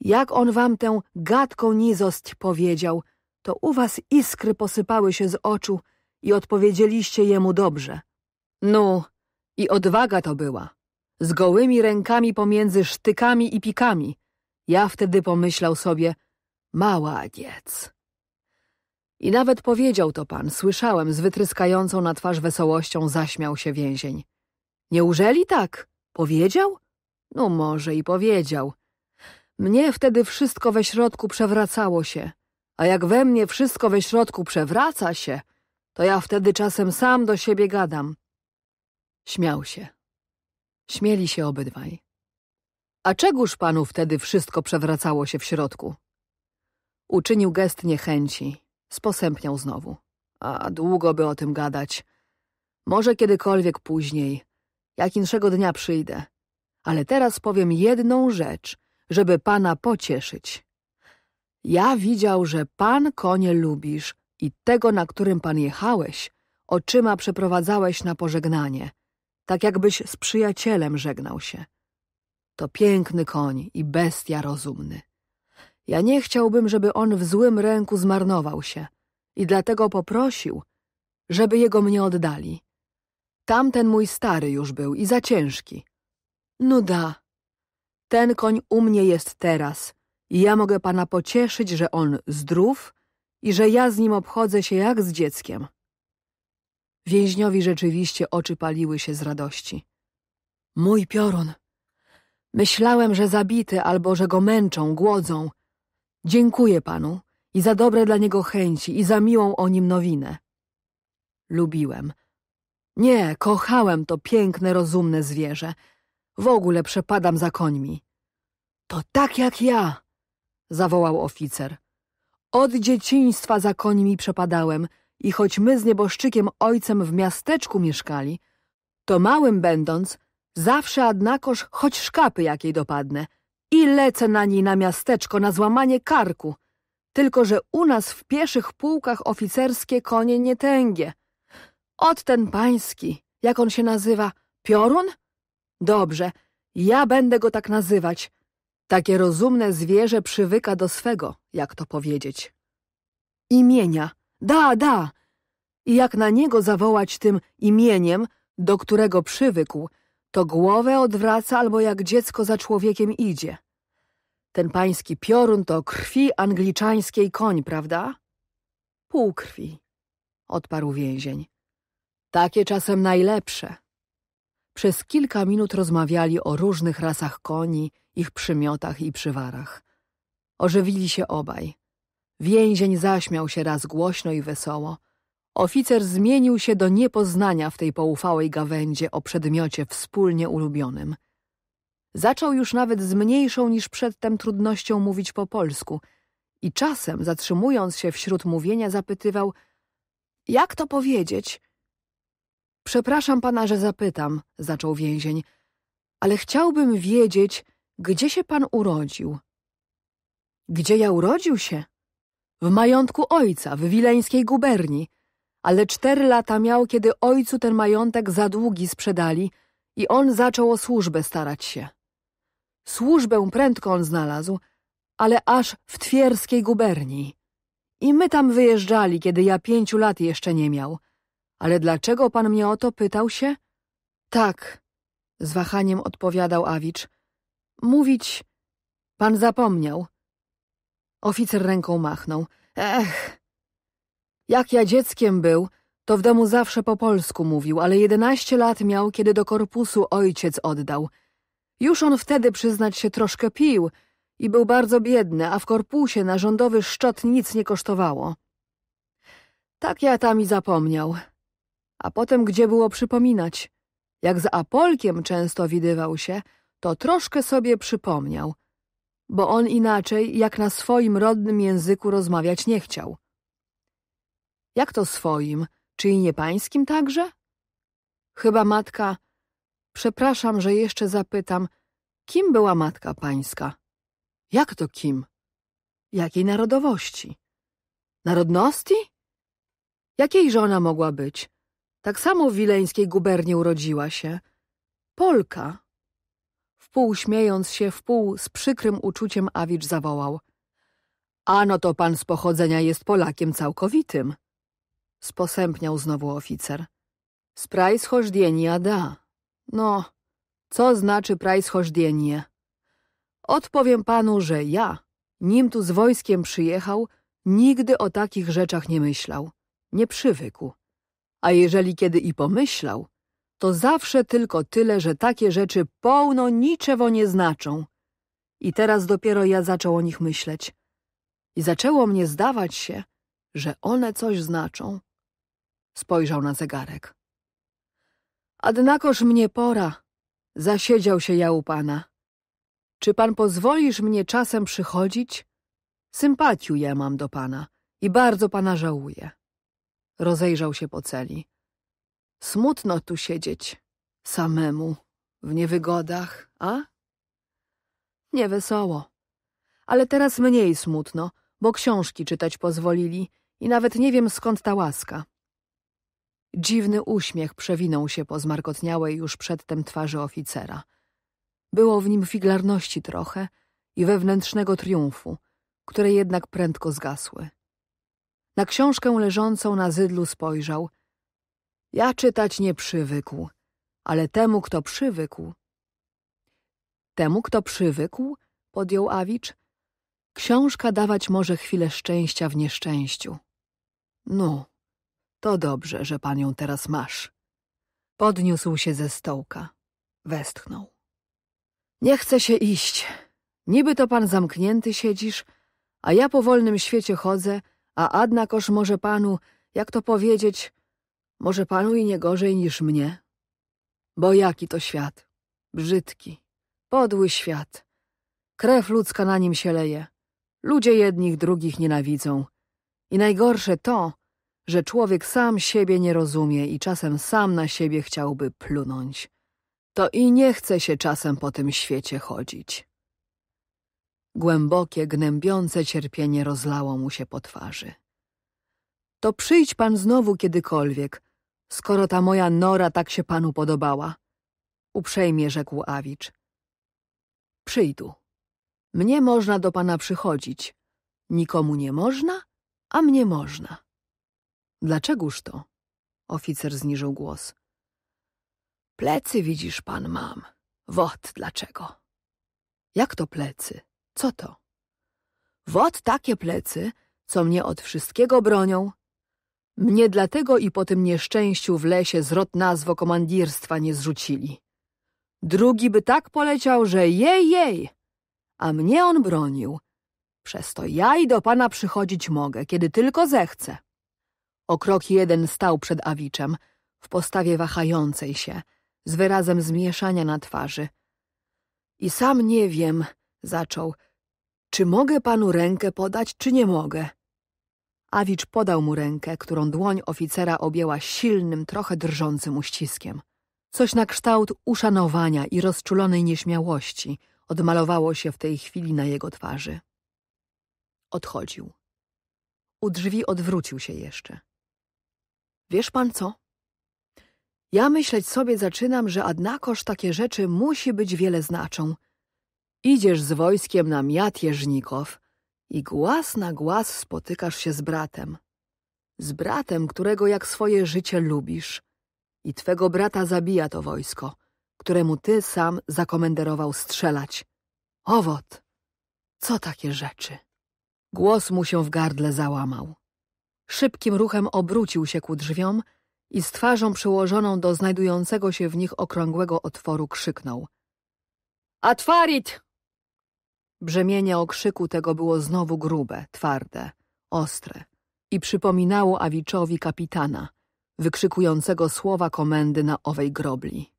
Jak on wam tę gadką nizost powiedział, to u was iskry posypały się z oczu i odpowiedzieliście jemu dobrze. No, i odwaga to była. Z gołymi rękami pomiędzy sztykami i pikami – ja wtedy pomyślał sobie, mała małaniec. I nawet powiedział to pan, słyszałem, z wytryskającą na twarz wesołością zaśmiał się więzień. Nieużeli tak? Powiedział? No może i powiedział. Mnie wtedy wszystko we środku przewracało się, a jak we mnie wszystko we środku przewraca się, to ja wtedy czasem sam do siebie gadam. Śmiał się. Śmieli się obydwaj. A czegóż panu wtedy wszystko przewracało się w środku? Uczynił gest niechęci. Sposępniał znowu. A długo by o tym gadać. Może kiedykolwiek później. Jak inszego dnia przyjdę. Ale teraz powiem jedną rzecz, żeby pana pocieszyć. Ja widział, że pan konie lubisz i tego, na którym pan jechałeś, oczyma przeprowadzałeś na pożegnanie, tak jakbyś z przyjacielem żegnał się. To piękny koń i bestia rozumny. Ja nie chciałbym, żeby on w złym ręku zmarnował się i dlatego poprosił, żeby jego mnie oddali. Tamten mój stary już był i za ciężki. No da. Ten koń u mnie jest teraz i ja mogę pana pocieszyć, że on zdrów i że ja z nim obchodzę się jak z dzieckiem. Więźniowi rzeczywiście oczy paliły się z radości. Mój piorun! Myślałem, że zabity albo że go męczą, głodzą. Dziękuję panu i za dobre dla niego chęci i za miłą o nim nowinę. Lubiłem. Nie, kochałem to piękne, rozumne zwierzę. W ogóle przepadam za końmi. To tak jak ja, zawołał oficer. Od dzieciństwa za końmi przepadałem i choć my z nieboszczykiem ojcem w miasteczku mieszkali, to małym będąc Zawsze adnakoż choć szkapy jakiej dopadnę i lecę na niej na miasteczko, na złamanie karku. Tylko, że u nas w pieszych pułkach oficerskie konie nie tęgie. Od ten pański, jak on się nazywa, piorun? Dobrze, ja będę go tak nazywać. Takie rozumne zwierzę przywyka do swego, jak to powiedzieć. Imienia. Da, da. I jak na niego zawołać tym imieniem, do którego przywykł – to głowę odwraca albo jak dziecko za człowiekiem idzie. Ten pański piorun to krwi angliczańskiej koń, prawda? Pół krwi, odparł więzień. Takie czasem najlepsze. Przez kilka minut rozmawiali o różnych rasach koni, ich przymiotach i przywarach. Ożywili się obaj. Więzień zaśmiał się raz głośno i wesoło, Oficer zmienił się do niepoznania w tej poufałej gawędzie o przedmiocie wspólnie ulubionym. Zaczął już nawet z mniejszą niż przedtem trudnością mówić po polsku i czasem, zatrzymując się wśród mówienia, zapytywał – jak to powiedzieć? – Przepraszam pana, że zapytam – zaczął więzień – ale chciałbym wiedzieć, gdzie się pan urodził. – Gdzie ja urodził się? – W majątku ojca, w wileńskiej guberni – ale cztery lata miał, kiedy ojcu ten majątek za długi sprzedali i on zaczął o służbę starać się. Służbę prędko on znalazł, ale aż w Twierskiej guberni. I my tam wyjeżdżali, kiedy ja pięciu lat jeszcze nie miał. Ale dlaczego pan mnie o to pytał się? Tak, z wahaniem odpowiadał Awicz. Mówić... Pan zapomniał. Oficer ręką machnął. Ech, jak ja dzieckiem był, to w domu zawsze po polsku mówił, ale jedenaście lat miał, kiedy do korpusu ojciec oddał. Już on wtedy, przyznać się, troszkę pił i był bardzo biedny, a w korpusie na rządowy szczot nic nie kosztowało. Tak ja tam i zapomniał. A potem gdzie było przypominać? Jak z Apolkiem często widywał się, to troszkę sobie przypomniał, bo on inaczej, jak na swoim rodnym języku rozmawiać nie chciał. Jak to swoim? Czy i nie pańskim także? Chyba matka... Przepraszam, że jeszcze zapytam. Kim była matka pańska? Jak to kim? Jakiej narodowości? Narodności? Jakiej żona mogła być? Tak samo w wileńskiej gubernie urodziła się. Polka. Wpół śmiejąc się, wpół z przykrym uczuciem Awicz zawołał. Ano to pan z pochodzenia jest Polakiem całkowitym sposępniał znowu oficer. Sprajschożdienia da. No, co znaczy prajschożdienie? Odpowiem panu, że ja, nim tu z wojskiem przyjechał, nigdy o takich rzeczach nie myślał. Nie przywykł. A jeżeli kiedy i pomyślał, to zawsze tylko tyle, że takie rzeczy pełno niczego nie znaczą. I teraz dopiero ja zaczął o nich myśleć. I zaczęło mnie zdawać się, że one coś znaczą. Spojrzał na zegarek. Adnakoż mnie pora. Zasiedział się ja u pana. Czy pan pozwolisz mnie czasem przychodzić? Sympatię ja mam do pana i bardzo pana żałuję. Rozejrzał się po celi. Smutno tu siedzieć, samemu, w niewygodach, a? Niewesoło. Ale teraz mniej smutno, bo książki czytać pozwolili i nawet nie wiem skąd ta łaska. Dziwny uśmiech przewinął się po zmarkotniałej już przedtem twarzy oficera. Było w nim figlarności trochę i wewnętrznego triumfu, które jednak prędko zgasły. Na książkę leżącą na zydlu spojrzał. Ja czytać nie przywykł, ale temu, kto przywykł. Temu, kto przywykł, podjął Awicz, książka dawać może chwilę szczęścia w nieszczęściu. No. To dobrze, że panią teraz masz. Podniósł się ze stołka. Westchnął. Nie chcę się iść. Niby to pan zamknięty siedzisz, a ja po wolnym świecie chodzę, a adnakoż może panu, jak to powiedzieć, może panu i nie gorzej niż mnie? Bo jaki to świat? Brzydki, podły świat. Krew ludzka na nim się leje. Ludzie jednych drugich nienawidzą. I najgorsze to, że człowiek sam siebie nie rozumie i czasem sam na siebie chciałby plunąć. To i nie chce się czasem po tym świecie chodzić. Głębokie, gnębiące cierpienie rozlało mu się po twarzy. To przyjdź pan znowu kiedykolwiek, skoro ta moja nora tak się panu podobała. Uprzejmie rzekł Awicz. Przyjdu. Mnie można do pana przychodzić. Nikomu nie można, a mnie można. Dlaczegoż to? Oficer zniżył głos. Plecy widzisz, pan mam. Wot dlaczego. Jak to plecy? Co to? Wot takie plecy, co mnie od wszystkiego bronią. Mnie dlatego i po tym nieszczęściu w lesie z rot nazwo komandirstwa nie zrzucili. Drugi by tak poleciał, że jej, jej! A mnie on bronił. Przez to ja i do pana przychodzić mogę, kiedy tylko zechcę. O krok jeden stał przed Awiczem, w postawie wahającej się, z wyrazem zmieszania na twarzy. I sam nie wiem, zaczął, czy mogę panu rękę podać, czy nie mogę. Awicz podał mu rękę, którą dłoń oficera objęła silnym, trochę drżącym uściskiem. Coś na kształt uszanowania i rozczulonej nieśmiałości odmalowało się w tej chwili na jego twarzy. Odchodził. U drzwi odwrócił się jeszcze. Wiesz pan co? Ja myśleć sobie zaczynam, że adnakoż takie rzeczy musi być wiele znaczą. Idziesz z wojskiem na miat jeżnikow i głaz na głaz spotykasz się z bratem. Z bratem, którego jak swoje życie lubisz. I twego brata zabija to wojsko, któremu ty sam zakomenderował strzelać. Owot! Co takie rzeczy? Głos mu się w gardle załamał. Szybkim ruchem obrócił się ku drzwiom i z twarzą przyłożoną do znajdującego się w nich okrągłego otworu krzyknął. Atwarit! Brzemienie okrzyku tego było znowu grube, twarde, ostre i przypominało Awiczowi kapitana, wykrzykującego słowa komendy na owej grobli.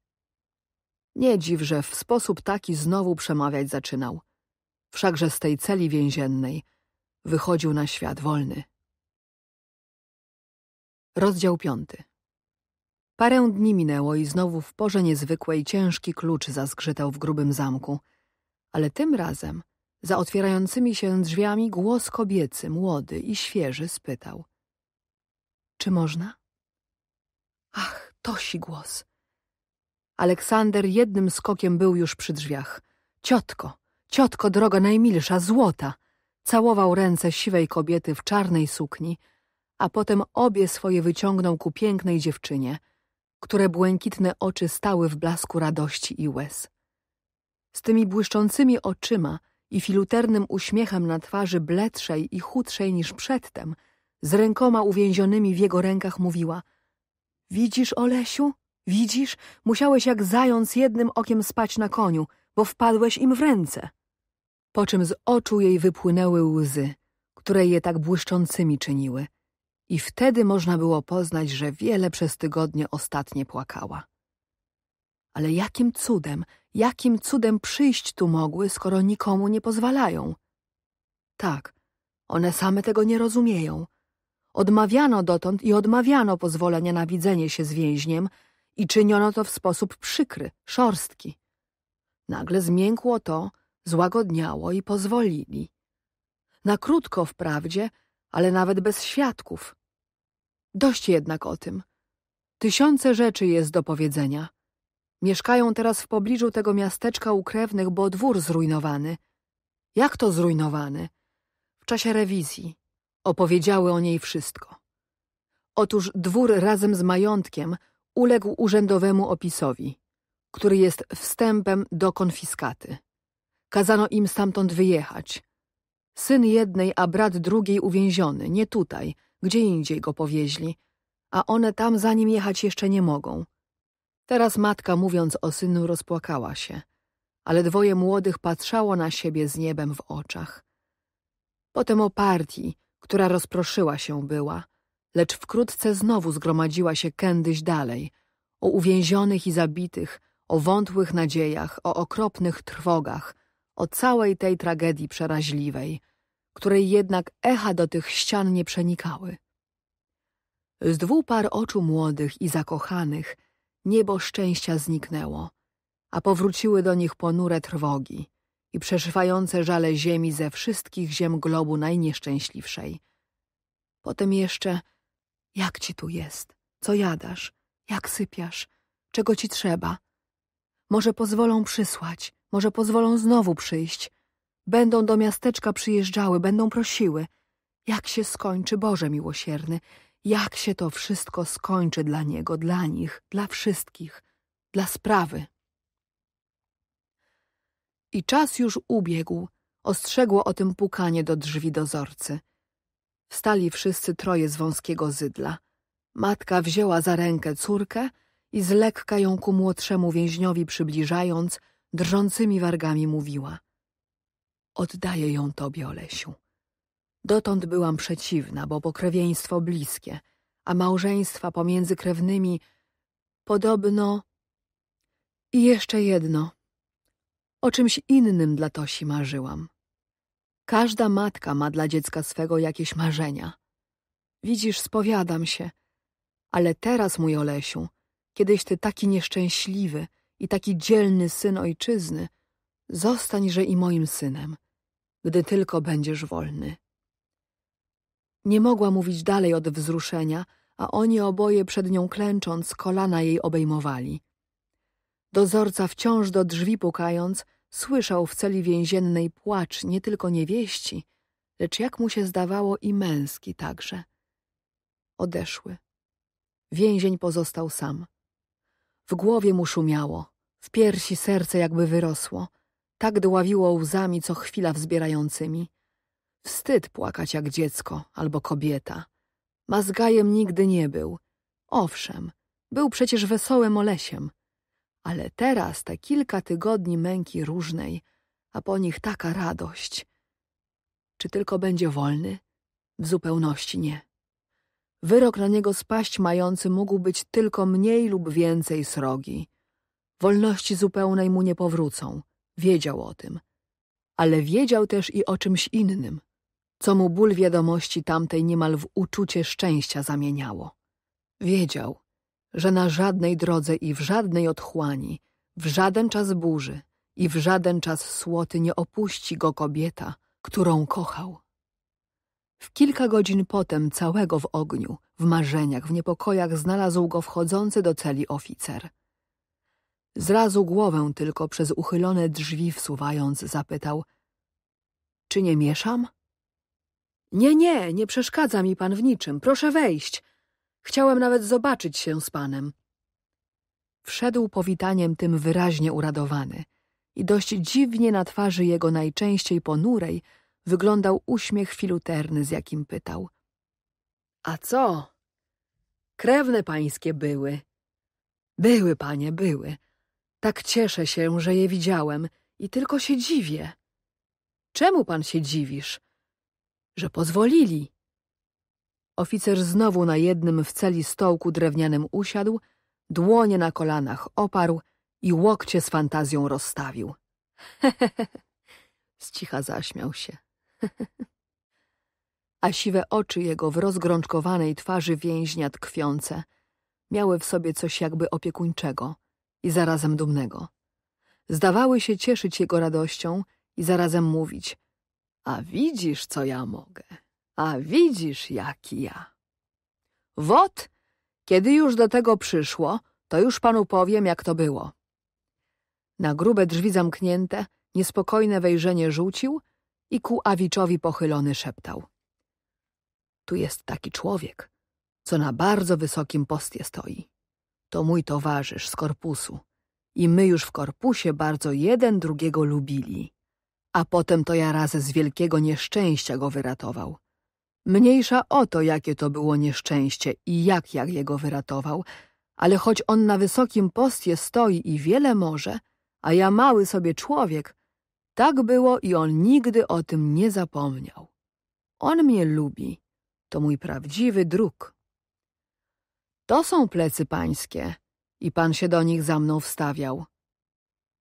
Nie dziw, że w sposób taki znowu przemawiać zaczynał. Wszakże z tej celi więziennej wychodził na świat wolny. Rozdział piąty. Parę dni minęło i znowu w porze niezwykłej ciężki klucz zazgrzytał w grubym zamku, ale tym razem za otwierającymi się drzwiami głos kobiecy, młody i świeży spytał. Czy można? Ach, tosi głos. Aleksander jednym skokiem był już przy drzwiach. Ciotko, ciotko droga najmilsza, złota! Całował ręce siwej kobiety w czarnej sukni – a potem obie swoje wyciągnął ku pięknej dziewczynie, które błękitne oczy stały w blasku radości i łez. Z tymi błyszczącymi oczyma i filuternym uśmiechem na twarzy bledszej i chudszej niż przedtem, z rękoma uwięzionymi w jego rękach mówiła – Widzisz, Olesiu? Widzisz? Musiałeś jak zając jednym okiem spać na koniu, bo wpadłeś im w ręce. Po czym z oczu jej wypłynęły łzy, które je tak błyszczącymi czyniły – i wtedy można było poznać, że wiele przez tygodnie ostatnie płakała. Ale jakim cudem, jakim cudem przyjść tu mogły, skoro nikomu nie pozwalają? Tak, one same tego nie rozumieją. Odmawiano dotąd i odmawiano pozwolenia na widzenie się z więźniem i czyniono to w sposób przykry, szorstki. Nagle zmiękło to, złagodniało i pozwolili. Na krótko wprawdzie, ale nawet bez świadków. Dość jednak o tym. Tysiące rzeczy jest do powiedzenia. Mieszkają teraz w pobliżu tego miasteczka ukrewnych, bo dwór zrujnowany. Jak to zrujnowany? W czasie rewizji. Opowiedziały o niej wszystko. Otóż dwór razem z majątkiem uległ urzędowemu opisowi, który jest wstępem do konfiskaty. Kazano im stamtąd wyjechać. Syn jednej, a brat drugiej uwięziony, nie tutaj – gdzie indziej go powieźli, a one tam za nim jechać jeszcze nie mogą. Teraz matka, mówiąc o synu, rozpłakała się, ale dwoje młodych patrzało na siebie z niebem w oczach. Potem o partii, która rozproszyła się była, lecz wkrótce znowu zgromadziła się kędyś dalej, o uwięzionych i zabitych, o wątłych nadziejach, o okropnych trwogach, o całej tej tragedii przeraźliwej – której jednak echa do tych ścian nie przenikały. Z dwóch par oczu młodych i zakochanych niebo szczęścia zniknęło, a powróciły do nich ponure trwogi i przeszywające żale ziemi ze wszystkich ziem globu najnieszczęśliwszej. Potem jeszcze, jak ci tu jest, co jadasz, jak sypiasz, czego ci trzeba. Może pozwolą przysłać, może pozwolą znowu przyjść – Będą do miasteczka przyjeżdżały, będą prosiły. Jak się skończy, Boże miłosierny, jak się to wszystko skończy dla niego, dla nich, dla wszystkich, dla sprawy. I czas już ubiegł, ostrzegło o tym pukanie do drzwi dozorcy. Wstali wszyscy troje z wąskiego zydla. Matka wzięła za rękę córkę i z lekka ją ku młodszemu więźniowi przybliżając, drżącymi wargami mówiła. Oddaję ją tobie, Olesiu. Dotąd byłam przeciwna, bo pokrewieństwo bliskie, a małżeństwa pomiędzy krewnymi podobno... I jeszcze jedno. O czymś innym dla Tosi marzyłam. Każda matka ma dla dziecka swego jakieś marzenia. Widzisz, spowiadam się. Ale teraz, mój Olesiu, kiedyś ty taki nieszczęśliwy i taki dzielny syn ojczyzny, zostańże i moim synem – gdy tylko będziesz wolny. Nie mogła mówić dalej od wzruszenia, a oni oboje przed nią klęcząc kolana jej obejmowali. Dozorca wciąż do drzwi pukając, słyszał w celi więziennej płacz nie tylko niewieści, lecz jak mu się zdawało i męski także. Odeszły. Więzień pozostał sam. W głowie mu szumiało, w piersi serce jakby wyrosło tak dławiło łzami co chwila wzbierającymi. Wstyd płakać jak dziecko albo kobieta. Mazgajem nigdy nie był. Owszem, był przecież wesołym olesiem. Ale teraz te kilka tygodni męki różnej, a po nich taka radość. Czy tylko będzie wolny? W zupełności nie. Wyrok na niego spaść mający mógł być tylko mniej lub więcej srogi. Wolności zupełnej mu nie powrócą. Wiedział o tym, ale wiedział też i o czymś innym, co mu ból wiadomości tamtej niemal w uczucie szczęścia zamieniało. Wiedział, że na żadnej drodze i w żadnej otchłani, w żaden czas burzy i w żaden czas słoty nie opuści go kobieta, którą kochał. W kilka godzin potem, całego w ogniu, w marzeniach, w niepokojach, znalazł go wchodzący do celi oficer – Zrazu głowę tylko przez uchylone drzwi wsuwając zapytał. Czy nie mieszam? Nie, nie, nie przeszkadza mi pan w niczym. Proszę wejść. Chciałem nawet zobaczyć się z panem. Wszedł powitaniem tym wyraźnie uradowany i dość dziwnie na twarzy jego najczęściej ponurej wyglądał uśmiech filuterny, z jakim pytał. A co? Krewne pańskie były. Były, panie, były. Tak cieszę się, że je widziałem i tylko się dziwię. Czemu pan się dziwisz? Że pozwolili. Oficer znowu na jednym w celi stołku drewnianym usiadł, dłonie na kolanach oparł i łokcie z fantazją rozstawił. z cicha zaśmiał się. A siwe oczy jego w rozgrączkowanej twarzy więźnia tkwiące miały w sobie coś jakby opiekuńczego – i zarazem dumnego. Zdawały się cieszyć jego radością i zarazem mówić A widzisz, co ja mogę, a widzisz, jaki ja. Wot, kiedy już do tego przyszło, to już panu powiem, jak to było. Na grube drzwi zamknięte niespokojne wejrzenie rzucił i ku Awiczowi pochylony szeptał. Tu jest taki człowiek, co na bardzo wysokim postie stoi. To mój towarzysz z korpusu. I my już w korpusie bardzo jeden drugiego lubili. A potem to ja raz z wielkiego nieszczęścia go wyratował. Mniejsza o to, jakie to było nieszczęście i jak jak jego wyratował, ale choć on na wysokim postie stoi i wiele może, a ja mały sobie człowiek, tak było i on nigdy o tym nie zapomniał. On mnie lubi. To mój prawdziwy druk. To są plecy pańskie. I pan się do nich za mną wstawiał.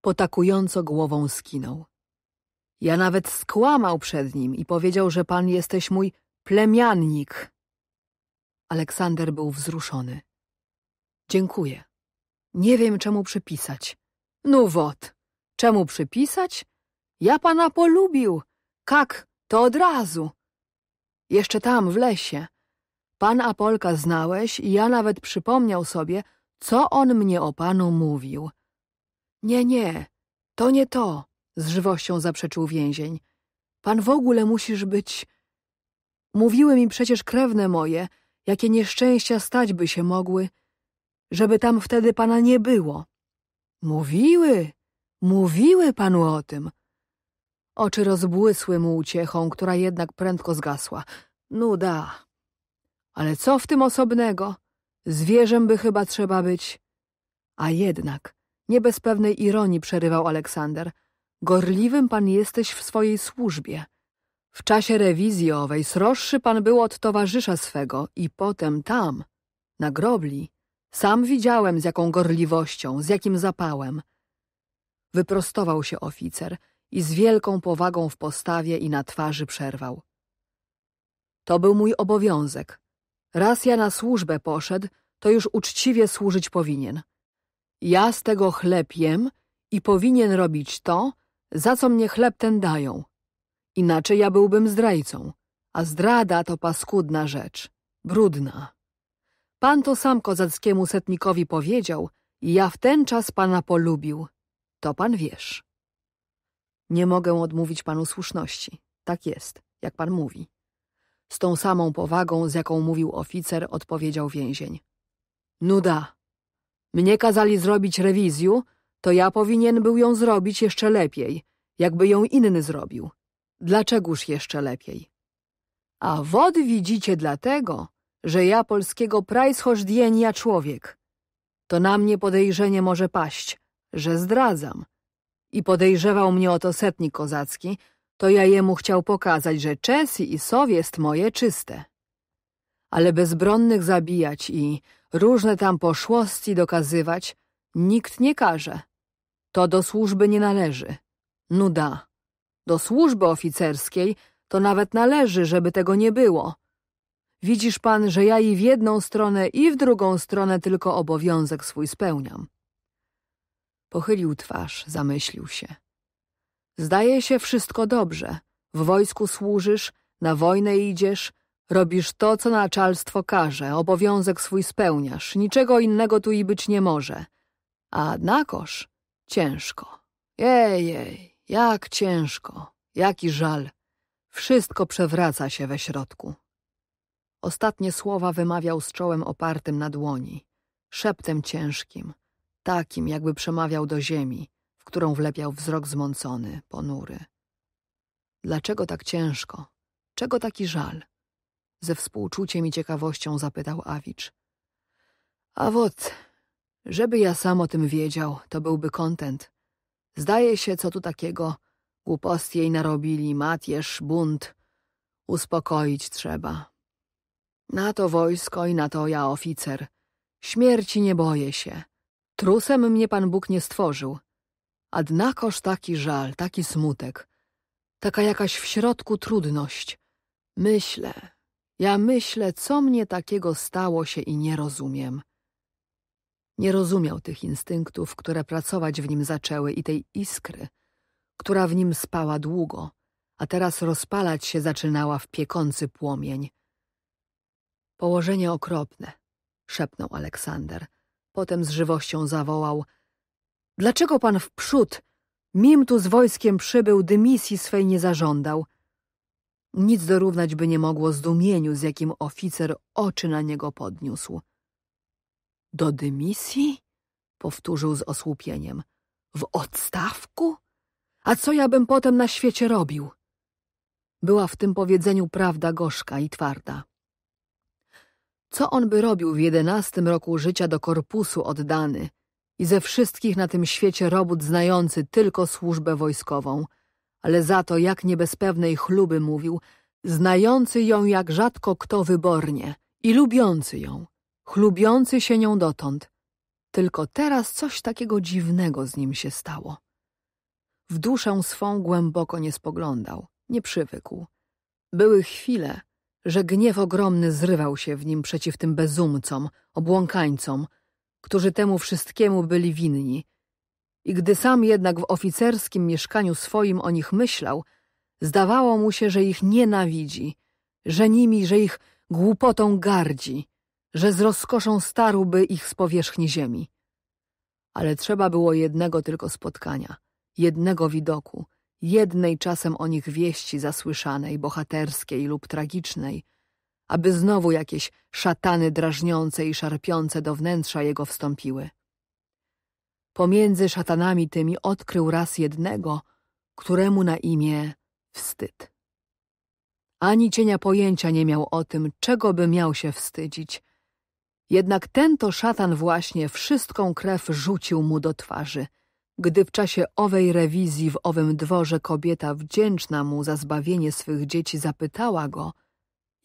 Potakująco głową skinął. Ja nawet skłamał przed nim i powiedział, że pan jesteś mój plemiannik. Aleksander był wzruszony. Dziękuję. Nie wiem, czemu przypisać. No wot, czemu przypisać? Ja pana polubił. Kak, to od razu. Jeszcze tam, w lesie. Pan Polka znałeś i ja nawet przypomniał sobie, co on mnie o panu mówił. Nie, nie, to nie to, z żywością zaprzeczył więzień. Pan w ogóle musisz być... Mówiły mi przecież krewne moje, jakie nieszczęścia stać by się mogły, żeby tam wtedy pana nie było. Mówiły, mówiły panu o tym. Oczy rozbłysły mu uciechą, która jednak prędko zgasła. Nuda. Ale co w tym osobnego? Zwierzem by chyba trzeba być. A jednak, nie bez pewnej ironii przerywał Aleksander, gorliwym pan jesteś w swojej służbie. W czasie rewizji owej sroższy pan był od towarzysza swego i potem tam, na grobli. Sam widziałem z jaką gorliwością, z jakim zapałem. Wyprostował się oficer i z wielką powagą w postawie i na twarzy przerwał. To był mój obowiązek, Raz ja na służbę poszedł, to już uczciwie służyć powinien. Ja z tego chleb jem i powinien robić to, za co mnie chleb ten dają. Inaczej ja byłbym zdrajcą, a zdrada to paskudna rzecz, brudna. Pan to sam kozackiemu setnikowi powiedział i ja w ten czas pana polubił. To pan wiesz. Nie mogę odmówić panu słuszności. Tak jest, jak pan mówi. Z tą samą powagą, z jaką mówił oficer, odpowiedział więzień. Nuda. Mnie kazali zrobić rewizję, to ja powinien był ją zrobić jeszcze lepiej, jakby ją inny zrobił. Dlaczegoż jeszcze lepiej? A wod widzicie dlatego, że ja polskiego prajschożdienia człowiek. To na mnie podejrzenie może paść, że zdradzam. I podejrzewał mnie o to setnik kozacki, to ja jemu chciał pokazać, że Czesi i jest moje czyste. Ale bezbronnych zabijać i różne tam poszłości dokazywać nikt nie każe. To do służby nie należy. Nuda. Do służby oficerskiej to nawet należy, żeby tego nie było. Widzisz pan, że ja i w jedną stronę, i w drugą stronę tylko obowiązek swój spełniam. Pochylił twarz, zamyślił się. Zdaje się wszystko dobrze. W wojsku służysz, na wojnę idziesz, robisz to, co naczelstwo każe, obowiązek swój spełniasz, niczego innego tu i być nie może. A jednakoż ciężko. Ej, ej, jak ciężko, jaki żal. Wszystko przewraca się we środku. Ostatnie słowa wymawiał z czołem opartym na dłoni, szeptem ciężkim, takim jakby przemawiał do ziemi, którą wlepiał wzrok zmącony, ponury. Dlaczego tak ciężko? Czego taki żal? Ze współczuciem i ciekawością zapytał Awicz. A wot, żeby ja sam o tym wiedział, to byłby kontent. Zdaje się, co tu takiego. Głupost jej narobili, matież, bunt. Uspokoić trzeba. Na to wojsko i na to ja oficer. Śmierci nie boję się. Trusem mnie Pan Bóg nie stworzył. Adnakoż taki żal, taki smutek, taka jakaś w środku trudność. Myślę, ja myślę, co mnie takiego stało się i nie rozumiem. Nie rozumiał tych instynktów, które pracować w nim zaczęły i tej iskry, która w nim spała długo, a teraz rozpalać się zaczynała w piekący płomień. Położenie okropne, szepnął Aleksander. Potem z żywością zawołał – Dlaczego pan wprzód, mim tu z wojskiem przybył, dymisji swej nie zażądał? Nic dorównać by nie mogło zdumieniu, z jakim oficer oczy na niego podniósł. Do dymisji? Powtórzył z osłupieniem. W odstawku? A co ja bym potem na świecie robił? Była w tym powiedzeniu prawda gorzka i twarda. Co on by robił w jedenastym roku życia do korpusu oddany? i ze wszystkich na tym świecie robót znający tylko służbę wojskową, ale za to jak pewnej chluby mówił, znający ją jak rzadko kto wybornie i lubiący ją, chlubiący się nią dotąd. Tylko teraz coś takiego dziwnego z nim się stało. W duszę swą głęboko nie spoglądał, nie przywykł. Były chwile, że gniew ogromny zrywał się w nim przeciw tym bezumcom, obłąkańcom, którzy temu wszystkiemu byli winni. I gdy sam jednak w oficerskim mieszkaniu swoim o nich myślał, zdawało mu się, że ich nienawidzi, że nimi, że ich głupotą gardzi, że z rozkoszą starłby ich z powierzchni ziemi. Ale trzeba było jednego tylko spotkania, jednego widoku, jednej czasem o nich wieści zasłyszanej, bohaterskiej lub tragicznej – aby znowu jakieś szatany drażniące i szarpiące do wnętrza jego wstąpiły. Pomiędzy szatanami tymi odkrył raz jednego, któremu na imię wstyd. Ani cienia pojęcia nie miał o tym, czego by miał się wstydzić. Jednak ten to szatan właśnie wszystką krew rzucił mu do twarzy, gdy w czasie owej rewizji w owym dworze kobieta wdzięczna mu za zbawienie swych dzieci zapytała go –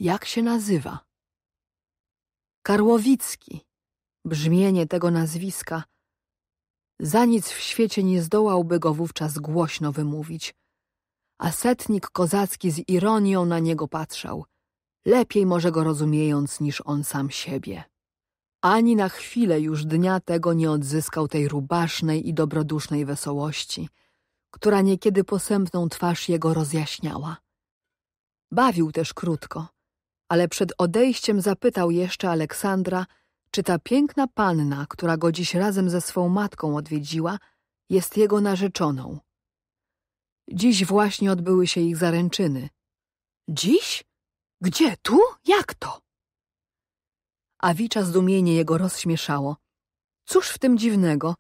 jak się nazywa? Karłowicki. Brzmienie tego nazwiska. Za nic w świecie nie zdołałby go wówczas głośno wymówić. A setnik kozacki z ironią na niego patrzał, lepiej może go rozumiejąc niż on sam siebie. Ani na chwilę już dnia tego nie odzyskał tej rubasznej i dobrodusznej wesołości, która niekiedy posępną twarz jego rozjaśniała. Bawił też krótko – ale przed odejściem zapytał jeszcze Aleksandra, czy ta piękna panna, która go dziś razem ze swą matką odwiedziła, jest jego narzeczoną. Dziś właśnie odbyły się ich zaręczyny. Dziś? Gdzie? Tu? Jak to? Awicza zdumienie jego rozśmieszało. Cóż w tym dziwnego?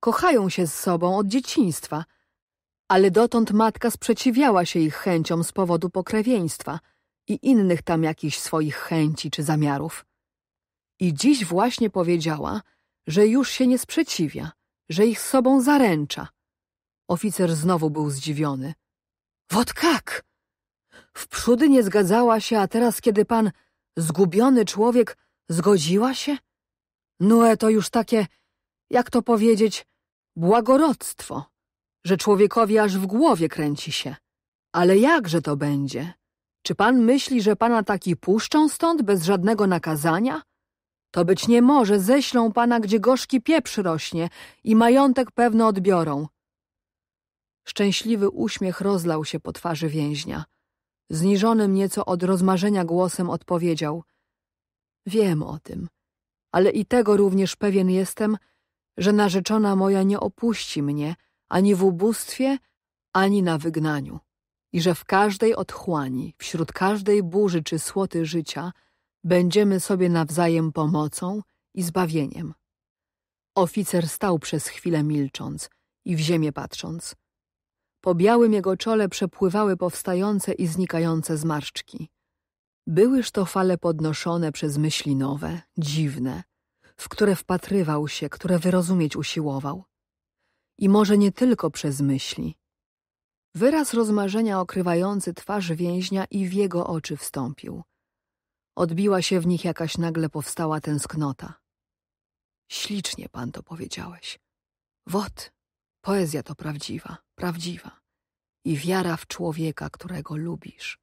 Kochają się z sobą od dzieciństwa, ale dotąd matka sprzeciwiała się ich chęciom z powodu pokrewieństwa – i innych tam jakichś swoich chęci czy zamiarów. I dziś właśnie powiedziała, że już się nie sprzeciwia, że ich sobą zaręcza. Oficer znowu był zdziwiony. Wot kak! Wprzód nie zgadzała się, a teraz, kiedy pan, zgubiony człowiek, zgodziła się? Nue no, to już takie, jak to powiedzieć, błagoroctwo, że człowiekowi aż w głowie kręci się. Ale jakże to będzie? Czy pan myśli, że pana taki puszczą stąd bez żadnego nakazania? To być nie może, ześlą pana, gdzie gorzki pieprz rośnie i majątek pewno odbiorą. Szczęśliwy uśmiech rozlał się po twarzy więźnia. Zniżonym nieco od rozmarzenia głosem odpowiedział. Wiem o tym, ale i tego również pewien jestem, że narzeczona moja nie opuści mnie ani w ubóstwie, ani na wygnaniu i że w każdej otchłani, wśród każdej burzy czy słoty życia będziemy sobie nawzajem pomocą i zbawieniem. Oficer stał przez chwilę milcząc i w ziemię patrząc. Po białym jego czole przepływały powstające i znikające zmarszczki. Byłyż to fale podnoszone przez myśli nowe, dziwne, w które wpatrywał się, które wyrozumieć usiłował. I może nie tylko przez myśli, Wyraz rozmarzenia okrywający twarz więźnia i w jego oczy wstąpił. Odbiła się w nich jakaś nagle powstała tęsknota. Ślicznie pan to powiedziałeś. Wot, poezja to prawdziwa, prawdziwa. I wiara w człowieka, którego lubisz.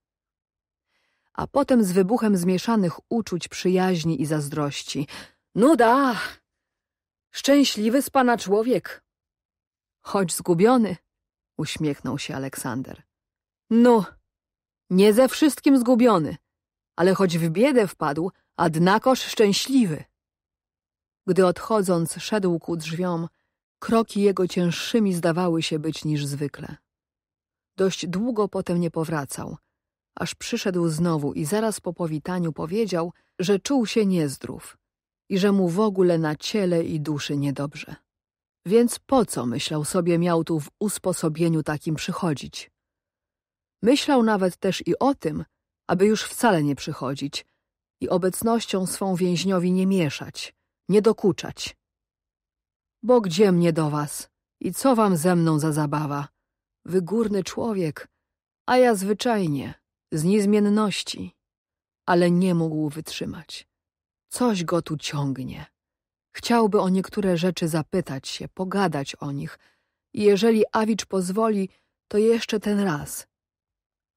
A potem z wybuchem zmieszanych uczuć przyjaźni i zazdrości. Nuda! Szczęśliwy z pana człowiek! Choć zgubiony, uśmiechnął się Aleksander. No, nie ze wszystkim zgubiony, ale choć w biedę wpadł, adnakoż szczęśliwy. Gdy odchodząc szedł ku drzwiom, kroki jego cięższymi zdawały się być niż zwykle. Dość długo potem nie powracał, aż przyszedł znowu i zaraz po powitaniu powiedział, że czuł się niezdrów i że mu w ogóle na ciele i duszy niedobrze. Więc po co, myślał sobie, miał tu w usposobieniu takim przychodzić? Myślał nawet też i o tym, aby już wcale nie przychodzić i obecnością swą więźniowi nie mieszać, nie dokuczać. Bo gdzie mnie do was i co wam ze mną za zabawa? Wygórny człowiek, a ja zwyczajnie, z niezmienności. Ale nie mógł wytrzymać. Coś go tu ciągnie. Chciałby o niektóre rzeczy zapytać się, pogadać o nich. I Jeżeli Awicz pozwoli, to jeszcze ten raz.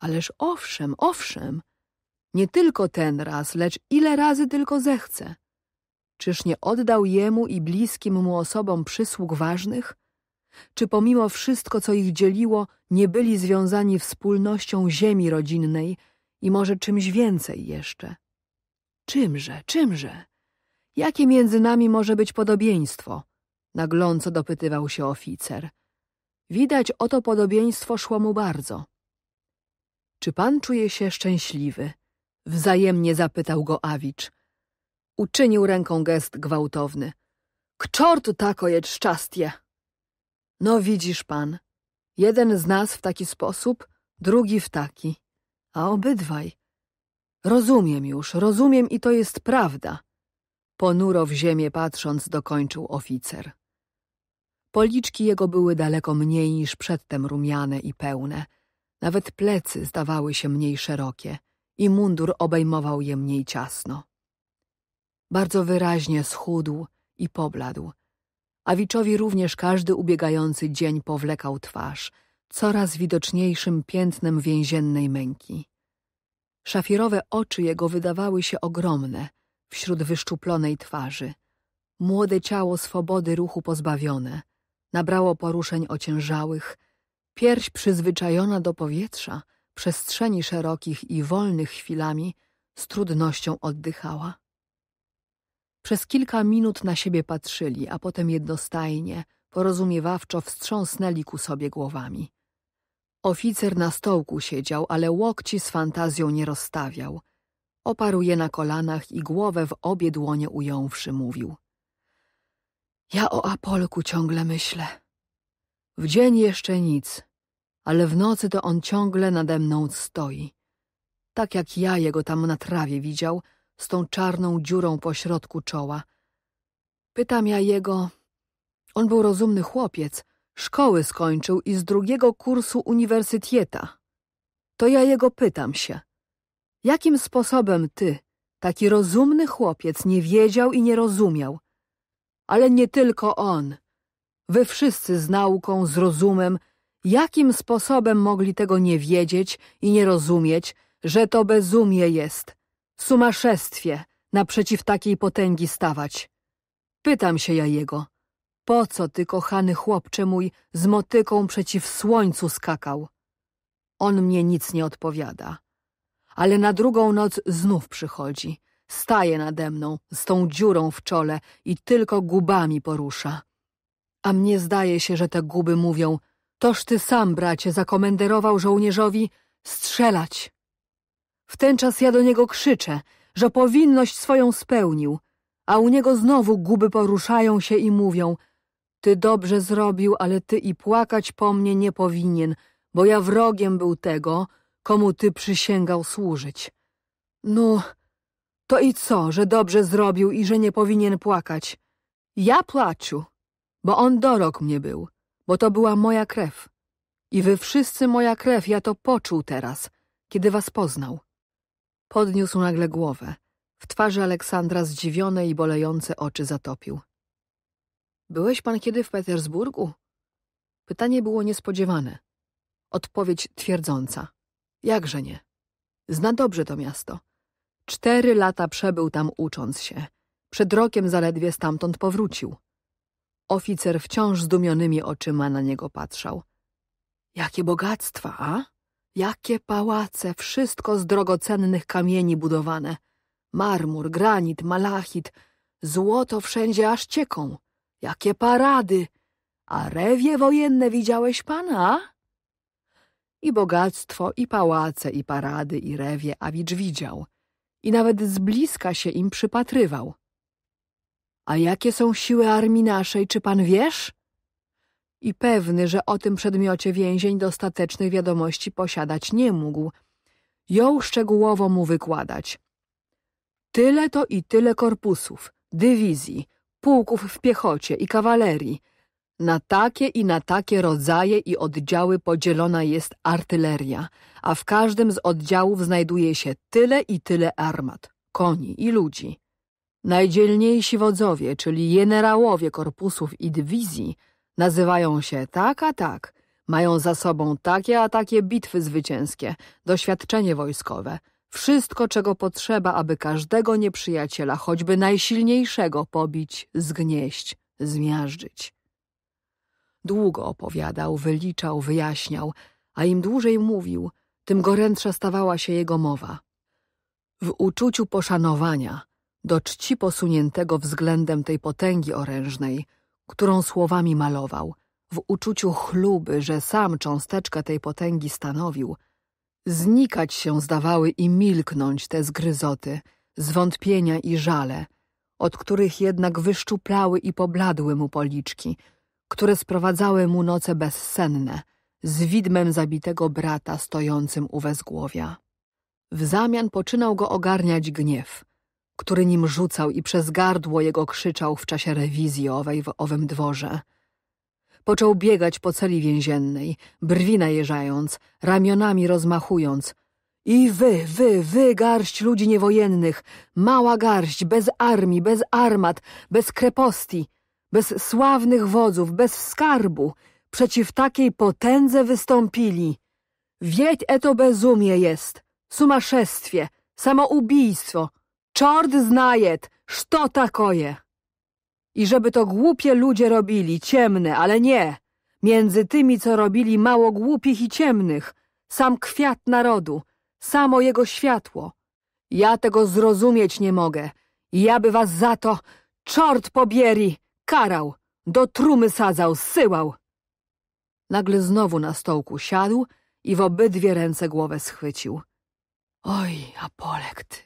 Ależ owszem, owszem, nie tylko ten raz, lecz ile razy tylko zechce. Czyż nie oddał jemu i bliskim mu osobom przysług ważnych? Czy pomimo wszystko, co ich dzieliło, nie byli związani wspólnością ziemi rodzinnej i może czymś więcej jeszcze? Czymże, czymże? Jakie między nami może być podobieństwo? Nagląco dopytywał się oficer. Widać, o to podobieństwo szło mu bardzo. Czy pan czuje się szczęśliwy? Wzajemnie zapytał go Awicz. Uczynił ręką gest gwałtowny. Kczortu tako jedz szczastie! No widzisz pan, jeden z nas w taki sposób, drugi w taki, a obydwaj. Rozumiem już, rozumiem i to jest prawda. Ponuro w ziemię patrząc dokończył oficer. Policzki jego były daleko mniej niż przedtem rumiane i pełne. Nawet plecy zdawały się mniej szerokie i mundur obejmował je mniej ciasno. Bardzo wyraźnie schudł i pobladł. Awiczowi również każdy ubiegający dzień powlekał twarz, coraz widoczniejszym piętnem więziennej męki. Szafirowe oczy jego wydawały się ogromne – wśród wyszczuplonej twarzy. Młode ciało swobody ruchu pozbawione, nabrało poruszeń ociężałych, pierś przyzwyczajona do powietrza, przestrzeni szerokich i wolnych chwilami, z trudnością oddychała. Przez kilka minut na siebie patrzyli, a potem jednostajnie, porozumiewawczo wstrząsnęli ku sobie głowami. Oficer na stołku siedział, ale łokci z fantazją nie rozstawiał – Oparł je na kolanach i głowę w obie dłonie ująwszy mówił. Ja o Apolku ciągle myślę. W dzień jeszcze nic, ale w nocy to on ciągle nade mną stoi. Tak jak ja jego tam na trawie widział, z tą czarną dziurą po środku czoła. Pytam ja jego... On był rozumny chłopiec, szkoły skończył i z drugiego kursu uniwersytieta. To ja jego pytam się – Jakim sposobem ty, taki rozumny chłopiec, nie wiedział i nie rozumiał? Ale nie tylko on. Wy wszyscy z nauką, z rozumem, jakim sposobem mogli tego nie wiedzieć i nie rozumieć, że to bezumie jest, sumaszestwie, naprzeciw takiej potęgi stawać. Pytam się ja jego, po co ty, kochany chłopcze mój, z motyką przeciw słońcu skakał? On mnie nic nie odpowiada ale na drugą noc znów przychodzi. Staje nade mną, z tą dziurą w czole i tylko gubami porusza. A mnie zdaje się, że te guby mówią, toż ty sam, bracie, zakomenderował żołnierzowi strzelać. Wtenczas ja do niego krzyczę, że powinność swoją spełnił, a u niego znowu guby poruszają się i mówią, ty dobrze zrobił, ale ty i płakać po mnie nie powinien, bo ja wrogiem był tego, komu ty przysięgał służyć. No, to i co, że dobrze zrobił i że nie powinien płakać? Ja płaczu, bo on dorok mnie był, bo to była moja krew. I wy wszyscy moja krew, ja to poczuł teraz, kiedy was poznał. Podniósł nagle głowę. W twarzy Aleksandra zdziwione i bolejące oczy zatopił. Byłeś pan kiedy w Petersburgu? Pytanie było niespodziewane. Odpowiedź twierdząca. Jakże nie? Zna dobrze to miasto. Cztery lata przebył tam ucząc się. Przed rokiem zaledwie stamtąd powrócił. Oficer wciąż zdumionymi oczyma na niego patrzał. Jakie bogactwa, a? Jakie pałace, wszystko z drogocennych kamieni budowane. Marmur, granit, malachit, złoto wszędzie aż cieką. Jakie parady! A rewie wojenne widziałeś pana? I bogactwo, i pałace, i parady, i rewie Awicz widział. I nawet z bliska się im przypatrywał. A jakie są siły armii naszej, czy pan wiesz? I pewny, że o tym przedmiocie więzień dostatecznych wiadomości posiadać nie mógł. Jął szczegółowo mu wykładać. Tyle to i tyle korpusów, dywizji, pułków w piechocie i kawalerii – na takie i na takie rodzaje i oddziały podzielona jest artyleria, a w każdym z oddziałów znajduje się tyle i tyle armat, koni i ludzi. Najdzielniejsi wodzowie, czyli generałowie korpusów i dywizji, nazywają się tak a tak, mają za sobą takie a takie bitwy zwycięskie, doświadczenie wojskowe, wszystko czego potrzeba, aby każdego nieprzyjaciela, choćby najsilniejszego, pobić, zgnieść, zmiażdżyć. Długo opowiadał, wyliczał, wyjaśniał, a im dłużej mówił, tym gorętsza stawała się jego mowa. W uczuciu poszanowania, do czci posuniętego względem tej potęgi orężnej, którą słowami malował, w uczuciu chluby, że sam cząsteczka tej potęgi stanowił, znikać się zdawały i milknąć te zgryzoty, zwątpienia i żale, od których jednak wyszczuplały i pobladły mu policzki – które sprowadzały mu noce bezsenne, z widmem zabitego brata stojącym u wezgłowia. W zamian poczynał go ogarniać gniew, który nim rzucał i przez gardło jego krzyczał w czasie rewizji owej w owym dworze. Począł biegać po celi więziennej, brwi najeżając, ramionami rozmachując. I wy, wy, wy, garść ludzi niewojennych, mała garść, bez armii, bez armat, bez kreposti – bez sławnych wodzów, bez skarbu, przeciw takiej potędze wystąpili. Wiedź eto bezumie jest, sumaszestwie, samoubijstwo. czord znajet, szto takoje. I żeby to głupie ludzie robili, ciemne, ale nie. Między tymi, co robili mało głupich i ciemnych, sam kwiat narodu, samo jego światło. Ja tego zrozumieć nie mogę. Ja by was za to czort pobieri! karał, do trumy sadzał, syłał. Nagle znowu na stołku siadł i w obydwie ręce głowę schwycił. Oj, Apolek ty,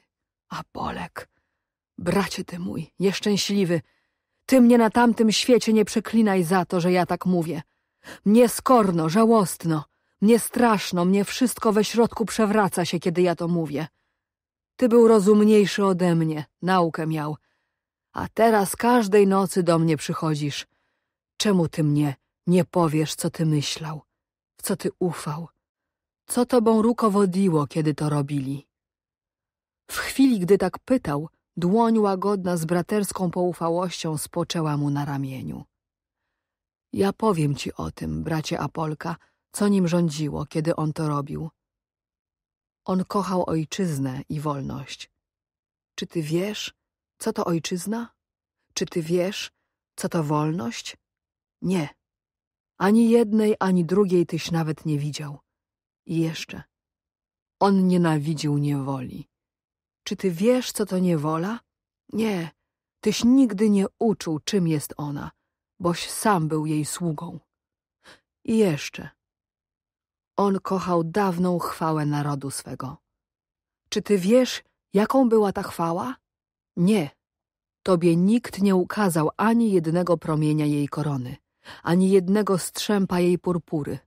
Apolek, bracie ty mój, nieszczęśliwy, ty mnie na tamtym świecie nie przeklinaj za to, że ja tak mówię. Mnie skorno, żałostno, mnie straszno, mnie wszystko we środku przewraca się, kiedy ja to mówię. Ty był rozumniejszy ode mnie, naukę miał, a teraz każdej nocy do mnie przychodzisz. Czemu ty mnie nie powiesz, co ty myślał, w co ty ufał? Co tobą rukowodziło, kiedy to robili? W chwili, gdy tak pytał, dłoń łagodna z braterską poufałością spoczęła mu na ramieniu. Ja powiem ci o tym, bracie Apolka, co nim rządziło, kiedy on to robił. On kochał ojczyznę i wolność. Czy ty wiesz, co to ojczyzna? Czy ty wiesz, co to wolność? Nie. Ani jednej, ani drugiej tyś nawet nie widział. I jeszcze. On nienawidził niewoli. Czy ty wiesz, co to niewola? Nie. Tyś nigdy nie uczuł, czym jest ona, boś sam był jej sługą. I jeszcze. On kochał dawną chwałę narodu swego. Czy ty wiesz, jaką była ta chwała? Nie, tobie nikt nie ukazał ani jednego promienia jej korony, ani jednego strzępa jej purpury.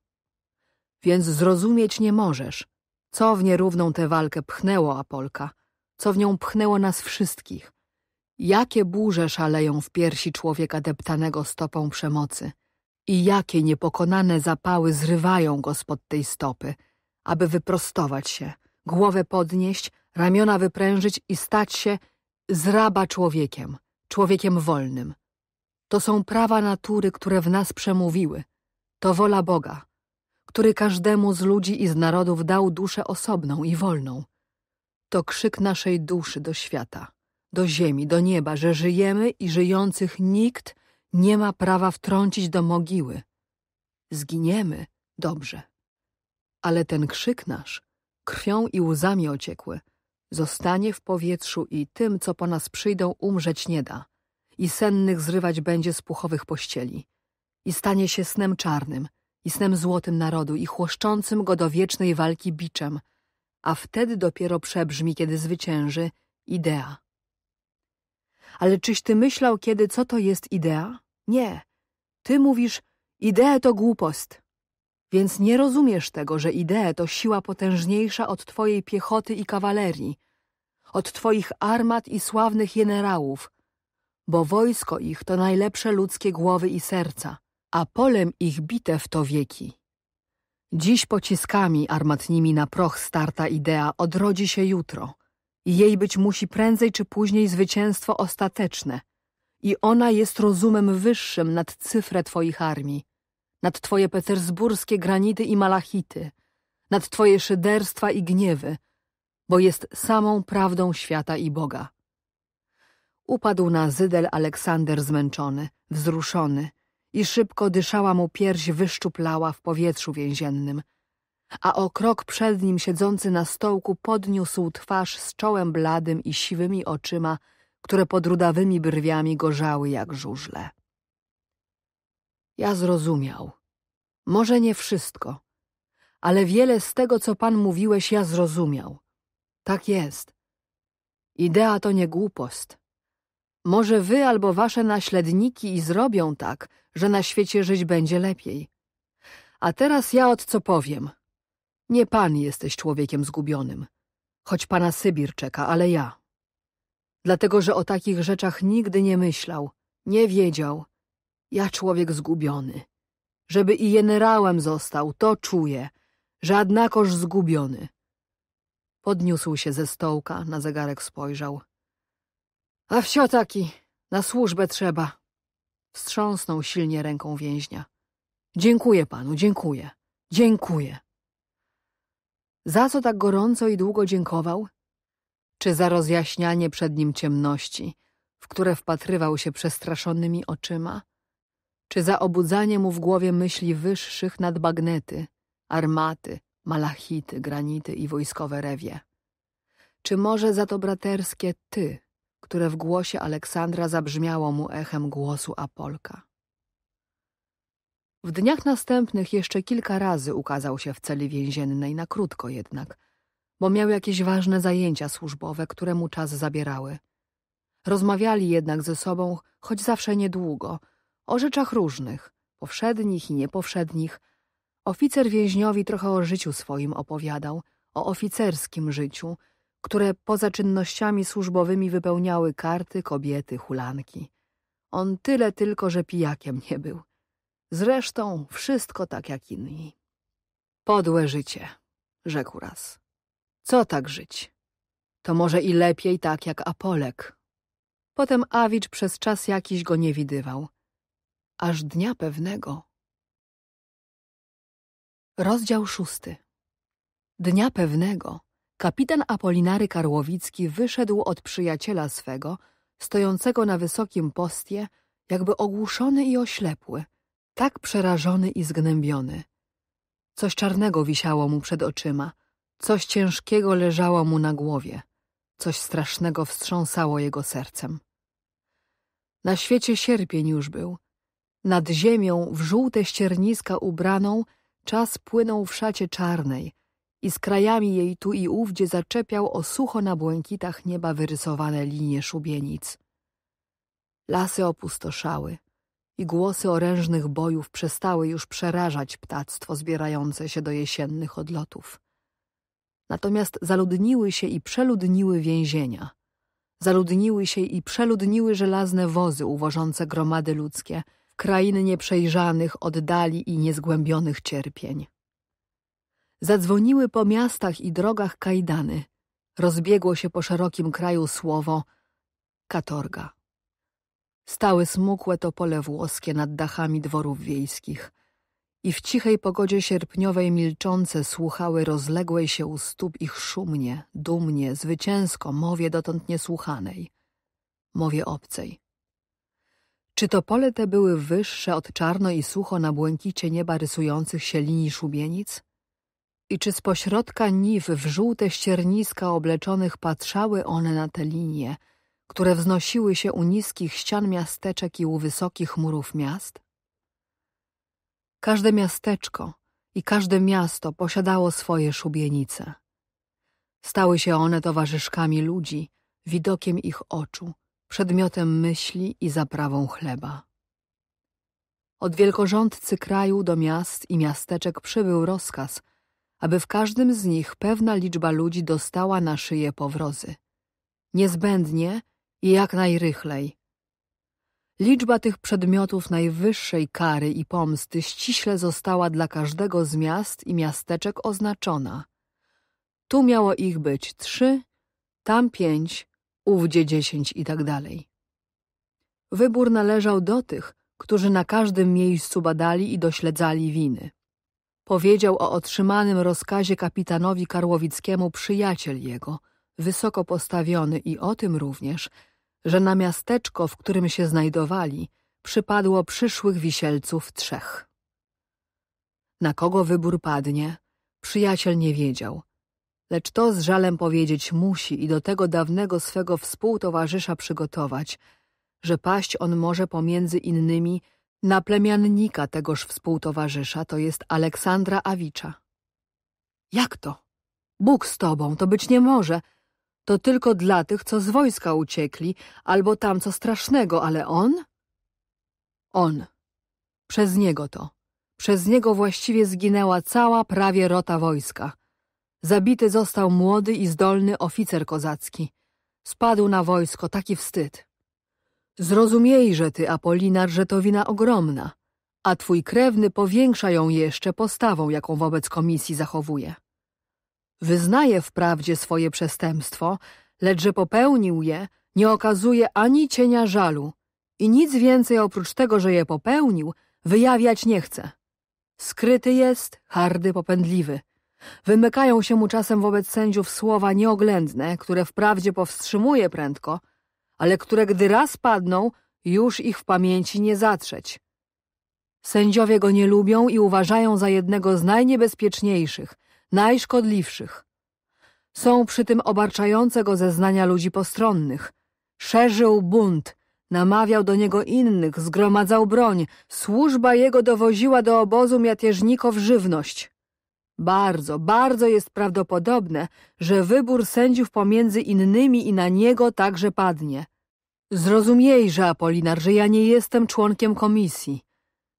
Więc zrozumieć nie możesz, co w nierówną tę walkę pchnęło Apolka, co w nią pchnęło nas wszystkich. Jakie burze szaleją w piersi człowieka deptanego stopą przemocy i jakie niepokonane zapały zrywają go spod tej stopy, aby wyprostować się, głowę podnieść, ramiona wyprężyć i stać się z raba człowiekiem, człowiekiem wolnym. To są prawa natury, które w nas przemówiły. To wola Boga, który każdemu z ludzi i z narodów dał duszę osobną i wolną. To krzyk naszej duszy do świata, do ziemi, do nieba, że żyjemy i żyjących nikt nie ma prawa wtrącić do mogiły. Zginiemy, dobrze. Ale ten krzyk nasz, krwią i łzami ociekły, Zostanie w powietrzu i tym, co po nas przyjdą, umrzeć nie da. I sennych zrywać będzie z puchowych pościeli. I stanie się snem czarnym, i snem złotym narodu, i chłoszczącym go do wiecznej walki biczem. A wtedy dopiero przebrzmi, kiedy zwycięży, idea. Ale czyś ty myślał kiedy, co to jest idea? Nie. Ty mówisz, idea to głupost. Więc nie rozumiesz tego, że idee to siła potężniejsza od twojej piechoty i kawalerii, od twoich armat i sławnych generałów, bo wojsko ich to najlepsze ludzkie głowy i serca, a polem ich bitew to wieki. Dziś pociskami armatnimi na proch starta idea odrodzi się jutro i jej być musi prędzej czy później zwycięstwo ostateczne i ona jest rozumem wyższym nad cyfrę twoich armii nad twoje petersburskie granity i malachity, nad twoje szyderstwa i gniewy, bo jest samą prawdą świata i Boga. Upadł na zydel Aleksander zmęczony, wzruszony i szybko dyszała mu pierś wyszczuplała w powietrzu więziennym, a o krok przed nim siedzący na stołku podniósł twarz z czołem bladym i siwymi oczyma, które pod rudawymi brwiami gorzały jak żużle. Ja zrozumiał. Może nie wszystko, ale wiele z tego, co pan mówiłeś, ja zrozumiał. Tak jest. Idea to nie głupost. Może wy albo wasze naśledniki i zrobią tak, że na świecie żyć będzie lepiej. A teraz ja od co powiem. Nie pan jesteś człowiekiem zgubionym, choć pana Sybir czeka, ale ja. Dlatego, że o takich rzeczach nigdy nie myślał, nie wiedział, ja człowiek zgubiony. Żeby i generałem został, to czuję. Żadnakoż zgubiony. Podniósł się ze stołka, na zegarek spojrzał. A wsio taki, na służbę trzeba. Wstrząsnął silnie ręką więźnia. Dziękuję panu, dziękuję, dziękuję. Za co tak gorąco i długo dziękował? Czy za rozjaśnianie przed nim ciemności, w które wpatrywał się przestraszonymi oczyma? czy za obudzanie mu w głowie myśli wyższych nad bagnety, armaty, malachity, granity i wojskowe rewie. Czy może za to braterskie ty, które w głosie Aleksandra zabrzmiało mu echem głosu Apolka. W dniach następnych jeszcze kilka razy ukazał się w celi więziennej, na krótko jednak, bo miał jakieś ważne zajęcia służbowe, które mu czas zabierały. Rozmawiali jednak ze sobą, choć zawsze niedługo, o rzeczach różnych, powszednich i niepowszednich. Oficer więźniowi trochę o życiu swoim opowiadał, o oficerskim życiu, które poza czynnościami służbowymi wypełniały karty, kobiety, hulanki. On tyle tylko, że pijakiem nie był. Zresztą wszystko tak jak inni. Podłe życie, rzekł raz. Co tak żyć? To może i lepiej tak jak Apolek. Potem Awicz przez czas jakiś go nie widywał aż dnia pewnego. Rozdział szósty. Dnia pewnego kapitan Apolinary Karłowicki wyszedł od przyjaciela swego, stojącego na wysokim postie, jakby ogłuszony i oślepły, tak przerażony i zgnębiony. Coś czarnego wisiało mu przed oczyma, coś ciężkiego leżało mu na głowie, coś strasznego wstrząsało jego sercem. Na świecie sierpień już był – nad ziemią w żółte ścierniska ubraną czas płynął w szacie czarnej i z krajami jej tu i ówdzie zaczepiał o sucho na błękitach nieba wyrysowane linie szubienic. Lasy opustoszały i głosy orężnych bojów przestały już przerażać ptactwo zbierające się do jesiennych odlotów. Natomiast zaludniły się i przeludniły więzienia. Zaludniły się i przeludniły żelazne wozy uwożące gromady ludzkie – krain nieprzejrzanych oddali i niezgłębionych cierpień. Zadzwoniły po miastach i drogach kajdany, rozbiegło się po szerokim kraju słowo katorga. Stały smukłe topole włoskie nad dachami dworów wiejskich i w cichej pogodzie sierpniowej milczące słuchały rozległej się u stóp ich szumnie, dumnie, zwycięsko mowie dotąd niesłuchanej, mowie obcej czy to pole te były wyższe od czarno i sucho na błękicie nieba rysujących się linii szubienic? I czy z pośrodka niw w żółte ścierniska obleczonych patrzały one na te linie, które wznosiły się u niskich ścian miasteczek i u wysokich murów miast? Każde miasteczko i każde miasto posiadało swoje szubienice. Stały się one towarzyszkami ludzi, widokiem ich oczu – przedmiotem myśli i zaprawą chleba. Od wielkorządcy kraju do miast i miasteczek przybył rozkaz, aby w każdym z nich pewna liczba ludzi dostała na szyję powrozy. Niezbędnie i jak najrychlej. Liczba tych przedmiotów najwyższej kary i pomsty ściśle została dla każdego z miast i miasteczek oznaczona. Tu miało ich być trzy, tam pięć, ówdzie dziesięć i tak dalej. Wybór należał do tych, którzy na każdym miejscu badali i dośledzali winy. Powiedział o otrzymanym rozkazie kapitanowi Karłowickiemu przyjaciel jego, wysoko postawiony i o tym również, że na miasteczko, w którym się znajdowali, przypadło przyszłych wisielców trzech. Na kogo wybór padnie, przyjaciel nie wiedział, lecz to z żalem powiedzieć musi i do tego dawnego swego współtowarzysza przygotować, że paść on może pomiędzy innymi na plemiannika tegoż współtowarzysza, to jest Aleksandra Awicza. Jak to? Bóg z tobą, to być nie może. To tylko dla tych, co z wojska uciekli, albo tam co strasznego, ale on? On. Przez niego to. Przez niego właściwie zginęła cała prawie rota wojska. Zabity został młody i zdolny oficer kozacki. Spadł na wojsko, taki wstyd. Zrozumiejże ty, Apolinar, że to wina ogromna, a twój krewny powiększa ją jeszcze postawą, jaką wobec komisji zachowuje. Wyznaje wprawdzie swoje przestępstwo, lecz że popełnił je, nie okazuje ani cienia żalu i nic więcej oprócz tego, że je popełnił, wyjawiać nie chce. Skryty jest, hardy, popędliwy – Wymykają się mu czasem wobec sędziów słowa nieoględne, które wprawdzie powstrzymuje prędko, ale które gdy raz padną, już ich w pamięci nie zatrzeć. Sędziowie go nie lubią i uważają za jednego z najniebezpieczniejszych, najszkodliwszych. Są przy tym obarczające go zeznania ludzi postronnych. Szerzył bunt, namawiał do niego innych, zgromadzał broń. Służba jego dowoziła do obozu miatieżników żywność. Bardzo, bardzo jest prawdopodobne, że wybór sędziów pomiędzy innymi i na niego także padnie. że Apolinar, że ja nie jestem członkiem komisji,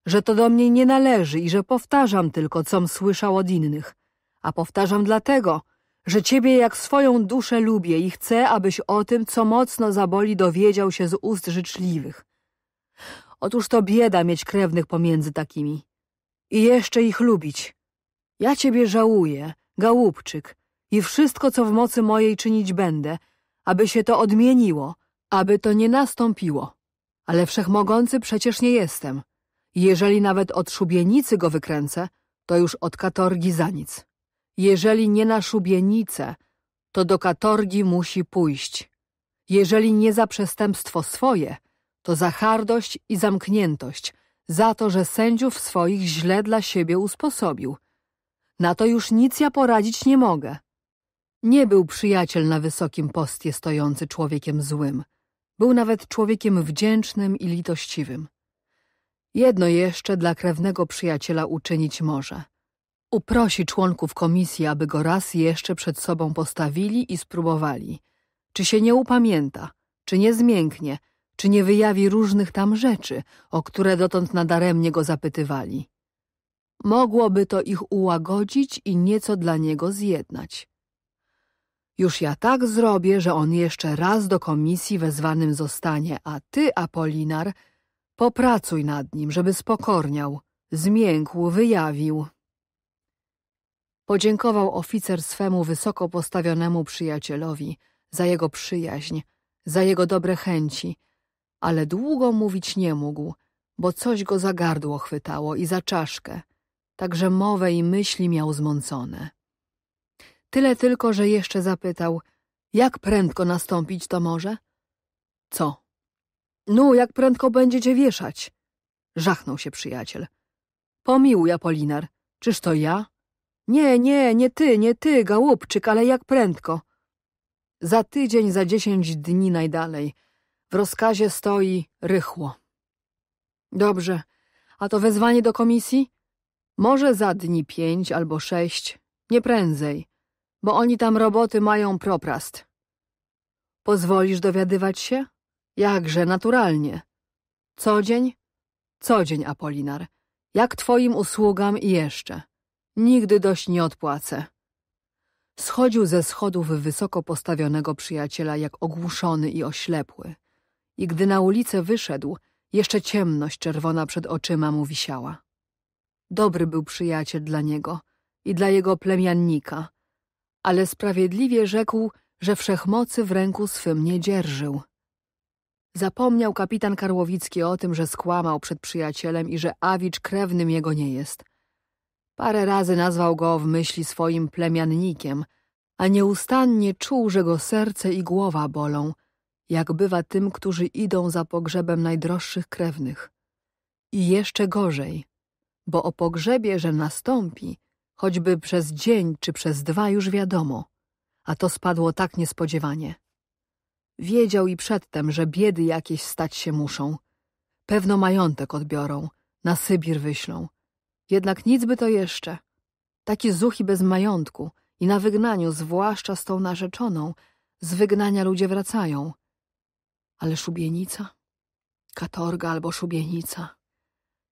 że to do mnie nie należy i że powtarzam tylko, com słyszał od innych. A powtarzam dlatego, że ciebie jak swoją duszę lubię i chcę, abyś o tym, co mocno zaboli, dowiedział się z ust życzliwych. Otóż to bieda mieć krewnych pomiędzy takimi. I jeszcze ich lubić. Ja ciebie żałuję, Gałupczyk, i wszystko, co w mocy mojej czynić będę, aby się to odmieniło, aby to nie nastąpiło. Ale wszechmogący przecież nie jestem. Jeżeli nawet od szubienicy go wykręcę, to już od katorgi za nic. Jeżeli nie na szubienicę, to do katorgi musi pójść. Jeżeli nie za przestępstwo swoje, to za hardość i zamkniętość, za to, że sędziów swoich źle dla siebie usposobił – na to już nic ja poradzić nie mogę. Nie był przyjaciel na wysokim postie stojący człowiekiem złym. Był nawet człowiekiem wdzięcznym i litościwym. Jedno jeszcze dla krewnego przyjaciela uczynić może. Uprosi członków komisji, aby go raz jeszcze przed sobą postawili i spróbowali. Czy się nie upamięta, czy nie zmięknie, czy nie wyjawi różnych tam rzeczy, o które dotąd nadaremnie go zapytywali. Mogłoby to ich ułagodzić i nieco dla niego zjednać. Już ja tak zrobię, że on jeszcze raz do komisji wezwanym zostanie, a ty, Apolinar, popracuj nad nim, żeby spokorniał, zmiękł, wyjawił. Podziękował oficer swemu wysoko postawionemu przyjacielowi za jego przyjaźń, za jego dobre chęci, ale długo mówić nie mógł, bo coś go za gardło chwytało i za czaszkę także mowę i myśli miał zmącone. Tyle tylko, że jeszcze zapytał, jak prędko nastąpić to może? Co? No, jak prędko będziecie wieszać? Żachnął się przyjaciel. Pomiłuj, Apolinar, czyż to ja? Nie, nie, nie ty, nie ty, gałupczyk, ale jak prędko. Za tydzień, za dziesięć dni najdalej. W rozkazie stoi rychło. Dobrze, a to wezwanie do komisji? Może za dni pięć albo sześć, nie prędzej, bo oni tam roboty mają proprast. Pozwolisz dowiadywać się? Jakże, naturalnie. Co dzień? Co dzień, Apolinar. Jak twoim usługam i jeszcze. Nigdy dość nie odpłacę. Schodził ze schodów wysoko postawionego przyjaciela jak ogłuszony i oślepły. I gdy na ulicę wyszedł, jeszcze ciemność czerwona przed oczyma mu wisiała. Dobry był przyjaciel dla niego i dla jego plemiannika, ale sprawiedliwie rzekł, że wszechmocy w ręku swym nie dzierżył. Zapomniał kapitan Karłowicki o tym, że skłamał przed przyjacielem i że Awicz krewnym jego nie jest. Parę razy nazwał go w myśli swoim plemiannikiem, a nieustannie czuł, że go serce i głowa bolą, jak bywa tym, którzy idą za pogrzebem najdroższych krewnych. I jeszcze gorzej bo o pogrzebie, że nastąpi, choćby przez dzień czy przez dwa już wiadomo, a to spadło tak niespodziewanie. Wiedział i przedtem, że biedy jakieś stać się muszą. Pewno majątek odbiorą, na Sybir wyślą. Jednak nic by to jeszcze. Takie zuchi bez majątku i na wygnaniu, zwłaszcza z tą narzeczoną, z wygnania ludzie wracają. Ale szubienica? Katorga albo szubienica.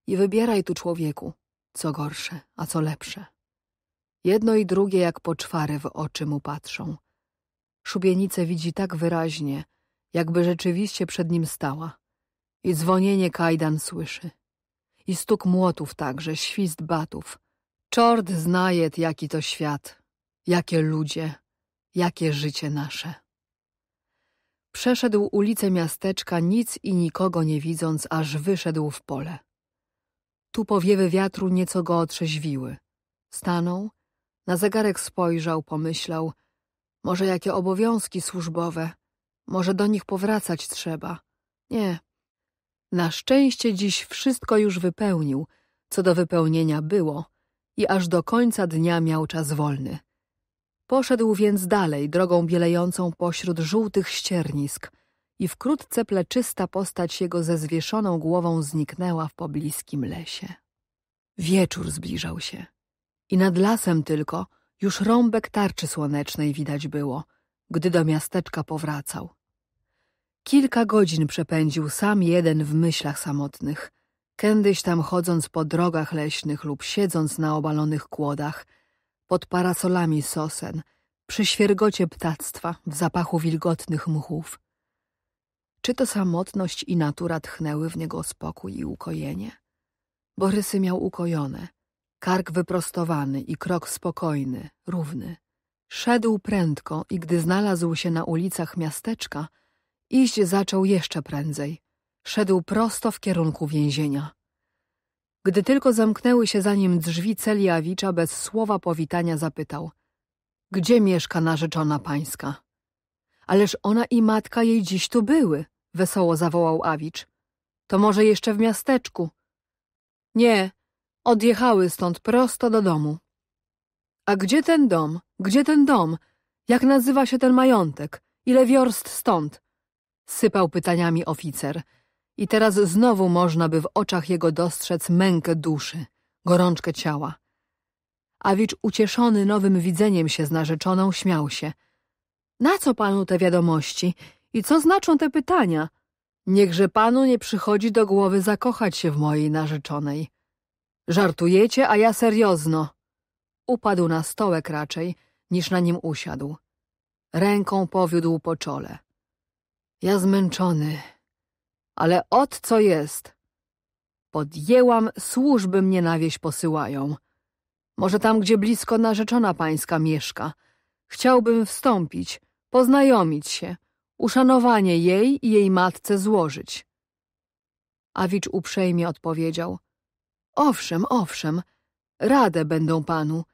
I wybieraj tu człowieku, co gorsze, a co lepsze. Jedno i drugie jak poczwary w oczy mu patrzą. Szubienice widzi tak wyraźnie, jakby rzeczywiście przed nim stała. I dzwonienie kajdan słyszy. I stuk młotów także, świst batów. Czord znaje, jaki to świat, jakie ludzie, jakie życie nasze. Przeszedł ulicę miasteczka, nic i nikogo nie widząc, aż wyszedł w pole. Tu powiewy wiatru nieco go otrzeźwiły. Stanął, na zegarek spojrzał, pomyślał, może jakie obowiązki służbowe, może do nich powracać trzeba. Nie. Na szczęście dziś wszystko już wypełnił, co do wypełnienia było i aż do końca dnia miał czas wolny. Poszedł więc dalej, drogą bielejącą pośród żółtych ściernisk – i wkrótce pleczysta postać jego ze zwieszoną głową zniknęła w pobliskim lesie. Wieczór zbliżał się i nad lasem tylko już rąbek tarczy słonecznej widać było, gdy do miasteczka powracał. Kilka godzin przepędził sam jeden w myślach samotnych, kiedyś tam chodząc po drogach leśnych lub siedząc na obalonych kłodach, pod parasolami sosen, przy świergocie ptactwa, w zapachu wilgotnych mchów. Czy to samotność i natura tchnęły w niego spokój i ukojenie? Borysy miał ukojone, kark wyprostowany i krok spokojny, równy. Szedł prędko i gdy znalazł się na ulicach miasteczka, iść zaczął jeszcze prędzej. Szedł prosto w kierunku więzienia. Gdy tylko zamknęły się za nim drzwi Celiawicza, bez słowa powitania zapytał – gdzie mieszka narzeczona pańska? Ależ ona i matka jej dziś tu były, wesoło zawołał Awicz. To może jeszcze w miasteczku. Nie, odjechały stąd prosto do domu. A gdzie ten dom? Gdzie ten dom? Jak nazywa się ten majątek? Ile wiorst stąd? Sypał pytaniami oficer. I teraz znowu można by w oczach jego dostrzec mękę duszy, gorączkę ciała. Awicz ucieszony nowym widzeniem się z narzeczoną śmiał się – na co panu te wiadomości i co znaczą te pytania? Niechże panu nie przychodzi do głowy zakochać się w mojej narzeczonej. Żartujecie, a ja seriozno. Upadł na stołek raczej, niż na nim usiadł. Ręką powiódł po czole. Ja zmęczony, ale od co jest? Podjęłam, służby mnie na wieś posyłają. Może tam, gdzie blisko narzeczona pańska mieszka. Chciałbym wstąpić, poznajomić się, uszanowanie jej i jej matce złożyć. Awicz uprzejmie odpowiedział. Owszem, owszem, radę będą panu.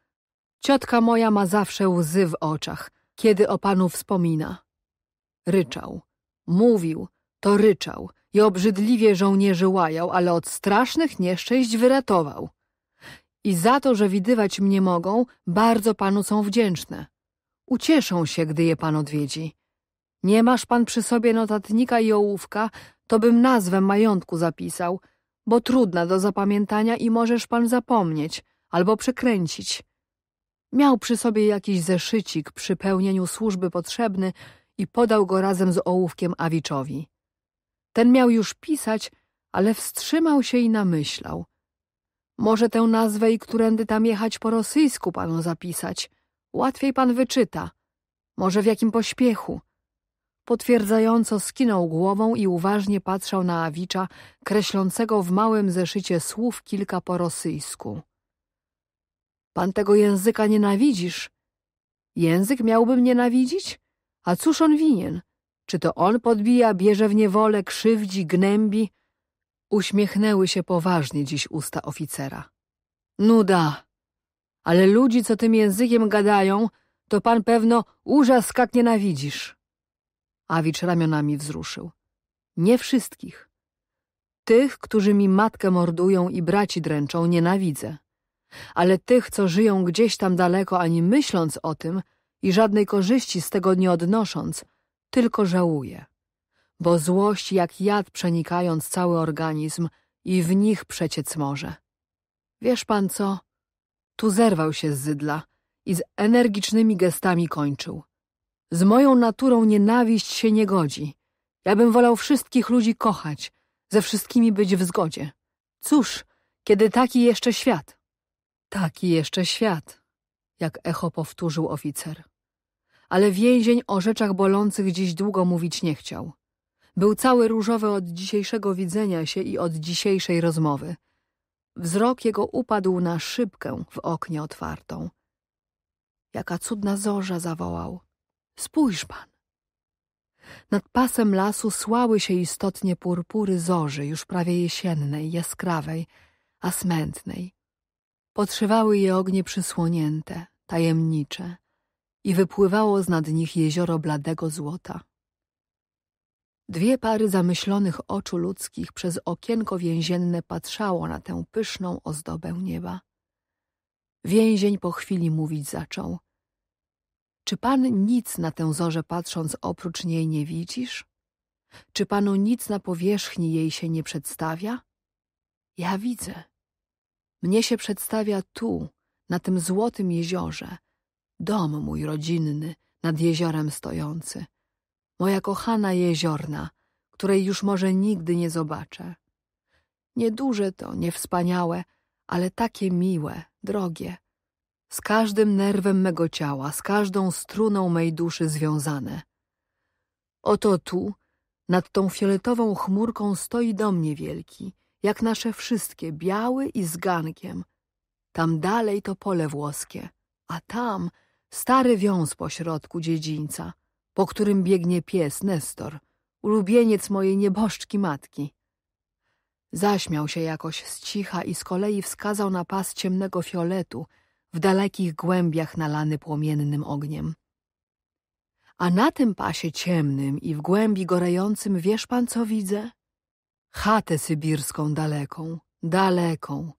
Ciotka moja ma zawsze łzy w oczach, kiedy o panu wspomina. Ryczał. Mówił, to ryczał i obrzydliwie żołnierzy łajał, ale od strasznych nieszczęść wyratował. I za to, że widywać mnie mogą, bardzo panu są wdzięczne. Ucieszą się, gdy je pan odwiedzi. Nie masz pan przy sobie notatnika i ołówka, to bym nazwę majątku zapisał, bo trudna do zapamiętania i możesz pan zapomnieć albo przekręcić. Miał przy sobie jakiś zeszycik przy pełnieniu służby potrzebny i podał go razem z ołówkiem Awiczowi. Ten miał już pisać, ale wstrzymał się i namyślał. Może tę nazwę i którędy tam jechać po rosyjsku panu zapisać. Łatwiej pan wyczyta. Może w jakim pośpiechu? Potwierdzająco skinął głową i uważnie patrzał na Awicza, kreślącego w małym zeszycie słów kilka po rosyjsku. Pan tego języka nienawidzisz? Język miałbym nienawidzić? A cóż on winien? Czy to on podbija, bierze w niewolę, krzywdzi, gnębi? Uśmiechnęły się poważnie dziś usta oficera. Nuda, ale ludzi, co tym językiem gadają, to pan pewno urzaskak nienawidzisz. Awicz ramionami wzruszył. Nie wszystkich. Tych, którzy mi matkę mordują i braci dręczą, nienawidzę. Ale tych, co żyją gdzieś tam daleko, ani myśląc o tym i żadnej korzyści z tego nie odnosząc, tylko żałuję. Bo złość jak jad przenikając cały organizm i w nich przeciec może. Wiesz pan co? Tu zerwał się z zydla i z energicznymi gestami kończył. Z moją naturą nienawiść się nie godzi. Ja bym wolał wszystkich ludzi kochać, ze wszystkimi być w zgodzie. Cóż, kiedy taki jeszcze świat? Taki jeszcze świat, jak echo powtórzył oficer. Ale więzień o rzeczach bolących dziś długo mówić nie chciał. Był cały różowy od dzisiejszego widzenia się i od dzisiejszej rozmowy. Wzrok jego upadł na szybkę w oknie otwartą. Jaka cudna zorza zawołał. Spójrz pan. Nad pasem lasu słały się istotnie purpury zorzy, już prawie jesiennej, jaskrawej, a smętnej. Podszywały je ognie przysłonięte, tajemnicze i wypływało z nad nich jezioro bladego złota. Dwie pary zamyślonych oczu ludzkich przez okienko więzienne patrzało na tę pyszną ozdobę nieba. Więzień po chwili mówić zaczął. Czy pan nic na tę zorzę patrząc oprócz niej nie widzisz? Czy panu nic na powierzchni jej się nie przedstawia? Ja widzę. Mnie się przedstawia tu, na tym złotym jeziorze, dom mój rodzinny, nad jeziorem stojący moja kochana jeziorna, której już może nigdy nie zobaczę. Nieduże to, niewspaniałe, ale takie miłe, drogie. Z każdym nerwem mego ciała, z każdą struną mej duszy związane. Oto tu, nad tą fioletową chmurką stoi dom niewielki, jak nasze wszystkie, biały i z gankiem. Tam dalej to pole włoskie, a tam stary wiąz pośrodku dziedzińca – po którym biegnie pies Nestor, ulubieniec mojej nieboszczki matki. Zaśmiał się jakoś z cicha i z kolei wskazał na pas ciemnego fioletu w dalekich głębiach nalany płomiennym ogniem. A na tym pasie ciemnym i w głębi gorejącym wiesz pan, co widzę? Chatę sybirską daleką, daleką,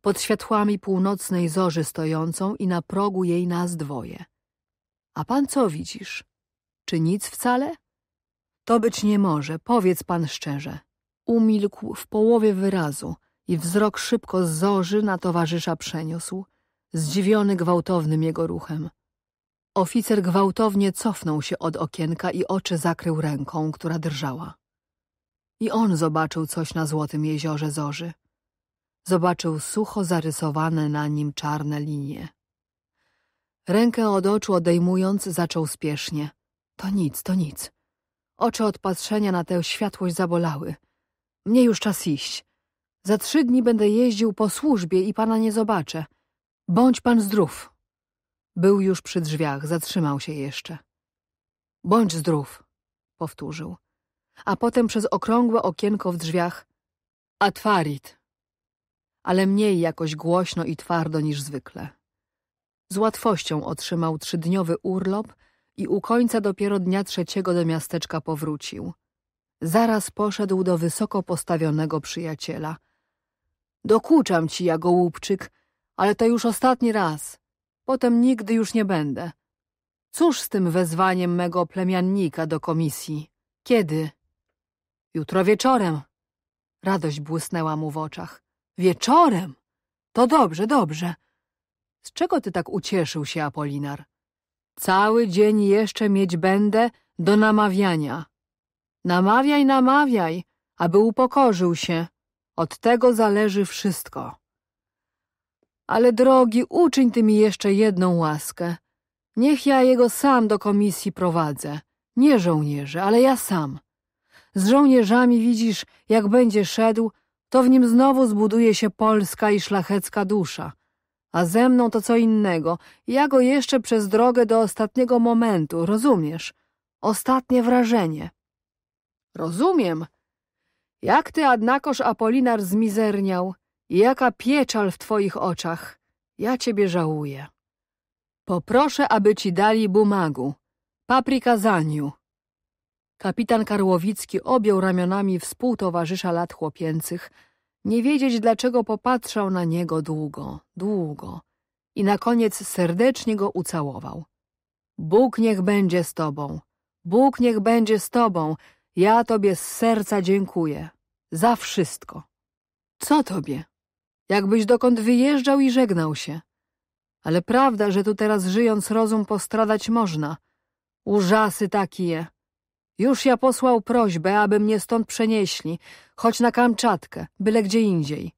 pod światłami północnej zorzy stojącą i na progu jej nas dwoje. A pan co widzisz? Czy nic wcale? To być nie może, powiedz pan szczerze. Umilkł w połowie wyrazu i wzrok szybko z zorzy na towarzysza przeniósł, zdziwiony gwałtownym jego ruchem. Oficer gwałtownie cofnął się od okienka i oczy zakrył ręką, która drżała. I on zobaczył coś na złotym jeziorze zorzy. Zobaczył sucho zarysowane na nim czarne linie. Rękę od oczu odejmując zaczął spiesznie – to nic, to nic. Oczy od patrzenia na tę światłość zabolały. Mnie już czas iść. Za trzy dni będę jeździł po służbie i pana nie zobaczę. Bądź pan zdrów. Był już przy drzwiach, zatrzymał się jeszcze. Bądź zdrów, powtórzył. A potem przez okrągłe okienko w drzwiach Atwarit. Ale mniej jakoś głośno i twardo niż zwykle. Z łatwością otrzymał trzydniowy urlop i u końca dopiero dnia trzeciego do miasteczka powrócił. Zaraz poszedł do wysoko postawionego przyjaciela. Dokuczam ci, gołupczyk, ale to już ostatni raz. Potem nigdy już nie będę. Cóż z tym wezwaniem mego plemiannika do komisji? Kiedy? Jutro wieczorem. Radość błysnęła mu w oczach. Wieczorem? To dobrze, dobrze. Z czego ty tak ucieszył się, Apolinar? Cały dzień jeszcze mieć będę do namawiania. Namawiaj, namawiaj, aby upokorzył się. Od tego zależy wszystko. Ale drogi, uczyń ty mi jeszcze jedną łaskę. Niech ja jego sam do komisji prowadzę. Nie żołnierze, ale ja sam. Z żołnierzami widzisz, jak będzie szedł, to w nim znowu zbuduje się polska i szlachecka dusza – a ze mną to co innego. Ja go jeszcze przez drogę do ostatniego momentu, rozumiesz? Ostatnie wrażenie. Rozumiem. Jak ty, Adnakosz Apolinar, zmizerniał. Jaka pieczal w twoich oczach. Ja ciebie żałuję. Poproszę, aby ci dali bumagu. Paprikazaniu. Kapitan Karłowicki objął ramionami współtowarzysza lat chłopięcych, nie wiedzieć, dlaczego popatrzał na niego długo, długo i na koniec serdecznie go ucałował. Bóg niech będzie z tobą, Bóg niech będzie z tobą, ja tobie z serca dziękuję. Za wszystko. Co tobie? Jakbyś dokąd wyjeżdżał i żegnał się. Ale prawda, że tu teraz żyjąc rozum postradać można. Urzasy takie. je. Już ja posłał prośbę, aby mnie stąd przenieśli, choć na Kamczatkę, byle gdzie indziej.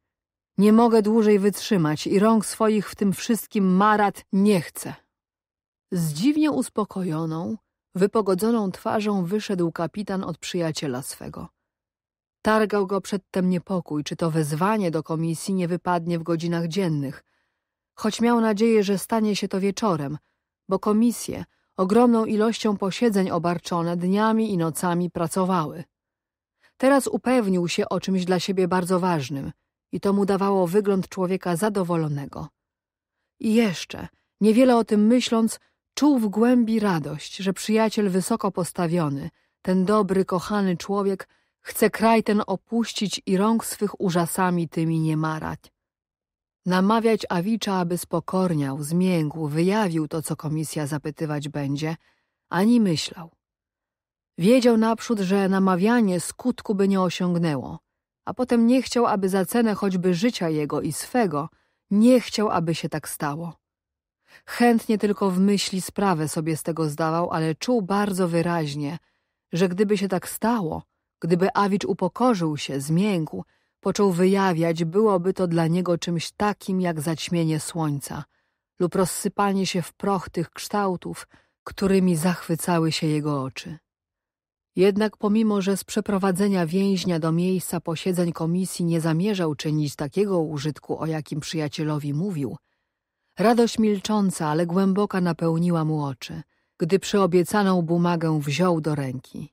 Nie mogę dłużej wytrzymać i rąk swoich w tym wszystkim marat nie chcę. Z dziwnie uspokojoną, wypogodzoną twarzą wyszedł kapitan od przyjaciela swego. Targał go przedtem niepokój, czy to wezwanie do komisji nie wypadnie w godzinach dziennych, choć miał nadzieję, że stanie się to wieczorem, bo komisje – ogromną ilością posiedzeń obarczone, dniami i nocami pracowały. Teraz upewnił się o czymś dla siebie bardzo ważnym i to mu dawało wygląd człowieka zadowolonego. I jeszcze, niewiele o tym myśląc, czuł w głębi radość, że przyjaciel wysoko postawiony, ten dobry, kochany człowiek, chce kraj ten opuścić i rąk swych urzasami tymi nie marać namawiać Awicza, aby spokorniał, zmiękł, wyjawił to, co komisja zapytywać będzie, ani myślał. Wiedział naprzód, że namawianie skutku by nie osiągnęło, a potem nie chciał, aby za cenę choćby życia jego i swego, nie chciał, aby się tak stało. Chętnie tylko w myśli sprawę sobie z tego zdawał, ale czuł bardzo wyraźnie, że gdyby się tak stało, gdyby Awicz upokorzył się, zmiękł, począł wyjawiać, byłoby to dla niego czymś takim jak zaćmienie słońca lub rozsypanie się w proch tych kształtów, którymi zachwycały się jego oczy. Jednak pomimo, że z przeprowadzenia więźnia do miejsca posiedzeń komisji nie zamierzał czynić takiego użytku, o jakim przyjacielowi mówił, radość milcząca, ale głęboka napełniła mu oczy, gdy przyobiecaną bumagę wziął do ręki.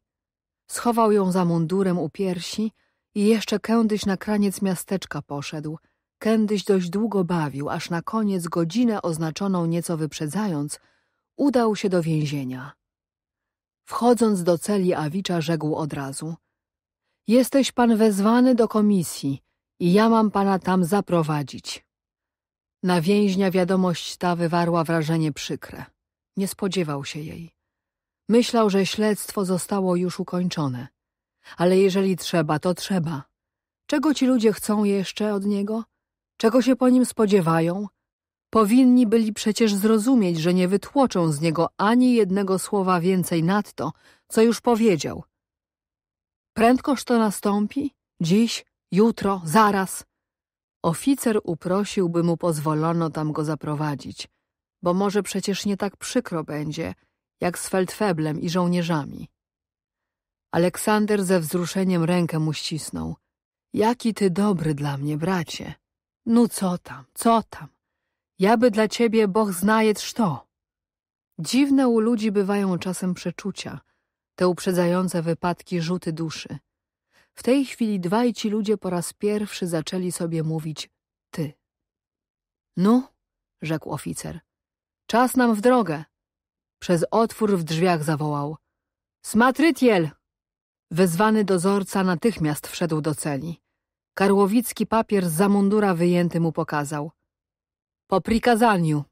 Schował ją za mundurem u piersi i jeszcze kędyś na kraniec miasteczka poszedł. Kędyś dość długo bawił, aż na koniec godzinę oznaczoną nieco wyprzedzając, udał się do więzienia. Wchodząc do celi Awicza rzekł od razu – Jesteś pan wezwany do komisji i ja mam pana tam zaprowadzić. Na więźnia wiadomość ta wywarła wrażenie przykre. Nie spodziewał się jej. Myślał, że śledztwo zostało już ukończone ale jeżeli trzeba, to trzeba. Czego ci ludzie chcą jeszcze od niego? Czego się po nim spodziewają? Powinni byli przecież zrozumieć, że nie wytłoczą z niego ani jednego słowa więcej nad to, co już powiedział. Prędkoż to nastąpi? Dziś? Jutro? Zaraz? Oficer uprosił, by mu pozwolono tam go zaprowadzić, bo może przecież nie tak przykro będzie, jak z feldfeblem i żołnierzami. Aleksander ze wzruszeniem rękę mu ścisnął. Jaki ty dobry dla mnie, bracie. No co tam, co tam. Ja by dla ciebie boch znajedz co. Dziwne u ludzi bywają czasem przeczucia, te uprzedzające wypadki rzuty duszy. W tej chwili dwaj ci ludzie po raz pierwszy zaczęli sobie mówić ty. No, rzekł oficer, czas nam w drogę. Przez otwór w drzwiach zawołał. Smatrytiel! Wezwany dozorca natychmiast wszedł do celi. Karłowicki papier z mundura wyjęty mu pokazał. Po prikazaniu.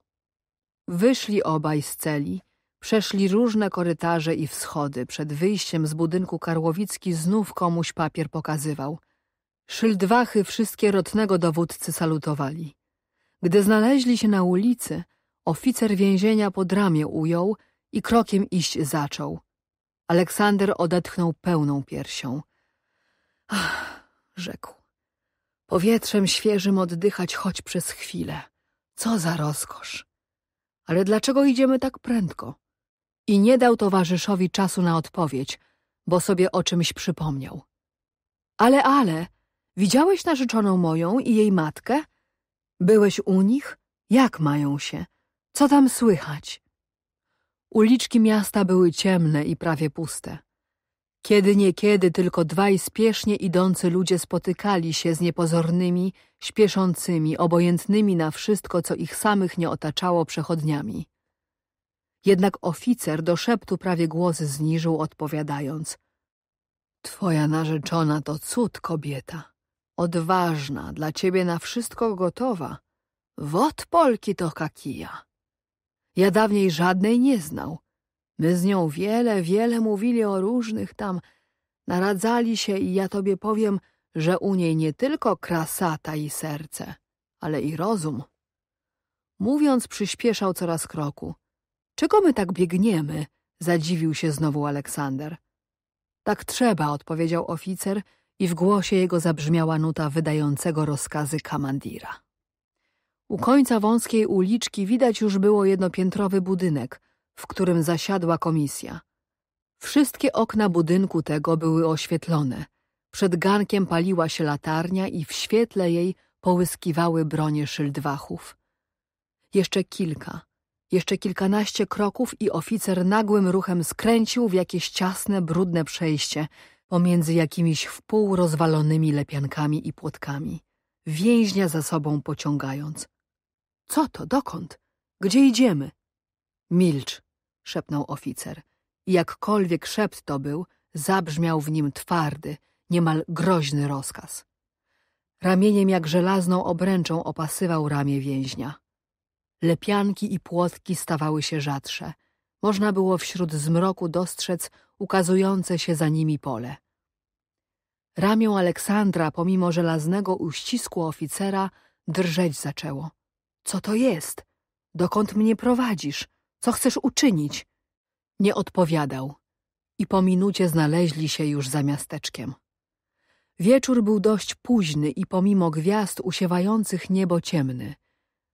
Wyszli obaj z celi, przeszli różne korytarze i wschody. Przed wyjściem z budynku Karłowicki znów komuś papier pokazywał. Szyldwachy wszystkie rotnego dowódcy salutowali. Gdy znaleźli się na ulicy, oficer więzienia pod ramię ujął i krokiem iść zaczął. Aleksander odetchnął pełną piersią. Ach, rzekł. Powietrzem świeżym oddychać choć przez chwilę. Co za rozkosz. Ale dlaczego idziemy tak prędko? I nie dał towarzyszowi czasu na odpowiedź, bo sobie o czymś przypomniał. Ale, ale, widziałeś narzeczoną moją i jej matkę? Byłeś u nich? Jak mają się? Co tam słychać? Uliczki miasta były ciemne i prawie puste. Kiedy niekiedy tylko dwaj spiesznie idący ludzie spotykali się z niepozornymi, śpieszącymi, obojętnymi na wszystko, co ich samych nie otaczało przechodniami. Jednak oficer do szeptu prawie głos zniżył, odpowiadając – Twoja narzeczona to cud, kobieta. Odważna, dla ciebie na wszystko gotowa. Wot Polki to kakija. Ja dawniej żadnej nie znał. My z nią wiele, wiele mówili o różnych tam. Naradzali się i ja tobie powiem, że u niej nie tylko krasata i serce, ale i rozum. Mówiąc, przyspieszał coraz kroku. Czego my tak biegniemy? Zadziwił się znowu Aleksander. Tak trzeba, odpowiedział oficer i w głosie jego zabrzmiała nuta wydającego rozkazy kamandira. U końca wąskiej uliczki widać już było jednopiętrowy budynek, w którym zasiadła komisja. Wszystkie okna budynku tego były oświetlone. Przed gankiem paliła się latarnia i w świetle jej połyskiwały bronie szyldwachów. Jeszcze kilka, jeszcze kilkanaście kroków i oficer nagłym ruchem skręcił w jakieś ciasne, brudne przejście pomiędzy jakimiś wpół rozwalonymi lepiankami i płotkami, więźnia za sobą pociągając. Co to? Dokąd? Gdzie idziemy? Milcz, szepnął oficer. Jakkolwiek szept to był, zabrzmiał w nim twardy, niemal groźny rozkaz. Ramieniem jak żelazną obręczą opasywał ramię więźnia. Lepianki i płotki stawały się rzadsze. Można było wśród zmroku dostrzec ukazujące się za nimi pole. Ramię Aleksandra, pomimo żelaznego uścisku oficera, drżeć zaczęło. Co to jest? Dokąd mnie prowadzisz? Co chcesz uczynić? Nie odpowiadał i po minucie znaleźli się już za miasteczkiem. Wieczór był dość późny i pomimo gwiazd usiewających niebo ciemny,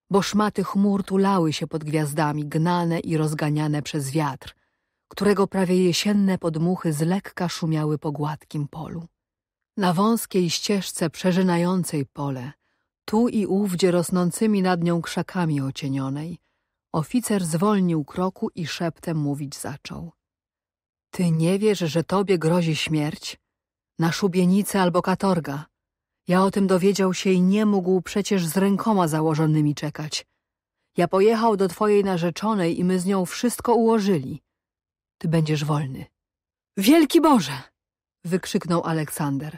bo szmaty chmur tulały się pod gwiazdami, gnane i rozganiane przez wiatr, którego prawie jesienne podmuchy z lekka szumiały po gładkim polu. Na wąskiej ścieżce przeżynającej pole – tu i ówdzie rosnącymi nad nią krzakami ocienionej. Oficer zwolnił kroku i szeptem mówić zaczął. Ty nie wiesz, że tobie grozi śmierć? Na szubienicę albo katorga. Ja o tym dowiedział się i nie mógł przecież z rękoma założonymi czekać. Ja pojechał do twojej narzeczonej i my z nią wszystko ułożyli. Ty będziesz wolny. Wielki Boże! wykrzyknął Aleksander.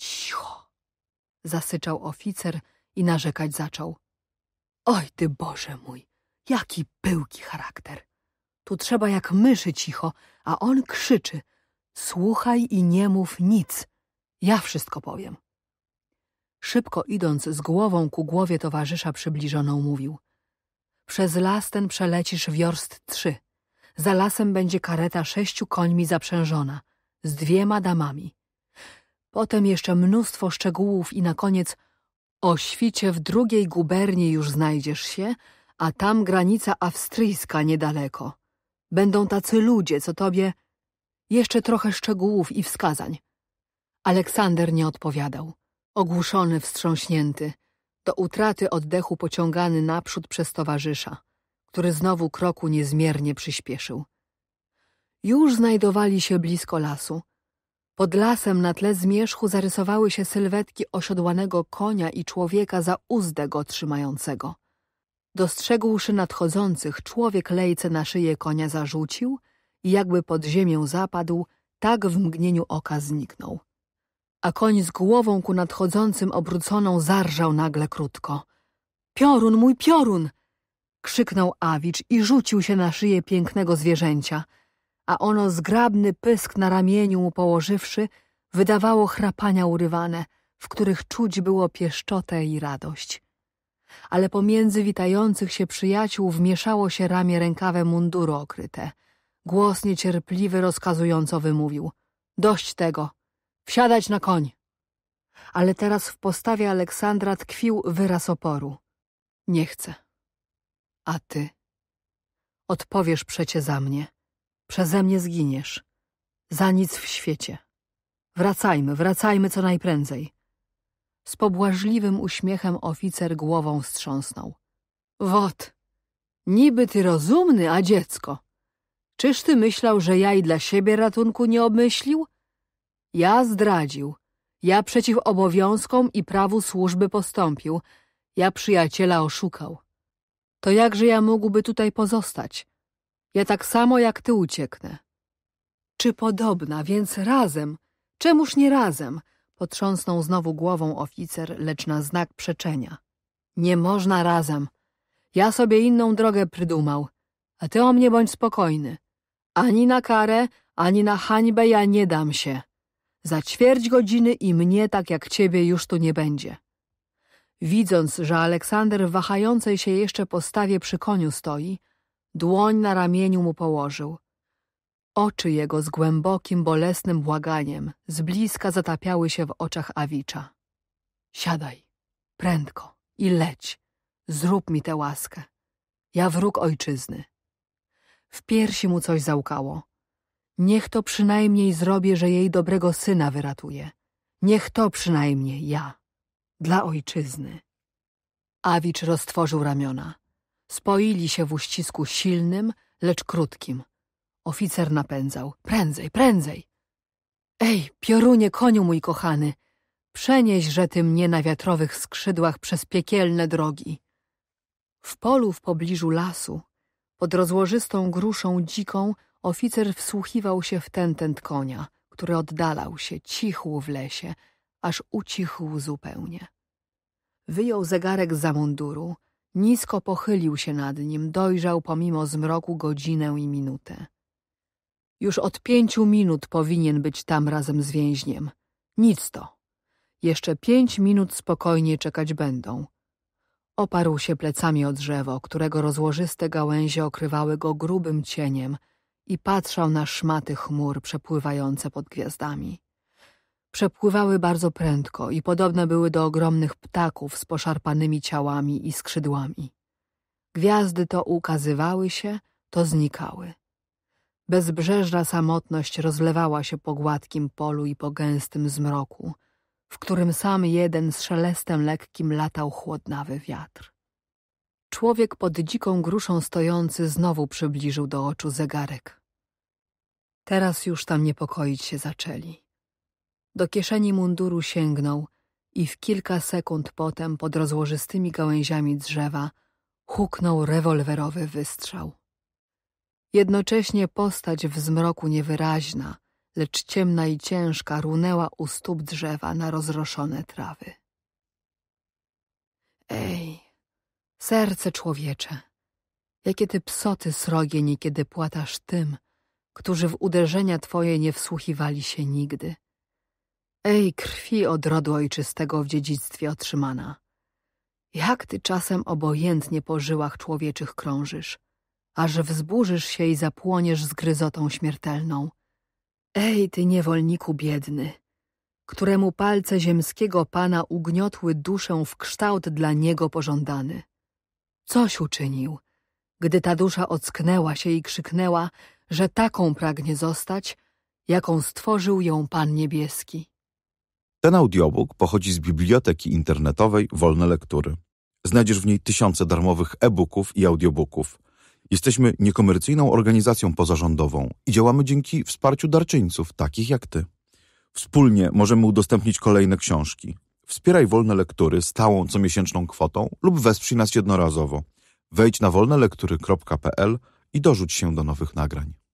Cicho! Zasyczał oficer i narzekać zaczął. Oj ty Boże mój, jaki pyłki charakter. Tu trzeba jak myszy cicho, a on krzyczy. Słuchaj i nie mów nic. Ja wszystko powiem. Szybko idąc z głową ku głowie towarzysza przybliżoną mówił. Przez las ten przelecisz wiorst trzy. Za lasem będzie kareta sześciu końmi zaprzężona, z dwiema damami. Potem jeszcze mnóstwo szczegółów i na koniec o świcie w drugiej guberni już znajdziesz się, a tam granica austryjska niedaleko. Będą tacy ludzie, co tobie... Jeszcze trochę szczegółów i wskazań. Aleksander nie odpowiadał. Ogłuszony, wstrząśnięty, do utraty oddechu pociągany naprzód przez towarzysza, który znowu kroku niezmiernie przyspieszył. Już znajdowali się blisko lasu. Pod lasem na tle zmierzchu zarysowały się sylwetki osiodłanego konia i człowieka za uzdę go trzymającego. Dostrzegłszy nadchodzących, człowiek lejce na szyję konia zarzucił i jakby pod ziemię zapadł, tak w mgnieniu oka zniknął. A koń z głową ku nadchodzącym obróconą zarżał nagle krótko. Piorun, mój piorun! krzyknął Awicz i rzucił się na szyję pięknego zwierzęcia – a ono zgrabny pysk na ramieniu mu położywszy, wydawało chrapania urywane, w których czuć było pieszczotę i radość. Ale pomiędzy witających się przyjaciół wmieszało się ramię rękawe munduru okryte. Głos niecierpliwy rozkazująco wymówił. Dość tego. Wsiadać na koń. Ale teraz w postawie Aleksandra tkwił wyraz oporu. Nie chcę. A ty? Odpowiesz przecie za mnie. Przeze mnie zginiesz. Za nic w świecie. Wracajmy, wracajmy co najprędzej. Z pobłażliwym uśmiechem oficer głową wstrząsnął. Wot, niby ty rozumny, a dziecko. Czyż ty myślał, że ja i dla siebie ratunku nie obmyślił? Ja zdradził. Ja przeciw obowiązkom i prawu służby postąpił. Ja przyjaciela oszukał. To jakże ja mógłby tutaj pozostać? Ja tak samo jak ty ucieknę. Czy podobna, więc razem. Czemuż nie razem? Potrząsnął znowu głową oficer, lecz na znak przeczenia. Nie można razem. Ja sobie inną drogę prydumał. A ty o mnie bądź spokojny. Ani na karę, ani na hańbę ja nie dam się. Za ćwierć godziny i mnie tak jak ciebie już tu nie będzie. Widząc, że Aleksander w wahającej się jeszcze postawie przy koniu stoi, dłoń na ramieniu mu położył. Oczy jego z głębokim, bolesnym błaganiem z bliska zatapiały się w oczach Awicza. Siadaj, prędko i leć, zrób mi tę łaskę. Ja wróg ojczyzny. W piersi mu coś załkało. Niech to przynajmniej zrobię, że jej dobrego syna wyratuje. Niech to przynajmniej ja. Dla ojczyzny. Awicz roztworzył ramiona. Spoili się w uścisku silnym, lecz krótkim. Oficer napędzał. Prędzej, prędzej! Ej, piorunie koniu mój kochany! Przenieś, że ty mnie na wiatrowych skrzydłach przez piekielne drogi. W polu w pobliżu lasu, pod rozłożystą gruszą dziką, oficer wsłuchiwał się w tentent konia, który oddalał się, cichł w lesie, aż ucichł zupełnie. Wyjął zegarek za munduru, Nisko pochylił się nad nim, dojrzał pomimo zmroku godzinę i minutę. Już od pięciu minut powinien być tam razem z więźniem. Nic to. Jeszcze pięć minut spokojnie czekać będą. Oparł się plecami o drzewo, którego rozłożyste gałęzie okrywały go grubym cieniem i patrzał na szmaty chmur przepływające pod gwiazdami. Przepływały bardzo prędko i podobne były do ogromnych ptaków z poszarpanymi ciałami i skrzydłami. Gwiazdy to ukazywały się, to znikały. Bezbrzeżna samotność rozlewała się po gładkim polu i po gęstym zmroku, w którym sam jeden z szelestem lekkim latał chłodnawy wiatr. Człowiek pod dziką gruszą stojący znowu przybliżył do oczu zegarek. Teraz już tam niepokoić się zaczęli. Do kieszeni munduru sięgnął i w kilka sekund potem pod rozłożystymi gałęziami drzewa huknął rewolwerowy wystrzał. Jednocześnie postać w zmroku niewyraźna, lecz ciemna i ciężka runęła u stóp drzewa na rozroszone trawy. Ej, serce człowiecze, jakie ty psoty srogie niekiedy płatasz tym, którzy w uderzenia twoje nie wsłuchiwali się nigdy, Ej, krwi od rodu ojczystego w dziedzictwie otrzymana. Jak ty czasem obojętnie po żyłach człowieczych krążysz, aż wzburzysz się i zapłoniesz zgryzotą śmiertelną. Ej, ty niewolniku biedny, któremu palce ziemskiego pana ugniotły duszę w kształt dla niego pożądany. Coś uczynił, gdy ta dusza ocknęła się i krzyknęła, że taką pragnie zostać, jaką stworzył ją Pan Niebieski. Ten audiobook pochodzi z biblioteki internetowej Wolne Lektury. Znajdziesz w niej tysiące darmowych e-booków i audiobooków. Jesteśmy niekomercyjną organizacją pozarządową i działamy dzięki wsparciu darczyńców, takich jak ty. Wspólnie możemy udostępnić kolejne książki. Wspieraj Wolne Lektury stałą comiesięczną kwotą lub wesprzyj nas jednorazowo. Wejdź na wolnelektury.pl i dorzuć się do nowych nagrań.